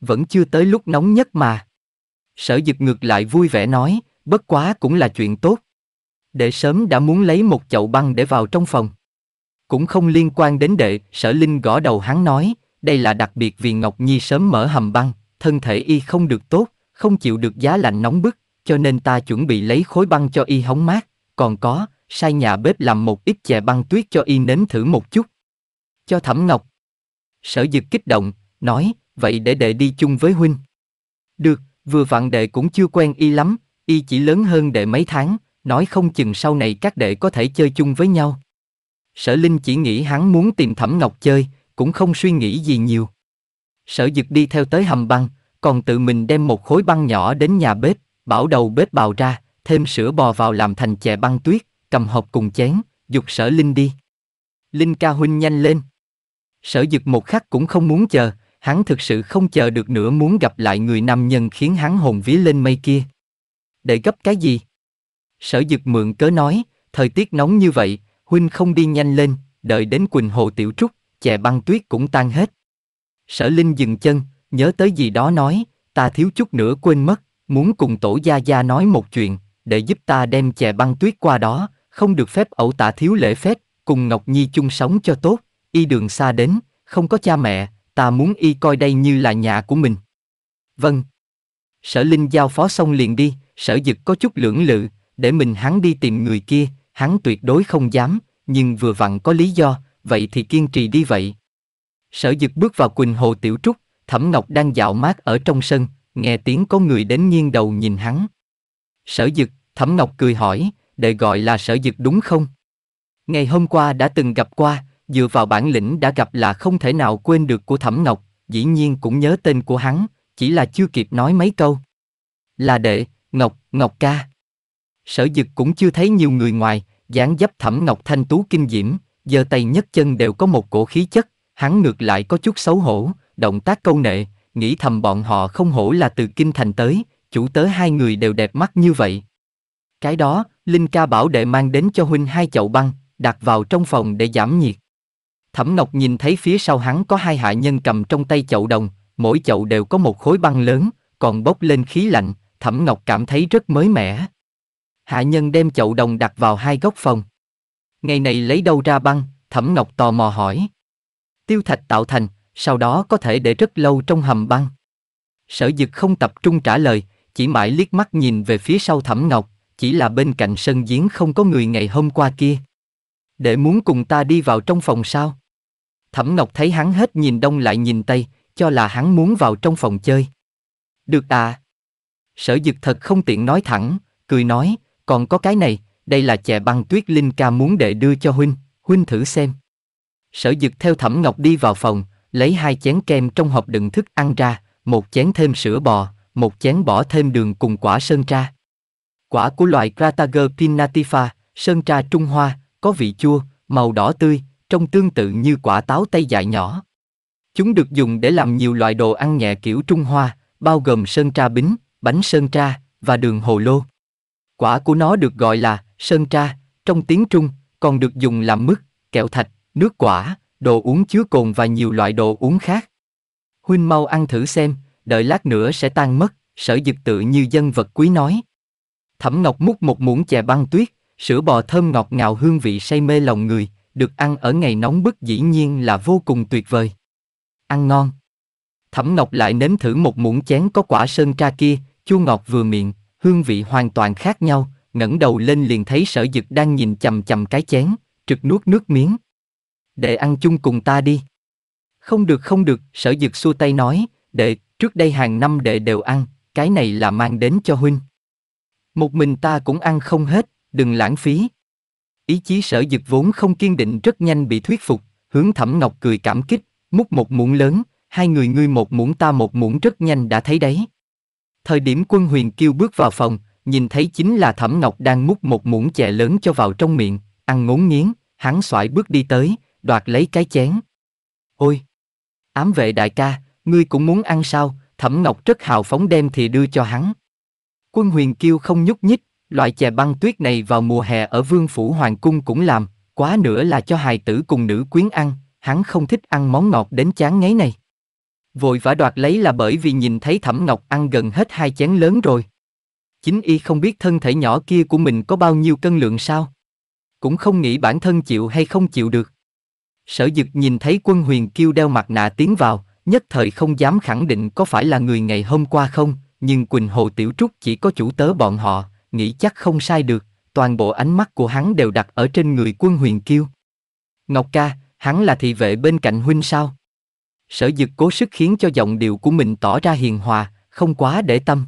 Vẫn chưa tới lúc nóng nhất mà. Sở dực ngược lại vui vẻ nói, bất quá cũng là chuyện tốt. Đệ sớm đã muốn lấy một chậu băng để vào trong phòng. Cũng không liên quan đến đệ, sở linh gõ đầu hắn nói, đây là đặc biệt vì Ngọc Nhi sớm mở hầm băng, thân thể y không được tốt, không chịu được giá lạnh nóng bức, cho nên ta chuẩn bị lấy khối băng cho y hóng mát, còn có, sai nhà bếp làm một ít chè băng tuyết cho y nếm thử một chút. Cho Thẩm Ngọc. Sở Dực kích động, nói, vậy để đệ đi chung với huynh. Được, vừa vặn đệ cũng chưa quen y lắm, y chỉ lớn hơn đệ mấy tháng, nói không chừng sau này các đệ có thể chơi chung với nhau. Sở Linh chỉ nghĩ hắn muốn tìm Thẩm Ngọc chơi, cũng không suy nghĩ gì nhiều. Sở Dực đi theo tới hầm băng, còn tự mình đem một khối băng nhỏ đến nhà bếp, bảo đầu bếp bào ra, thêm sữa bò vào làm thành chè băng tuyết, cầm hộp cùng chén, dục Sở Linh đi. Linh ca huynh nhanh lên. Sở Dực một khắc cũng không muốn chờ, hắn thực sự không chờ được nữa muốn gặp lại người nam nhân khiến hắn hồn vía lên mây kia. Để gấp cái gì? Sở Dực mượn cớ nói, thời tiết nóng như vậy, huynh không đi nhanh lên, đợi đến Quỳnh Hồ Tiểu Trúc, chè băng tuyết cũng tan hết. Sở Linh dừng chân, nhớ tới gì đó nói, ta thiếu chút nữa quên mất, muốn cùng tổ gia gia nói một chuyện, để giúp ta đem chè băng tuyết qua đó, không được phép ẩu tả thiếu lễ phép, cùng Ngọc Nhi chung sống cho tốt, y đường xa đến, không có cha mẹ, ta muốn y coi đây như là nhà của mình. Vâng. Sở Linh giao phó xong liền đi, sở dực có chút lưỡng lự, để mình hắn đi tìm người kia, hắn tuyệt đối không dám, nhưng vừa vặn có lý do, vậy thì kiên trì đi vậy. Sở Dực bước vào Quỳnh Hồ Tiểu Trúc, Thẩm Ngọc đang dạo mát ở trong sân, nghe tiếng có người đến nghiêng đầu nhìn hắn. Sở Dực, Thẩm Ngọc cười hỏi, đệ gọi là Sở Dực đúng không? Ngày hôm qua đã từng gặp qua, dựa vào bản lĩnh đã gặp là không thể nào quên được của Thẩm Ngọc, dĩ nhiên cũng nhớ tên của hắn, chỉ là chưa kịp nói mấy câu. Là đệ, Ngọc, Ngọc ca. Sở Dực cũng chưa thấy nhiều người ngoài, dáng dấp Thẩm Ngọc thanh tú kinh diễm, giờ tay nhất chân đều có một cổ khí chất, Hắn ngược lại có chút xấu hổ, động tác câu nệ, nghĩ thầm bọn họ không hổ là từ kinh thành tới, chủ tớ hai người đều đẹp mắt như vậy. Cái đó, Linh ca bảo đệ mang đến cho huynh hai chậu băng, đặt vào trong phòng để giảm nhiệt. Thẩm Ngọc nhìn thấy phía sau hắn có hai hạ nhân cầm trong tay chậu đồng, mỗi chậu đều có một khối băng lớn, còn bốc lên khí lạnh, Thẩm Ngọc cảm thấy rất mới mẻ. Hạ nhân đem chậu đồng đặt vào hai góc phòng. Ngày này lấy đâu ra băng, Thẩm Ngọc tò mò hỏi tiêu thạch tạo thành, sau đó có thể để rất lâu trong hầm băng. Sở dực không tập trung trả lời, chỉ mãi liếc mắt nhìn về phía sau Thẩm ngọc, chỉ là bên cạnh sân giếng không có người ngày hôm qua kia. Để muốn cùng ta đi vào trong phòng sao? Thẩm Ngọc thấy hắn hết nhìn đông lại nhìn tây, cho là hắn muốn vào trong phòng chơi. Được à. Sở dực thật không tiện nói thẳng, cười nói, còn có cái này, đây là chè băng tuyết linh ca muốn đệ đưa cho huynh, huynh thử xem. Sở dực theo Thẩm Ngọc đi vào phòng, lấy hai chén kem trong hộp đựng thức ăn ra, một chén thêm sữa bò, một chén bỏ thêm đường cùng quả sơn tra. Quả của loại Kratager pinnativa, sơn tra Trung Hoa, có vị chua, màu đỏ tươi, trông tương tự như quả táo tây dại nhỏ. Chúng được dùng để làm nhiều loại đồ ăn nhẹ kiểu Trung Hoa, bao gồm sơn tra bính, bánh sơn tra và đường hồ lô. Quả của nó được gọi là sơn tra trong tiếng Trung, còn được dùng làm mứt, kẹo thạch, nước quả, đồ uống chứa cồn và nhiều loại đồ uống khác. Huynh mau ăn thử xem, đợi lát nữa sẽ tan mất, sở dực tự như dân vật quý nói. Thẩm Ngọc múc một muỗng chè băng tuyết, sữa bò thơm ngọt ngào hương vị say mê lòng người, được ăn ở ngày nóng bức dĩ nhiên là vô cùng tuyệt vời. Ăn ngon. Thẩm Ngọc lại nếm thử một muỗng chén có quả sơn tra kia, chua ngọt vừa miệng, hương vị hoàn toàn khác nhau, ngẩng đầu lên liền thấy sở dực đang nhìn chầm chầm cái chén, trực nuốt nước miếng đệ ăn chung cùng ta đi. Không được không được, sở dực xua tay nói, đệ, trước đây hàng năm đệ đều ăn, cái này là mang đến cho huynh. Một mình ta cũng ăn không hết, đừng lãng phí. Ý chí sở dực vốn không kiên định rất nhanh bị thuyết phục, hướng thẩm ngọc cười cảm kích, múc một muỗng lớn, hai người ngươi một muỗng ta một muỗng rất nhanh đã thấy đấy. Thời điểm quân huyền kêu bước vào phòng, nhìn thấy chính là thẩm ngọc đang múc một muỗng chè lớn cho vào trong miệng, ăn ngốn nghiến, hắn xoải bước đi tới, đoạt lấy cái chén. Ôi! Ám vệ đại ca, ngươi cũng muốn ăn sao? Thẩm Ngọc rất hào phóng đem thì đưa cho hắn. Quân huyền kiêu không nhúc nhích, loại chè băng tuyết này vào mùa hè ở vương phủ hoàng cung cũng làm, quá nữa là cho hài tử cùng nữ quyến ăn, hắn không thích ăn món ngọt đến chán ngấy này. Vội vã đoạt lấy là bởi vì nhìn thấy Thẩm Ngọc ăn gần hết hai chén lớn rồi. Chính y không biết thân thể nhỏ kia của mình có bao nhiêu cân lượng sao. Cũng không nghĩ bản thân chịu hay không chịu được. Sở Dực nhìn thấy Quân Huyền Kiêu đeo mặt nạ tiến vào, nhất thời không dám khẳng định có phải là người ngày hôm qua không, nhưng Quỳnh Hồ Tiểu Trúc chỉ có chủ tớ bọn họ, nghĩ chắc không sai được, toàn bộ ánh mắt của hắn đều đặt ở trên người Quân Huyền Kiêu. Ngọc ca, hắn là thị vệ bên cạnh huynh sao? Sở Dực cố sức khiến cho giọng điệu của mình tỏ ra hiền hòa, không quá để tâm.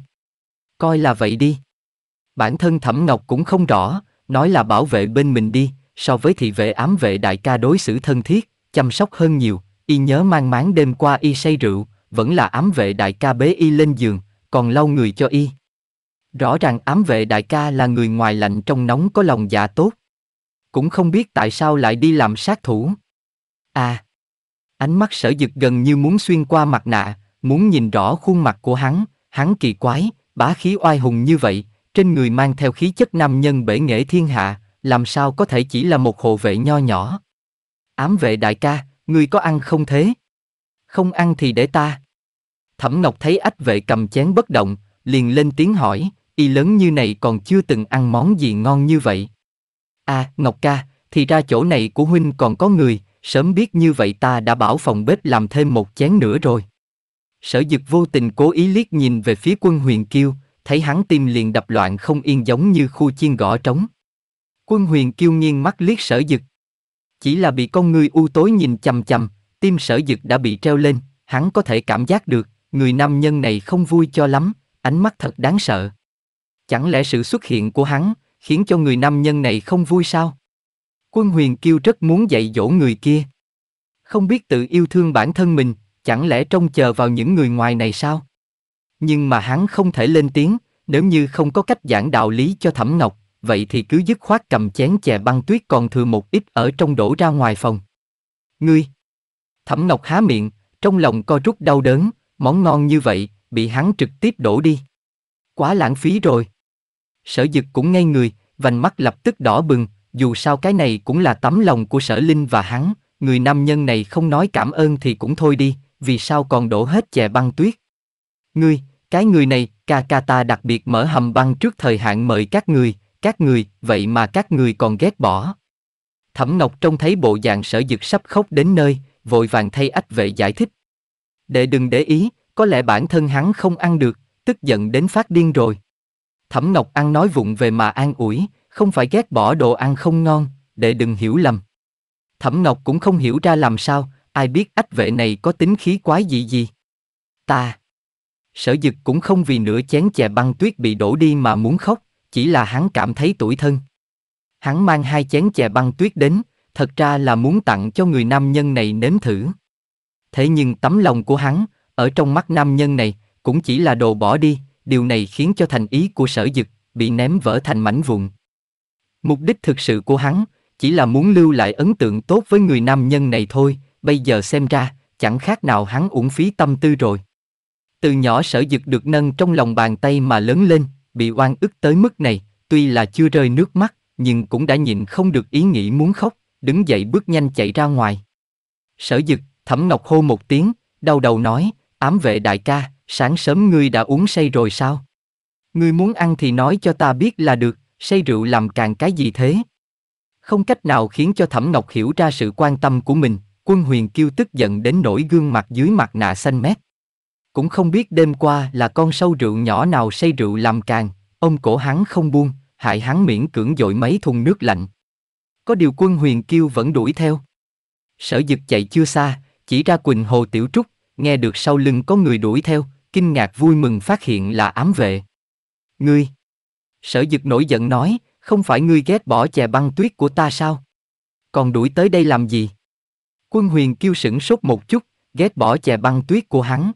Coi là vậy đi. Bản thân Thẩm Ngọc cũng không rõ, nói là bảo vệ bên mình đi, so với thị vệ ám vệ đại ca đối xử thân thiết, chăm sóc hơn nhiều, y nhớ mang máng đêm qua y say rượu, vẫn là ám vệ đại ca bế y lên giường, còn lau người cho y. Rõ ràng ám vệ đại ca là người ngoài lạnh trong nóng có lòng dạ tốt. Cũng không biết tại sao lại đi làm sát thủ. À! Ánh mắt sở dực gần như muốn xuyên qua mặt nạ, muốn nhìn rõ khuôn mặt của hắn, hắn kỳ quái, bá khí oai hùng như vậy, trên người mang theo khí chất nam nhân bể nghệ thiên hạ, làm sao có thể chỉ là một hộ vệ nho nhỏ. Ám vệ đại ca, ngươi có ăn không thế? Không ăn thì để ta. Thẩm Ngọc thấy ách vệ cầm chén bất động, liền lên tiếng hỏi, y lớn như này còn chưa từng ăn món gì ngon như vậy. À, Ngọc ca, thì ra chỗ này của huynh còn có người, sớm biết như vậy ta đã bảo phòng bếp làm thêm một chén nữa rồi. Sở dực vô tình cố ý liếc nhìn về phía quân huyền kiêu, thấy hắn tim liền đập loạn không yên giống như khu chiên gõ trống. Quân huyền kiêu nghiêng mắt liếc sở dực. Chỉ là bị con người u tối nhìn chầm chầm, tim sở dực đã bị treo lên, hắn có thể cảm giác được, người nam nhân này không vui cho lắm, ánh mắt thật đáng sợ. Chẳng lẽ sự xuất hiện của hắn khiến cho người nam nhân này không vui sao? Quân huyền kiêu rất muốn dạy dỗ người kia. Không biết tự yêu thương bản thân mình, chẳng lẽ trông chờ vào những người ngoài này sao? Nhưng mà hắn không thể lên tiếng, nếu như không có cách giảng đạo lý cho Thẩm Ngọc, vậy thì cứ dứt khoát cầm chén chè băng tuyết còn thừa một ít ở trong đổ ra ngoài phòng. Ngươi! Thẩm Ngọc há miệng, trong lòng co rút đau đớn, món ngon như vậy, bị hắn trực tiếp đổ đi. Quá lãng phí rồi. Sở dực cũng ngây người, vành mắt lập tức đỏ bừng, dù sao cái này cũng là tấm lòng của sở linh và hắn, người nam nhân này không nói cảm ơn thì cũng thôi đi, vì sao còn đổ hết chè băng tuyết. Ngươi, cái người này, Kakata đặc biệt mở hầm băng trước thời hạn mời các người, các người, vậy mà các người còn ghét bỏ. Thẩm Ngọc trông thấy bộ dạng sở dực sắp khóc đến nơi, vội vàng thay ách vệ giải thích. Đệ đừng để ý, có lẽ bản thân hắn không ăn được, tức giận đến phát điên rồi. Thẩm Ngọc ăn nói vụng về mà an ủi, không phải ghét bỏ đồ ăn không ngon, đệ đừng hiểu lầm. Thẩm Ngọc cũng không hiểu ra làm sao, ai biết ách vệ này có tính khí quái gì gì. Ta. Sở dực cũng không vì nửa chén chè băng tuyết bị đổ đi mà muốn khóc, chỉ là hắn cảm thấy tủi thân. Hắn mang hai chén chè băng tuyết đến, thật ra là muốn tặng cho người nam nhân này nếm thử. Thế nhưng tấm lòng của hắn, ở trong mắt nam nhân này, cũng chỉ là đồ bỏ đi, điều này khiến cho thành ý của sở dực, bị ném vỡ thành mảnh vụn. Mục đích thực sự của hắn, chỉ là muốn lưu lại ấn tượng tốt với người nam nhân này thôi, bây giờ xem ra, chẳng khác nào hắn uổng phí tâm tư rồi. Từ nhỏ sở dực được nâng trong lòng bàn tay mà lớn lên, bị oan ức tới mức này, tuy là chưa rơi nước mắt, nhưng cũng đã nhịn không được ý nghĩ muốn khóc, đứng dậy bước nhanh chạy ra ngoài. Sở dực, thẩm ngọc hô một tiếng, đau đầu nói, ám vệ đại ca, sáng sớm ngươi đã uống say rồi sao? Ngươi muốn ăn thì nói cho ta biết là được, say rượu làm càng cái gì thế? Không cách nào khiến cho Thẩm Ngọc hiểu ra sự quan tâm của mình, quân huyền kêu tức giận đến nỗi gương mặt dưới mặt nạ xanh mét cũng không biết đêm qua là con sâu rượu nhỏ nào say rượu làm càng, ông cổ hắn không buông, hại hắn miễn cưỡng dội mấy thùng nước lạnh. Có điều quân huyền kiêu vẫn đuổi theo. Sở dực chạy chưa xa, chỉ ra Quỳnh Hồ Tiểu Trúc, nghe được sau lưng có người đuổi theo, kinh ngạc vui mừng phát hiện là ám vệ. Ngươi! Sở dực nổi giận nói, không phải ngươi ghét bỏ chè băng tuyết của ta sao? Còn đuổi tới đây làm gì? Quân huyền kiêu sửng sốt một chút, ghét bỏ chè băng tuyết của hắn.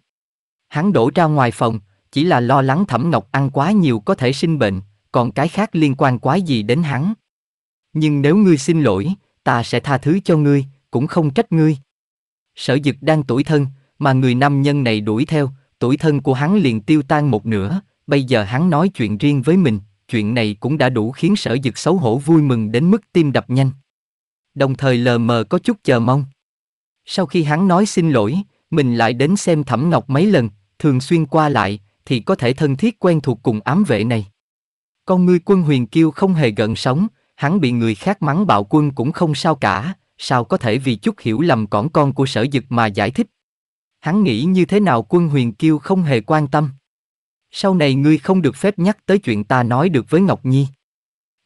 Hắn đổ ra ngoài phòng, chỉ là lo lắng Thẩm Ngọc ăn quá nhiều có thể sinh bệnh, còn cái khác liên quan quái gì đến hắn. Nhưng nếu ngươi xin lỗi, ta sẽ tha thứ cho ngươi, cũng không trách ngươi. Sở dực đang tuổi thân, mà người nam nhân này đuổi theo, tuổi thân của hắn liền tiêu tan một nửa, bây giờ hắn nói chuyện riêng với mình, chuyện này cũng đã đủ khiến sở dực xấu hổ vui mừng đến mức tim đập nhanh. Đồng thời lờ mờ có chút chờ mong. Sau khi hắn nói xin lỗi, mình lại đến xem Thẩm Ngọc mấy lần, thường xuyên qua lại, thì có thể thân thiết quen thuộc cùng ám vệ này. Con ngươi quân huyền kiêu không hề gần sống hắn bị người khác mắng bạo quân cũng không sao cả, sao có thể vì chút hiểu lầm cỏn con của sở dực mà giải thích. Hắn nghĩ như thế nào quân huyền kiêu không hề quan tâm. Sau này ngươi không được phép nhắc tới chuyện ta nói được với Ngọc Nhi.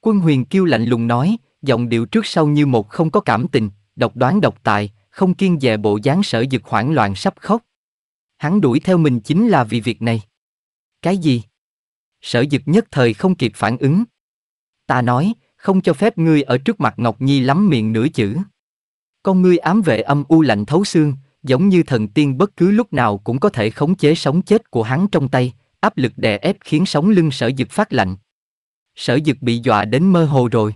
Quân huyền kiêu lạnh lùng nói, giọng điệu trước sau như một không có cảm tình, độc đoán độc tài, không kiên dè bộ dáng sở dực hoảng loạn sắp khóc. Hắn đuổi theo mình chính là vì việc này. Cái gì? Sở dực nhất thời không kịp phản ứng. Ta nói, không cho phép ngươi ở trước mặt Ngọc Nhi lắm miệng nửa chữ. Con ngươi ám vệ âm u lạnh thấu xương, giống như thần tiên bất cứ lúc nào cũng có thể khống chế sống chết của hắn trong tay, áp lực đè ép khiến sống lưng sở dực phát lạnh. Sở dực bị dọa đến mơ hồ rồi.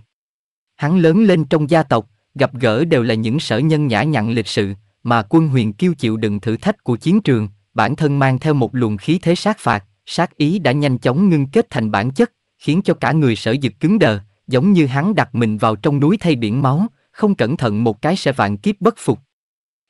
Hắn lớn lên trong gia tộc, gặp gỡ đều là những sở nhân nhã nhặn lịch sự, mà quân huyền kiêu chịu đựng thử thách của chiến trường, bản thân mang theo một luồng khí thế sát phạt, sát ý đã nhanh chóng ngưng kết thành bản chất, khiến cho cả người sở dực cứng đờ, giống như hắn đặt mình vào trong núi thay biển máu, không cẩn thận một cái sẽ vạn kiếp bất phục.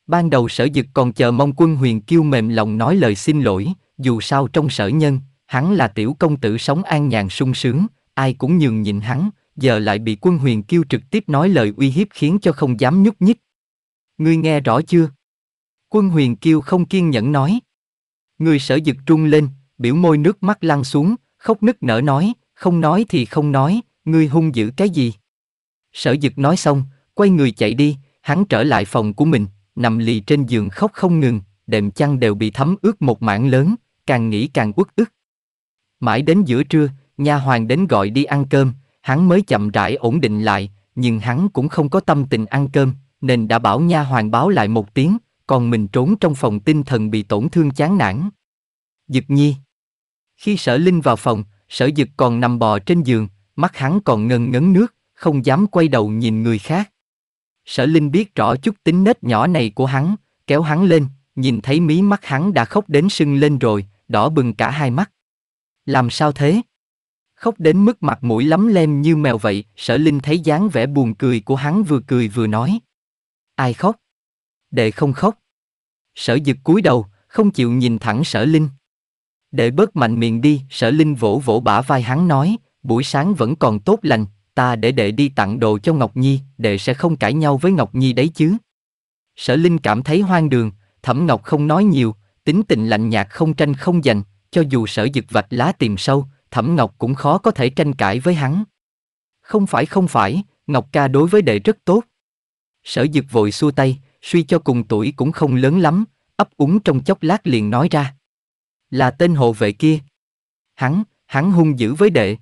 Ban đầu sở dực còn chờ mong quân huyền kiêu mềm lòng nói lời xin lỗi, dù sao trong sở nhân, hắn là tiểu công tử sống an nhàn sung sướng, ai cũng nhường nhịn hắn, giờ lại bị quân huyền kiêu trực tiếp nói lời uy hiếp khiến cho không dám nhúc nhích. Ngươi nghe rõ chưa? Quân huyền kiêu không kiên nhẫn nói. Người sở dực trung lên, biểu môi nước mắt lăn xuống, khóc nức nở nói, không nói thì không nói, ngươi hung dữ cái gì? Sở dực nói xong, quay người chạy đi, hắn trở lại phòng của mình, nằm lì trên giường khóc không ngừng, đệm chăn đều bị thấm ướt một mảng lớn, càng nghĩ càng uất ức. Mãi đến giữa trưa, nha hoàng đến gọi đi ăn cơm, hắn mới chậm rãi ổn định lại, nhưng hắn cũng không có tâm tình ăn cơm, nên đã bảo nha hoàng báo lại một tiếng, còn mình trốn trong phòng tinh thần bị tổn thương chán nản. Dực nhi. Khi sở linh vào phòng, sở dực còn nằm bò trên giường, mắt hắn còn ngần ngấn nước, không dám quay đầu nhìn người khác. Sở linh biết rõ chút tính nết nhỏ này của hắn, kéo hắn lên, nhìn thấy mí mắt hắn đã khóc đến sưng lên rồi, đỏ bừng cả hai mắt. Làm sao thế? Khóc đến mức mặt mũi lắm lem như mèo vậy, sở linh thấy dáng vẻ buồn cười của hắn vừa cười vừa nói. Ai khóc? đệ không khóc. Sở dực cúi đầu, không chịu nhìn thẳng sở linh. Đệ bớt mạnh miệng đi, sở linh vỗ vỗ bả vai hắn nói, buổi sáng vẫn còn tốt lành, ta để đệ đi tặng đồ cho Ngọc Nhi, đệ sẽ không cãi nhau với Ngọc Nhi đấy chứ. Sở Linh cảm thấy hoang đường, Thẩm Ngọc không nói nhiều, tính tình lạnh nhạt không tranh không giành, cho dù sở dực vạch lá tìm sâu, Thẩm Ngọc cũng khó có thể tranh cãi với hắn. Không phải không phải, Ngọc ca đối với đệ rất tốt. Sở dực vội xua tay, suy cho cùng tuổi cũng không lớn lắm, ấp úng trong chốc lát liền nói ra. Là tên hộ vệ kia. Hắn, hắn hung dữ với đệ.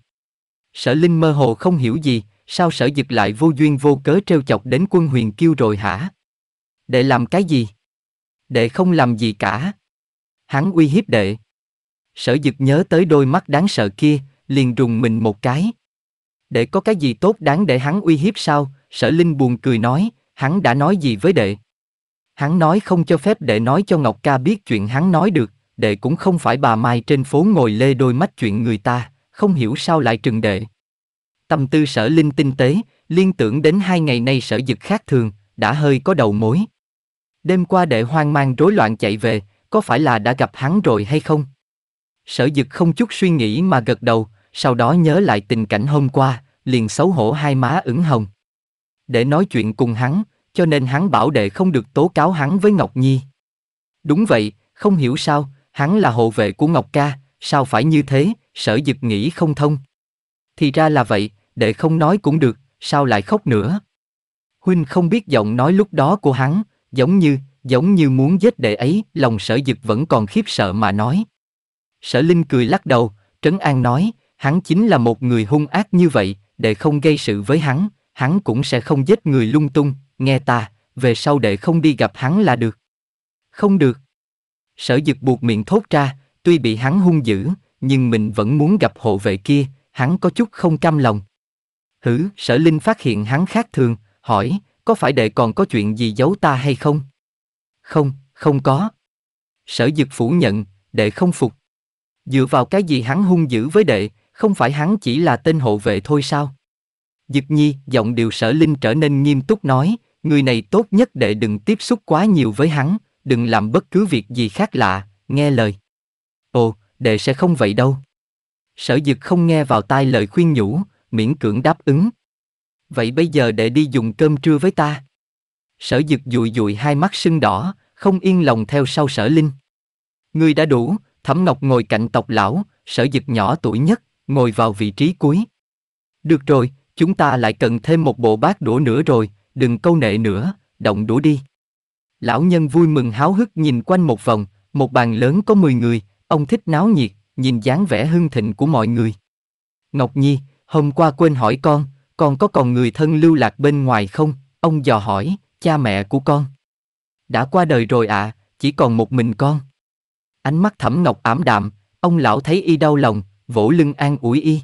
Sở Linh mơ hồ không hiểu gì, sao sở dực lại vô duyên vô cớ trêu chọc đến quân huyền kêu rồi hả? Đệ làm cái gì? Đệ không làm gì cả. Hắn uy hiếp đệ. Sở dực nhớ tới đôi mắt đáng sợ kia, liền rùng mình một cái. Đệ có cái gì tốt đáng để hắn uy hiếp sao? Sở Linh buồn cười nói, hắn đã nói gì với đệ? Hắn nói không cho phép đệ nói cho Ngọc Ca biết chuyện hắn nói được, đệ cũng không phải bà Mai trên phố ngồi lê đôi mắt chuyện người ta, không hiểu sao lại trừng đệ. Tâm tư sở linh tinh tế, liên tưởng đến hai ngày nay sở dực khác thường, đã hơi có đầu mối. Đêm qua đệ hoang mang rối loạn chạy về, có phải là đã gặp hắn rồi hay không? Sở dực không chút suy nghĩ mà gật đầu, sau đó nhớ lại tình cảnh hôm qua, liền xấu hổ hai má ửng hồng. Để nói chuyện cùng hắn, cho nên hắn bảo đệ không được tố cáo hắn với Ngọc Nhi. Đúng vậy, không hiểu sao, hắn là hộ vệ của Ngọc Ca, sao phải như thế, sở dực nghĩ không thông. Thì ra là vậy, đệ không nói cũng được, sao lại khóc nữa. Huynh không biết giọng nói lúc đó của hắn, giống như, giống như muốn giết đệ ấy, lòng sở dực vẫn còn khiếp sợ mà nói. Sở Linh cười lắc đầu, Trấn An nói, hắn chính là một người hung ác như vậy, đệ không gây sự với hắn, hắn cũng sẽ không giết người lung tung, nghe ta, về sau đệ không đi gặp hắn là được. Không được. Sở dực buộc miệng thốt ra, tuy bị hắn hung dữ, nhưng mình vẫn muốn gặp hộ vệ kia, hắn có chút không cam lòng. Hử, sở linh phát hiện hắn khác thường, hỏi, có phải đệ còn có chuyện gì giấu ta hay không? Không, không có. Sở dực phủ nhận, đệ không phục. Dựa vào cái gì hắn hung dữ với đệ, không phải hắn chỉ là tên hộ vệ thôi sao? Dực Nhi, giọng điều sở linh trở nên nghiêm túc nói, người này tốt nhất để đừng tiếp xúc quá nhiều với hắn, đừng làm bất cứ việc gì khác lạ, nghe lời. Ồ, đệ sẽ không vậy đâu. Sở dực không nghe vào tai lời khuyên nhủ, miễn cưỡng đáp ứng. Vậy bây giờ đệ đi dùng cơm trưa với ta. Sở dực dụi dụi hai mắt sưng đỏ, không yên lòng theo sau sở linh. Người đã đủ, thẩm ngọc ngồi cạnh tộc lão, sở dực nhỏ tuổi nhất, ngồi vào vị trí cuối. Được rồi, chúng ta lại cần thêm một bộ bát đũa nữa rồi, đừng câu nệ nữa, động đũa đi. Lão nhân vui mừng háo hức nhìn quanh một vòng, một bàn lớn có 10 người, ông thích náo nhiệt, nhìn dáng vẻ hưng thịnh của mọi người. Ngọc Nhi, hôm qua quên hỏi con, con có còn người thân lưu lạc bên ngoài không? Ông dò hỏi, cha mẹ của con. Đã qua đời rồi ạ, à, chỉ còn một mình con. Ánh mắt thẩm ngọc ảm đạm, ông lão thấy y đau lòng, vỗ lưng an ủi y.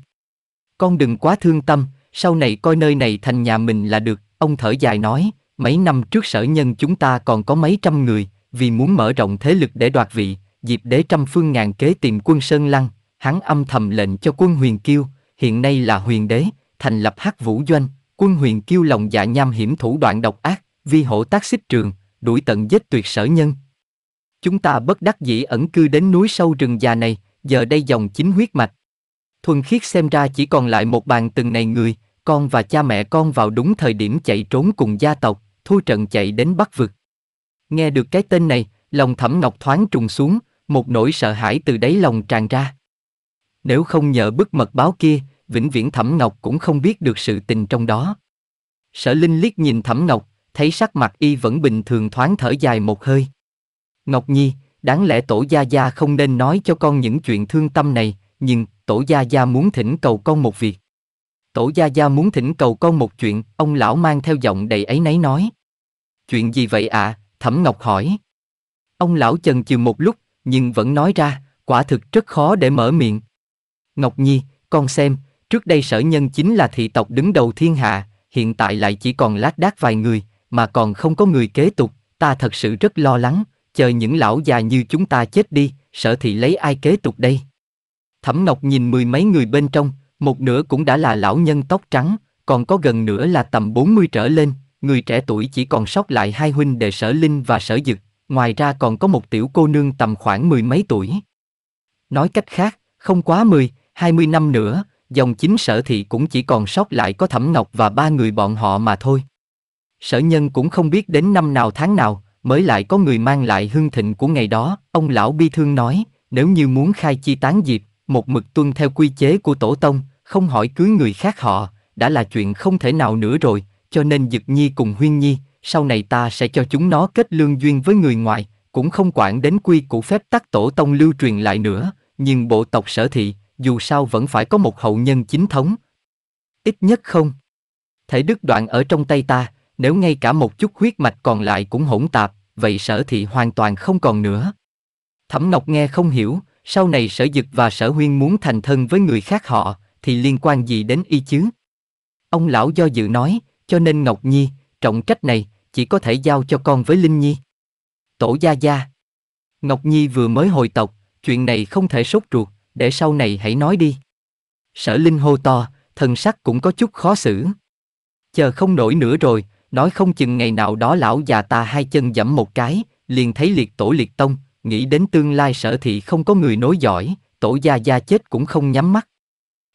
Con đừng quá thương tâm, sau này coi nơi này thành nhà mình là được, ông thở dài nói, mấy năm trước sở nhân chúng ta còn có mấy trăm người, vì muốn mở rộng thế lực để đoạt vị, dịp đế trăm phương ngàn kế tìm quân Sơn Lăng, hắn âm thầm lệnh cho quân huyền kiêu, hiện nay là huyền đế, thành lập hắc vũ doanh, quân huyền kiêu lòng dạ nham hiểm thủ đoạn độc ác, vi hộ tác xích trường, đuổi tận giết tuyệt sở nhân. Chúng ta bất đắc dĩ ẩn cư đến núi sâu rừng già này, giờ đây dòng chính huyết mạch, Thuần Khiết xem ra chỉ còn lại một bàn từng này người, con và cha mẹ con vào đúng thời điểm chạy trốn cùng gia tộc, thu trận chạy đến Bắc Vực. Nghe được cái tên này, lòng thẩm ngọc thoáng trùng xuống, một nỗi sợ hãi từ đáy lòng tràn ra. Nếu không nhờ bức mật báo kia, vĩnh viễn thẩm ngọc cũng không biết được sự tình trong đó. Sở Linh liếc nhìn thẩm ngọc, thấy sắc mặt y vẫn bình thường thoáng thở dài một hơi. Ngọc Nhi, đáng lẽ tổ gia gia không nên nói cho con những chuyện thương tâm này, nhưng tổ gia gia muốn thỉnh cầu con một việc. Tổ gia gia muốn thỉnh cầu con một chuyện, ông lão mang theo giọng đầy ấy nấy nói. Chuyện gì vậy ạ? À? Thẩm Ngọc hỏi. Ông lão chần chừ một lúc, nhưng vẫn nói ra, quả thực rất khó để mở miệng. Ngọc Nhi, con xem, trước đây sở nhân chính là thị tộc đứng đầu thiên hạ, hiện tại lại chỉ còn lác đác vài người, mà còn không có người kế tục, ta thật sự rất lo lắng, chờ những lão già như chúng ta chết đi, sở thị lấy ai kế tục đây? Thẩm Ngọc nhìn mười mấy người bên trong, một nửa cũng đã là lão nhân tóc trắng, còn có gần nửa là tầm 40 trở lên, người trẻ tuổi chỉ còn sót lại hai huynh đệ sở linh và sở dực, ngoài ra còn có một tiểu cô nương tầm khoảng mười mấy tuổi. Nói cách khác, không quá 10, 20 năm nữa, dòng chính sở thị cũng chỉ còn sót lại có Thẩm Ngọc và ba người bọn họ mà thôi. Sở nhân cũng không biết đến năm nào tháng nào, mới lại có người mang lại hương thịnh của ngày đó, ông lão bi thương nói, nếu như muốn khai chi tán diệp, một mực tuân theo quy chế của tổ tông, không hỏi cưới người khác họ, đã là chuyện không thể nào nữa rồi, cho nên Dực Nhi cùng Huyên Nhi, sau này ta sẽ cho chúng nó kết lương duyên với người ngoài, cũng không quản đến quy củ phép tắc tổ tông lưu truyền lại nữa, nhưng bộ tộc sở thị, dù sao vẫn phải có một hậu nhân chính thống. Ít nhất không. Thể Đức đoạn ở trong tay ta, nếu ngay cả một chút huyết mạch còn lại cũng hỗn tạp, vậy sở thị hoàn toàn không còn nữa. Thẩm Ngọc nghe không hiểu, sau này sở dực và sở huyên muốn thành thân với người khác họ, thì liên quan gì đến y chứ? Ông lão do dự nói, cho nên Ngọc Nhi, trọng trách này, chỉ có thể giao cho con với Linh Nhi. Tổ gia gia. Ngọc Nhi vừa mới hồi tộc, chuyện này không thể sốt ruột, để sau này hãy nói đi. Sở Linh hô to, thần sắc cũng có chút khó xử. Chờ không nổi nữa rồi, nói không chừng ngày nào đó lão già ta hai chân dẫm một cái, liền thấy liệt tổ liệt tông, nghĩ đến tương lai sở thị không có người nối giỏi, tổ gia gia chết cũng không nhắm mắt.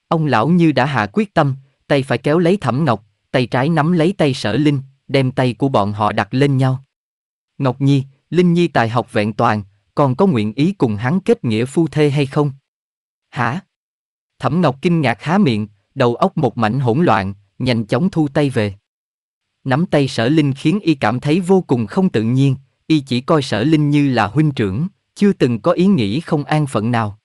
Ông lão như đã hạ quyết tâm, tay phải kéo lấy thẩm ngọc, tay trái nắm lấy tay sở linh, đem tay của bọn họ đặt lên nhau. Ngọc Nhi, Linh Nhi tài học vẹn toàn, còn có nguyện ý cùng hắn kết nghĩa phu thê hay không? Hả? Thẩm Ngọc kinh ngạc há miệng, đầu óc một mảnh hỗn loạn, nhanh chóng thu tay về. Nắm tay sở linh khiến y cảm thấy vô cùng không tự nhiên, y chỉ coi sở linh như là huynh trưởng, chưa từng có ý nghĩ không an phận nào.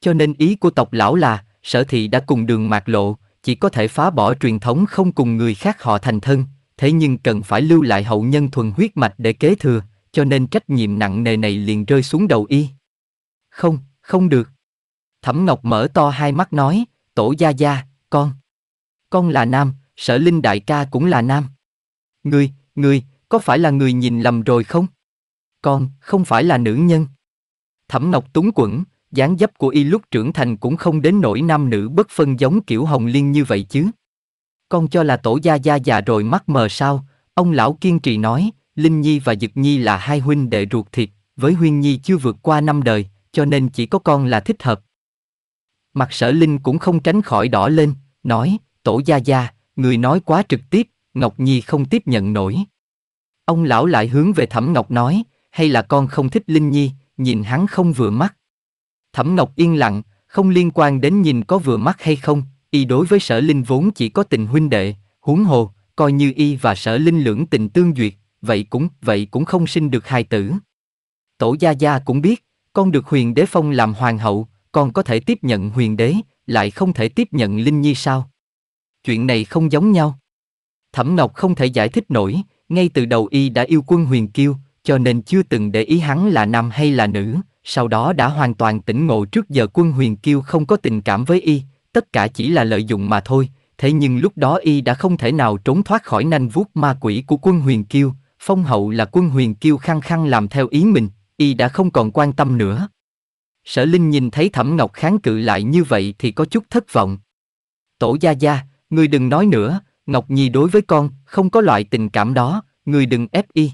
Cho nên ý của tộc lão là, sở thị đã cùng đường mạc lộ, chỉ có thể phá bỏ truyền thống không cùng người khác họ thành thân, thế nhưng cần phải lưu lại hậu nhân thuần huyết mạch để kế thừa, cho nên trách nhiệm nặng nề này liền rơi xuống đầu y. Không, không được. Thẩm Ngọc mở to hai mắt nói, tổ gia gia, con. Con là nam, sở linh đại ca cũng là nam. Ngươi, ngươi, có phải là người nhìn lầm rồi không? Con, không phải là nữ nhân. Thẩm Ngọc túng quẩn, dáng dấp của y lúc trưởng thành cũng không đến nỗi nam nữ bất phân giống kiểu Hồng Liên như vậy chứ. Con cho là tổ gia gia già rồi mắt mờ sao, ông lão kiên trì nói, Linh Nhi và Dực Nhi là hai huynh đệ ruột thịt, với Huyên Nhi chưa vượt qua năm đời, cho nên chỉ có con là thích hợp. Mặt sở Linh cũng không tránh khỏi đỏ lên, nói, tổ gia gia, người nói quá trực tiếp, Ngọc Nhi không tiếp nhận nổi. Ông lão lại hướng về Thẩm Ngọc nói, hay là con không thích Linh Nhi, nhìn hắn không vừa mắt. Thẩm Ngọc yên lặng, không liên quan đến nhìn có vừa mắt hay không, y đối với sở linh vốn chỉ có tình huynh đệ, huống hồ, coi như y và sở linh lưỡng tình tương duyệt, vậy cũng, vậy cũng không sinh được hai tử. Tổ gia gia cũng biết, con được huyền đế phong làm hoàng hậu, con có thể tiếp nhận huyền đế, lại không thể tiếp nhận Linh Nhi sao? Chuyện này không giống nhau. Thẩm Ngọc không thể giải thích nổi, ngay từ đầu y đã yêu quân huyền kiêu, cho nên chưa từng để ý hắn là nam hay là nữ, sau đó đã hoàn toàn tỉnh ngộ trước giờ quân huyền kiêu không có tình cảm với y, tất cả chỉ là lợi dụng mà thôi, thế nhưng lúc đó y đã không thể nào trốn thoát khỏi nanh vuốt ma quỷ của quân huyền kiêu, phong hậu là quân huyền kiêu khăng khăng làm theo ý mình, y đã không còn quan tâm nữa. Sở Linh nhìn thấy Thẩm Ngọc kháng cự lại như vậy thì có chút thất vọng. Tổ gia gia, ngươi đừng nói nữa, Ngọc Nhi đối với con, không có loại tình cảm đó, người đừng ép y.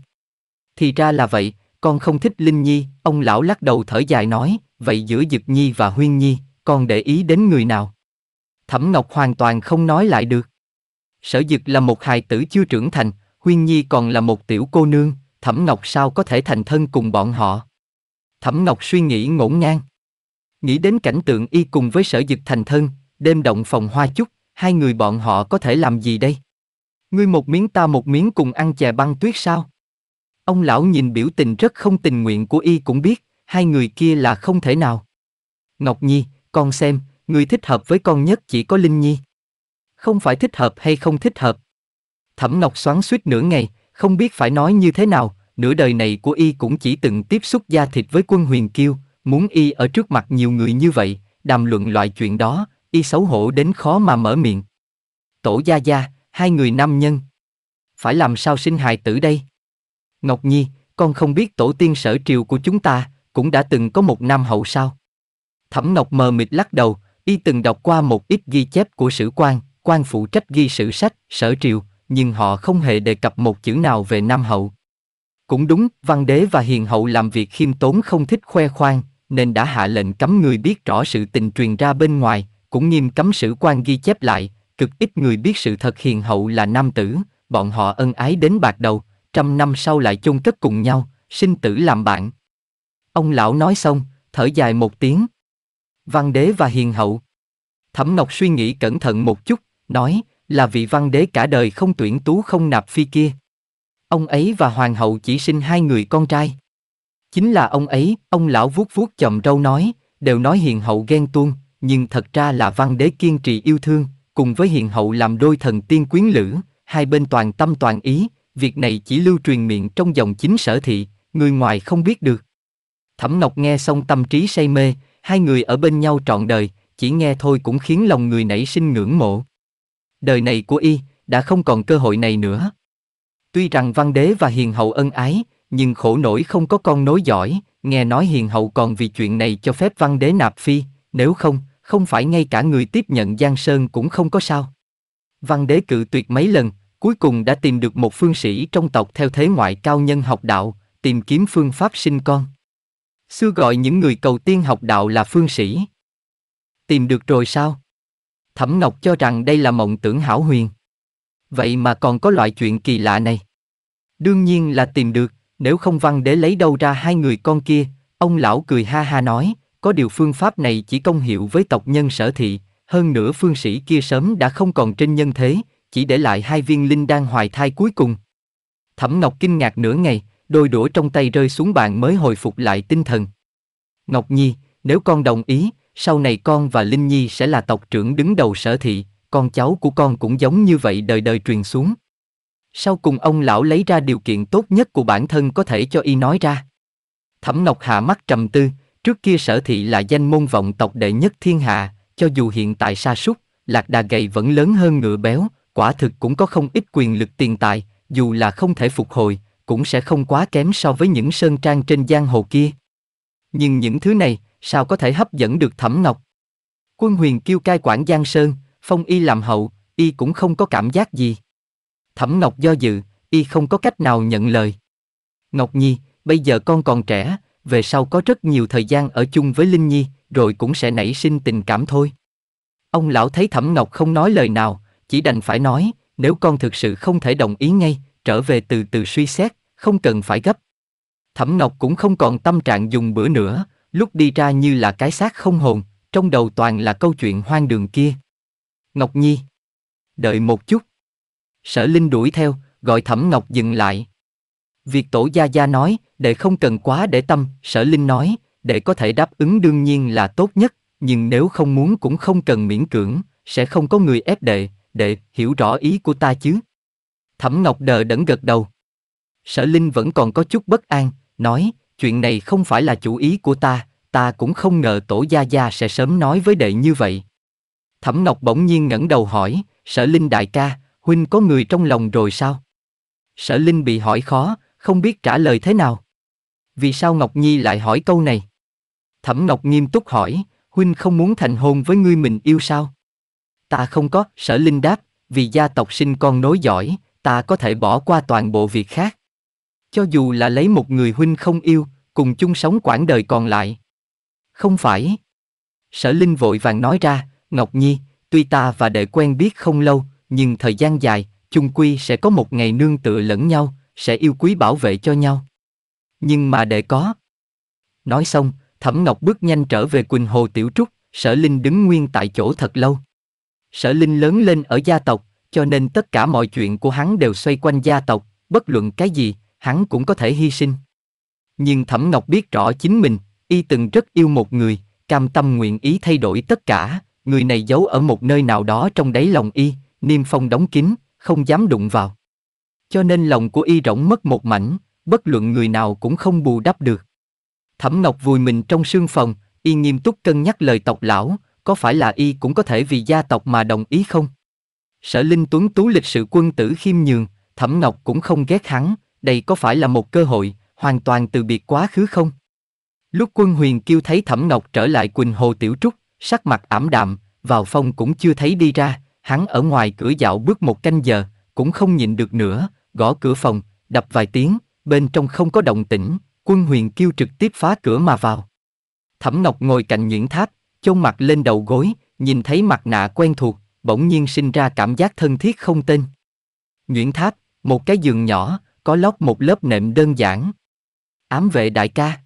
Thì ra là vậy, con không thích Linh Nhi, ông lão lắc đầu thở dài nói, vậy giữa Dực Nhi và Huyên Nhi, con để ý đến người nào? Thẩm Ngọc hoàn toàn không nói lại được. Sở Dực là một hài tử chưa trưởng thành, Huyên Nhi còn là một tiểu cô nương, Thẩm Ngọc sao có thể thành thân cùng bọn họ? Thẩm Ngọc suy nghĩ ngổn ngang. Nghĩ đến cảnh tượng y cùng với sở dực thành thân, đêm động phòng hoa chúc, hai người bọn họ có thể làm gì đây? Ngươi một miếng ta một miếng cùng ăn chè băng tuyết sao? Ông lão nhìn biểu tình rất không tình nguyện của y cũng biết, hai người kia là không thể nào. Ngọc Nhi, con xem, người thích hợp với con nhất chỉ có Linh Nhi. Không phải thích hợp hay không thích hợp. Thẩm Ngọc xoắn suýt nửa ngày, không biết phải nói như thế nào, nửa đời này của y cũng chỉ từng tiếp xúc da thịt với quân huyền kiêu, muốn y ở trước mặt nhiều người như vậy, đàm luận loại chuyện đó, y xấu hổ đến khó mà mở miệng. Tổ gia gia, hai người nam nhân. Phải làm sao sinh hài tử đây? Ngọc Nhi, con không biết tổ tiên sở triều của chúng ta, cũng đã từng có một nam hậu sao? Thẩm Ngọc mờ mịt lắc đầu, y từng đọc qua một ít ghi chép của sử quan, quan phụ trách ghi sử sách, sở triều, nhưng họ không hề đề cập một chữ nào về nam hậu. Cũng đúng, văn đế và hiền hậu làm việc khiêm tốn không thích khoe khoang, nên đã hạ lệnh cấm người biết rõ sự tình truyền ra bên ngoài, cũng nghiêm cấm sử quan ghi chép lại, cực ít người biết sự thật hiền hậu là nam tử, bọn họ ân ái đến bạc đầu, trăm năm sau lại chung cất cùng nhau, sinh tử làm bạn. Ông lão nói xong, thở dài một tiếng. Văn đế và hiền hậu. Thẩm Ngọc suy nghĩ cẩn thận một chút, nói, là vị văn đế cả đời không tuyển tú không nạp phi kia. Ông ấy và hoàng hậu chỉ sinh hai người con trai. Chính là ông ấy, ông lão vuốt vuốt chồng râu nói, đều nói hiền hậu ghen tuông, nhưng thật ra là văn đế kiên trì yêu thương, cùng với hiền hậu làm đôi thần tiên quyến lữ, hai bên toàn tâm toàn ý, việc này chỉ lưu truyền miệng trong dòng chính sở thị, người ngoài không biết được. Thẩm Ngọc nghe xong tâm trí say mê, hai người ở bên nhau trọn đời, chỉ nghe thôi cũng khiến lòng người nảy sinh ngưỡng mộ. Đời này của y đã không còn cơ hội này nữa. Tuy rằng văn đế và hiền hậu ân ái, nhưng khổ nổi không có con nối giỏi, nghe nói hiền hậu còn vì chuyện này cho phép văn đế nạp phi, nếu không, không phải ngay cả người tiếp nhận Giang Sơn cũng không có sao. Văn đế cự tuyệt mấy lần, cuối cùng đã tìm được một phương sĩ trong tộc theo thế ngoại cao nhân học đạo, tìm kiếm phương pháp sinh con. Xưa gọi những người cầu tiên học đạo là phương sĩ. Tìm được rồi sao? Thẩm Ngọc cho rằng đây là mộng tưởng hảo huyền. Vậy mà còn có loại chuyện kỳ lạ này. Đương nhiên là tìm được, nếu không văn đế lấy đâu ra hai người con kia, ông lão cười ha ha nói, có điều phương pháp này chỉ công hiệu với tộc nhân sở thị, hơn nữa phương sĩ kia sớm đã không còn trên nhân thế, chỉ để lại hai viên linh đang hoài thai cuối cùng. Thẩm Ngọc kinh ngạc nửa ngày, đôi đũa trong tay rơi xuống bàn mới hồi phục lại tinh thần. Ngọc Nhi, nếu con đồng ý, sau này con và Linh Nhi sẽ là tộc trưởng đứng đầu sở thị, con cháu của con cũng giống như vậy đời đời truyền xuống. Sau cùng ông lão lấy ra điều kiện tốt nhất của bản thân có thể cho y nói ra. Thẩm Ngọc hạ mắt trầm tư, Trước kia sở thị là danh môn vọng tộc đệ nhất thiên hạ, cho dù hiện tại sa sút, lạc đà gầy vẫn lớn hơn ngựa béo, quả thực cũng có không ít quyền lực tiền tài, dù là không thể phục hồi, cũng sẽ không quá kém so với những sơn trang trên giang hồ kia. Nhưng những thứ này, sao có thể hấp dẫn được thẩm ngọc? Quân huyền kêu cai quản giang sơn, phong y làm hậu, y cũng không có cảm giác gì. Thẩm ngọc do dự, y không có cách nào nhận lời. Ngọc Nhi, bây giờ con còn trẻ, về sau có rất nhiều thời gian ở chung với Linh Nhi, rồi cũng sẽ nảy sinh tình cảm thôi. Ông lão thấy Thẩm Ngọc không nói lời nào, chỉ đành phải nói, nếu con thực sự không thể đồng ý ngay, trở về từ từ suy xét, không cần phải gấp. Thẩm Ngọc cũng không còn tâm trạng dùng bữa nữa, lúc đi ra như là cái xác không hồn, trong đầu toàn là câu chuyện hoang đường kia. Ngọc Nhi. Đợi một chút. Sở Linh đuổi theo, gọi Thẩm Ngọc dừng lại, Việc tổ gia gia nói, để không cần quá để tâm, sở linh nói, để có thể đáp ứng đương nhiên là tốt nhất, nhưng nếu không muốn cũng không cần miễn cưỡng, sẽ không có người ép đệ, đệ hiểu rõ ý của ta chứ. Thẩm Ngọc đờ đẫn gật đầu. Sở Linh vẫn còn có chút bất an, nói, chuyện này không phải là chủ ý của ta, ta cũng không ngờ tổ gia gia sẽ sớm nói với đệ như vậy. Thẩm Ngọc bỗng nhiên ngẩng đầu hỏi, Sở Linh đại ca, huynh có người trong lòng rồi sao? Sở Linh bị hỏi khó, không biết trả lời thế nào. Vì sao Ngọc Nhi lại hỏi câu này? Thẩm Ngọc nghiêm túc hỏi, huynh không muốn thành hôn với ngươi mình yêu sao? Ta không có, sở linh đáp, vì gia tộc sinh con nối giỏi, ta có thể bỏ qua toàn bộ việc khác. Cho dù là lấy một người huynh không yêu, cùng chung sống quãng đời còn lại. Không phải. Sở Linh vội vàng nói ra, Ngọc Nhi, tuy ta và đệ quen biết không lâu, nhưng thời gian dài, chung quy sẽ có một ngày nương tựa lẫn nhau, sẽ yêu quý bảo vệ cho nhau. Nhưng mà để có. Nói xong, Thẩm Ngọc bước nhanh trở về Quỳnh Hồ Tiểu Trúc, Sở Linh đứng nguyên tại chỗ thật lâu. Sở Linh lớn lên ở gia tộc, cho nên tất cả mọi chuyện của hắn đều xoay quanh gia tộc, bất luận cái gì, hắn cũng có thể hy sinh. Nhưng Thẩm Ngọc biết rõ chính mình, y từng rất yêu một người, cam tâm nguyện ý thay đổi tất cả, người này giấu ở một nơi nào đó trong đáy lòng y, niêm phong đóng kín, không dám đụng vào cho nên lòng của y rỗng mất một mảnh, bất luận người nào cũng không bù đắp được. Thẩm Ngọc vùi mình trong sương phòng, y nghiêm túc cân nhắc lời tộc lão, có phải là y cũng có thể vì gia tộc mà đồng ý không? Sở Linh Tuấn tú lịch sự quân tử khiêm nhường, Thẩm Ngọc cũng không ghét hắn, đây có phải là một cơ hội, hoàn toàn từ biệt quá khứ không? Lúc quân huyền kêu thấy Thẩm Ngọc trở lại Quỳnh Hồ Tiểu Trúc, sắc mặt ảm đạm, vào phòng cũng chưa thấy đi ra, hắn ở ngoài cửa dạo bước một canh giờ, cũng không nhìn được nữa, gõ cửa phòng, đập vài tiếng, bên trong không có động tĩnh, quân huyền kêu trực tiếp phá cửa mà vào. Thẩm Ngọc ngồi cạnh nhuyễn tháp, chôn mặt lên đầu gối, nhìn thấy mặt nạ quen thuộc, bỗng nhiên sinh ra cảm giác thân thiết không tên. Nhuyễn tháp, một cái giường nhỏ, có lót một lớp nệm đơn giản. Ám vệ đại ca.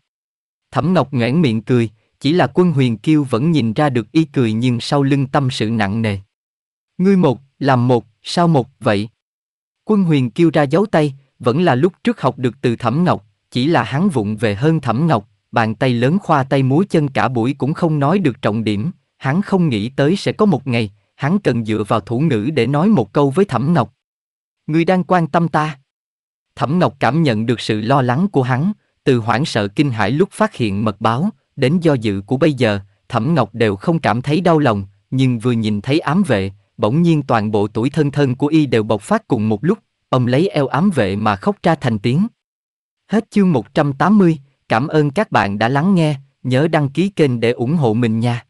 Thẩm Ngọc ngoãn miệng cười, chỉ là quân huyền kiêu vẫn nhìn ra được y cười nhưng sau lưng tâm sự nặng nề. Ngươi một, làm một, sao một, vậy? Quân huyền kêu ra dấu tay, vẫn là lúc trước học được từ Thẩm Ngọc, chỉ là hắn vụng về hơn Thẩm Ngọc, bàn tay lớn khoa tay múa chân cả buổi cũng không nói được trọng điểm, hắn không nghĩ tới sẽ có một ngày, hắn cần dựa vào thủ ngữ để nói một câu với Thẩm Ngọc. Người đang quan tâm ta. Thẩm Ngọc cảm nhận được sự lo lắng của hắn, từ hoảng sợ kinh hãi lúc phát hiện mật báo, đến do dự của bây giờ, Thẩm Ngọc đều không cảm thấy đau lòng, nhưng vừa nhìn thấy ám vệ, bỗng nhiên toàn bộ tuổi thân thân của y đều bộc phát cùng một lúc, ông lấy eo ám vệ mà khóc ra thành tiếng. Hết chương 180, cảm ơn các bạn đã lắng nghe, nhớ đăng ký kênh để ủng hộ mình nha.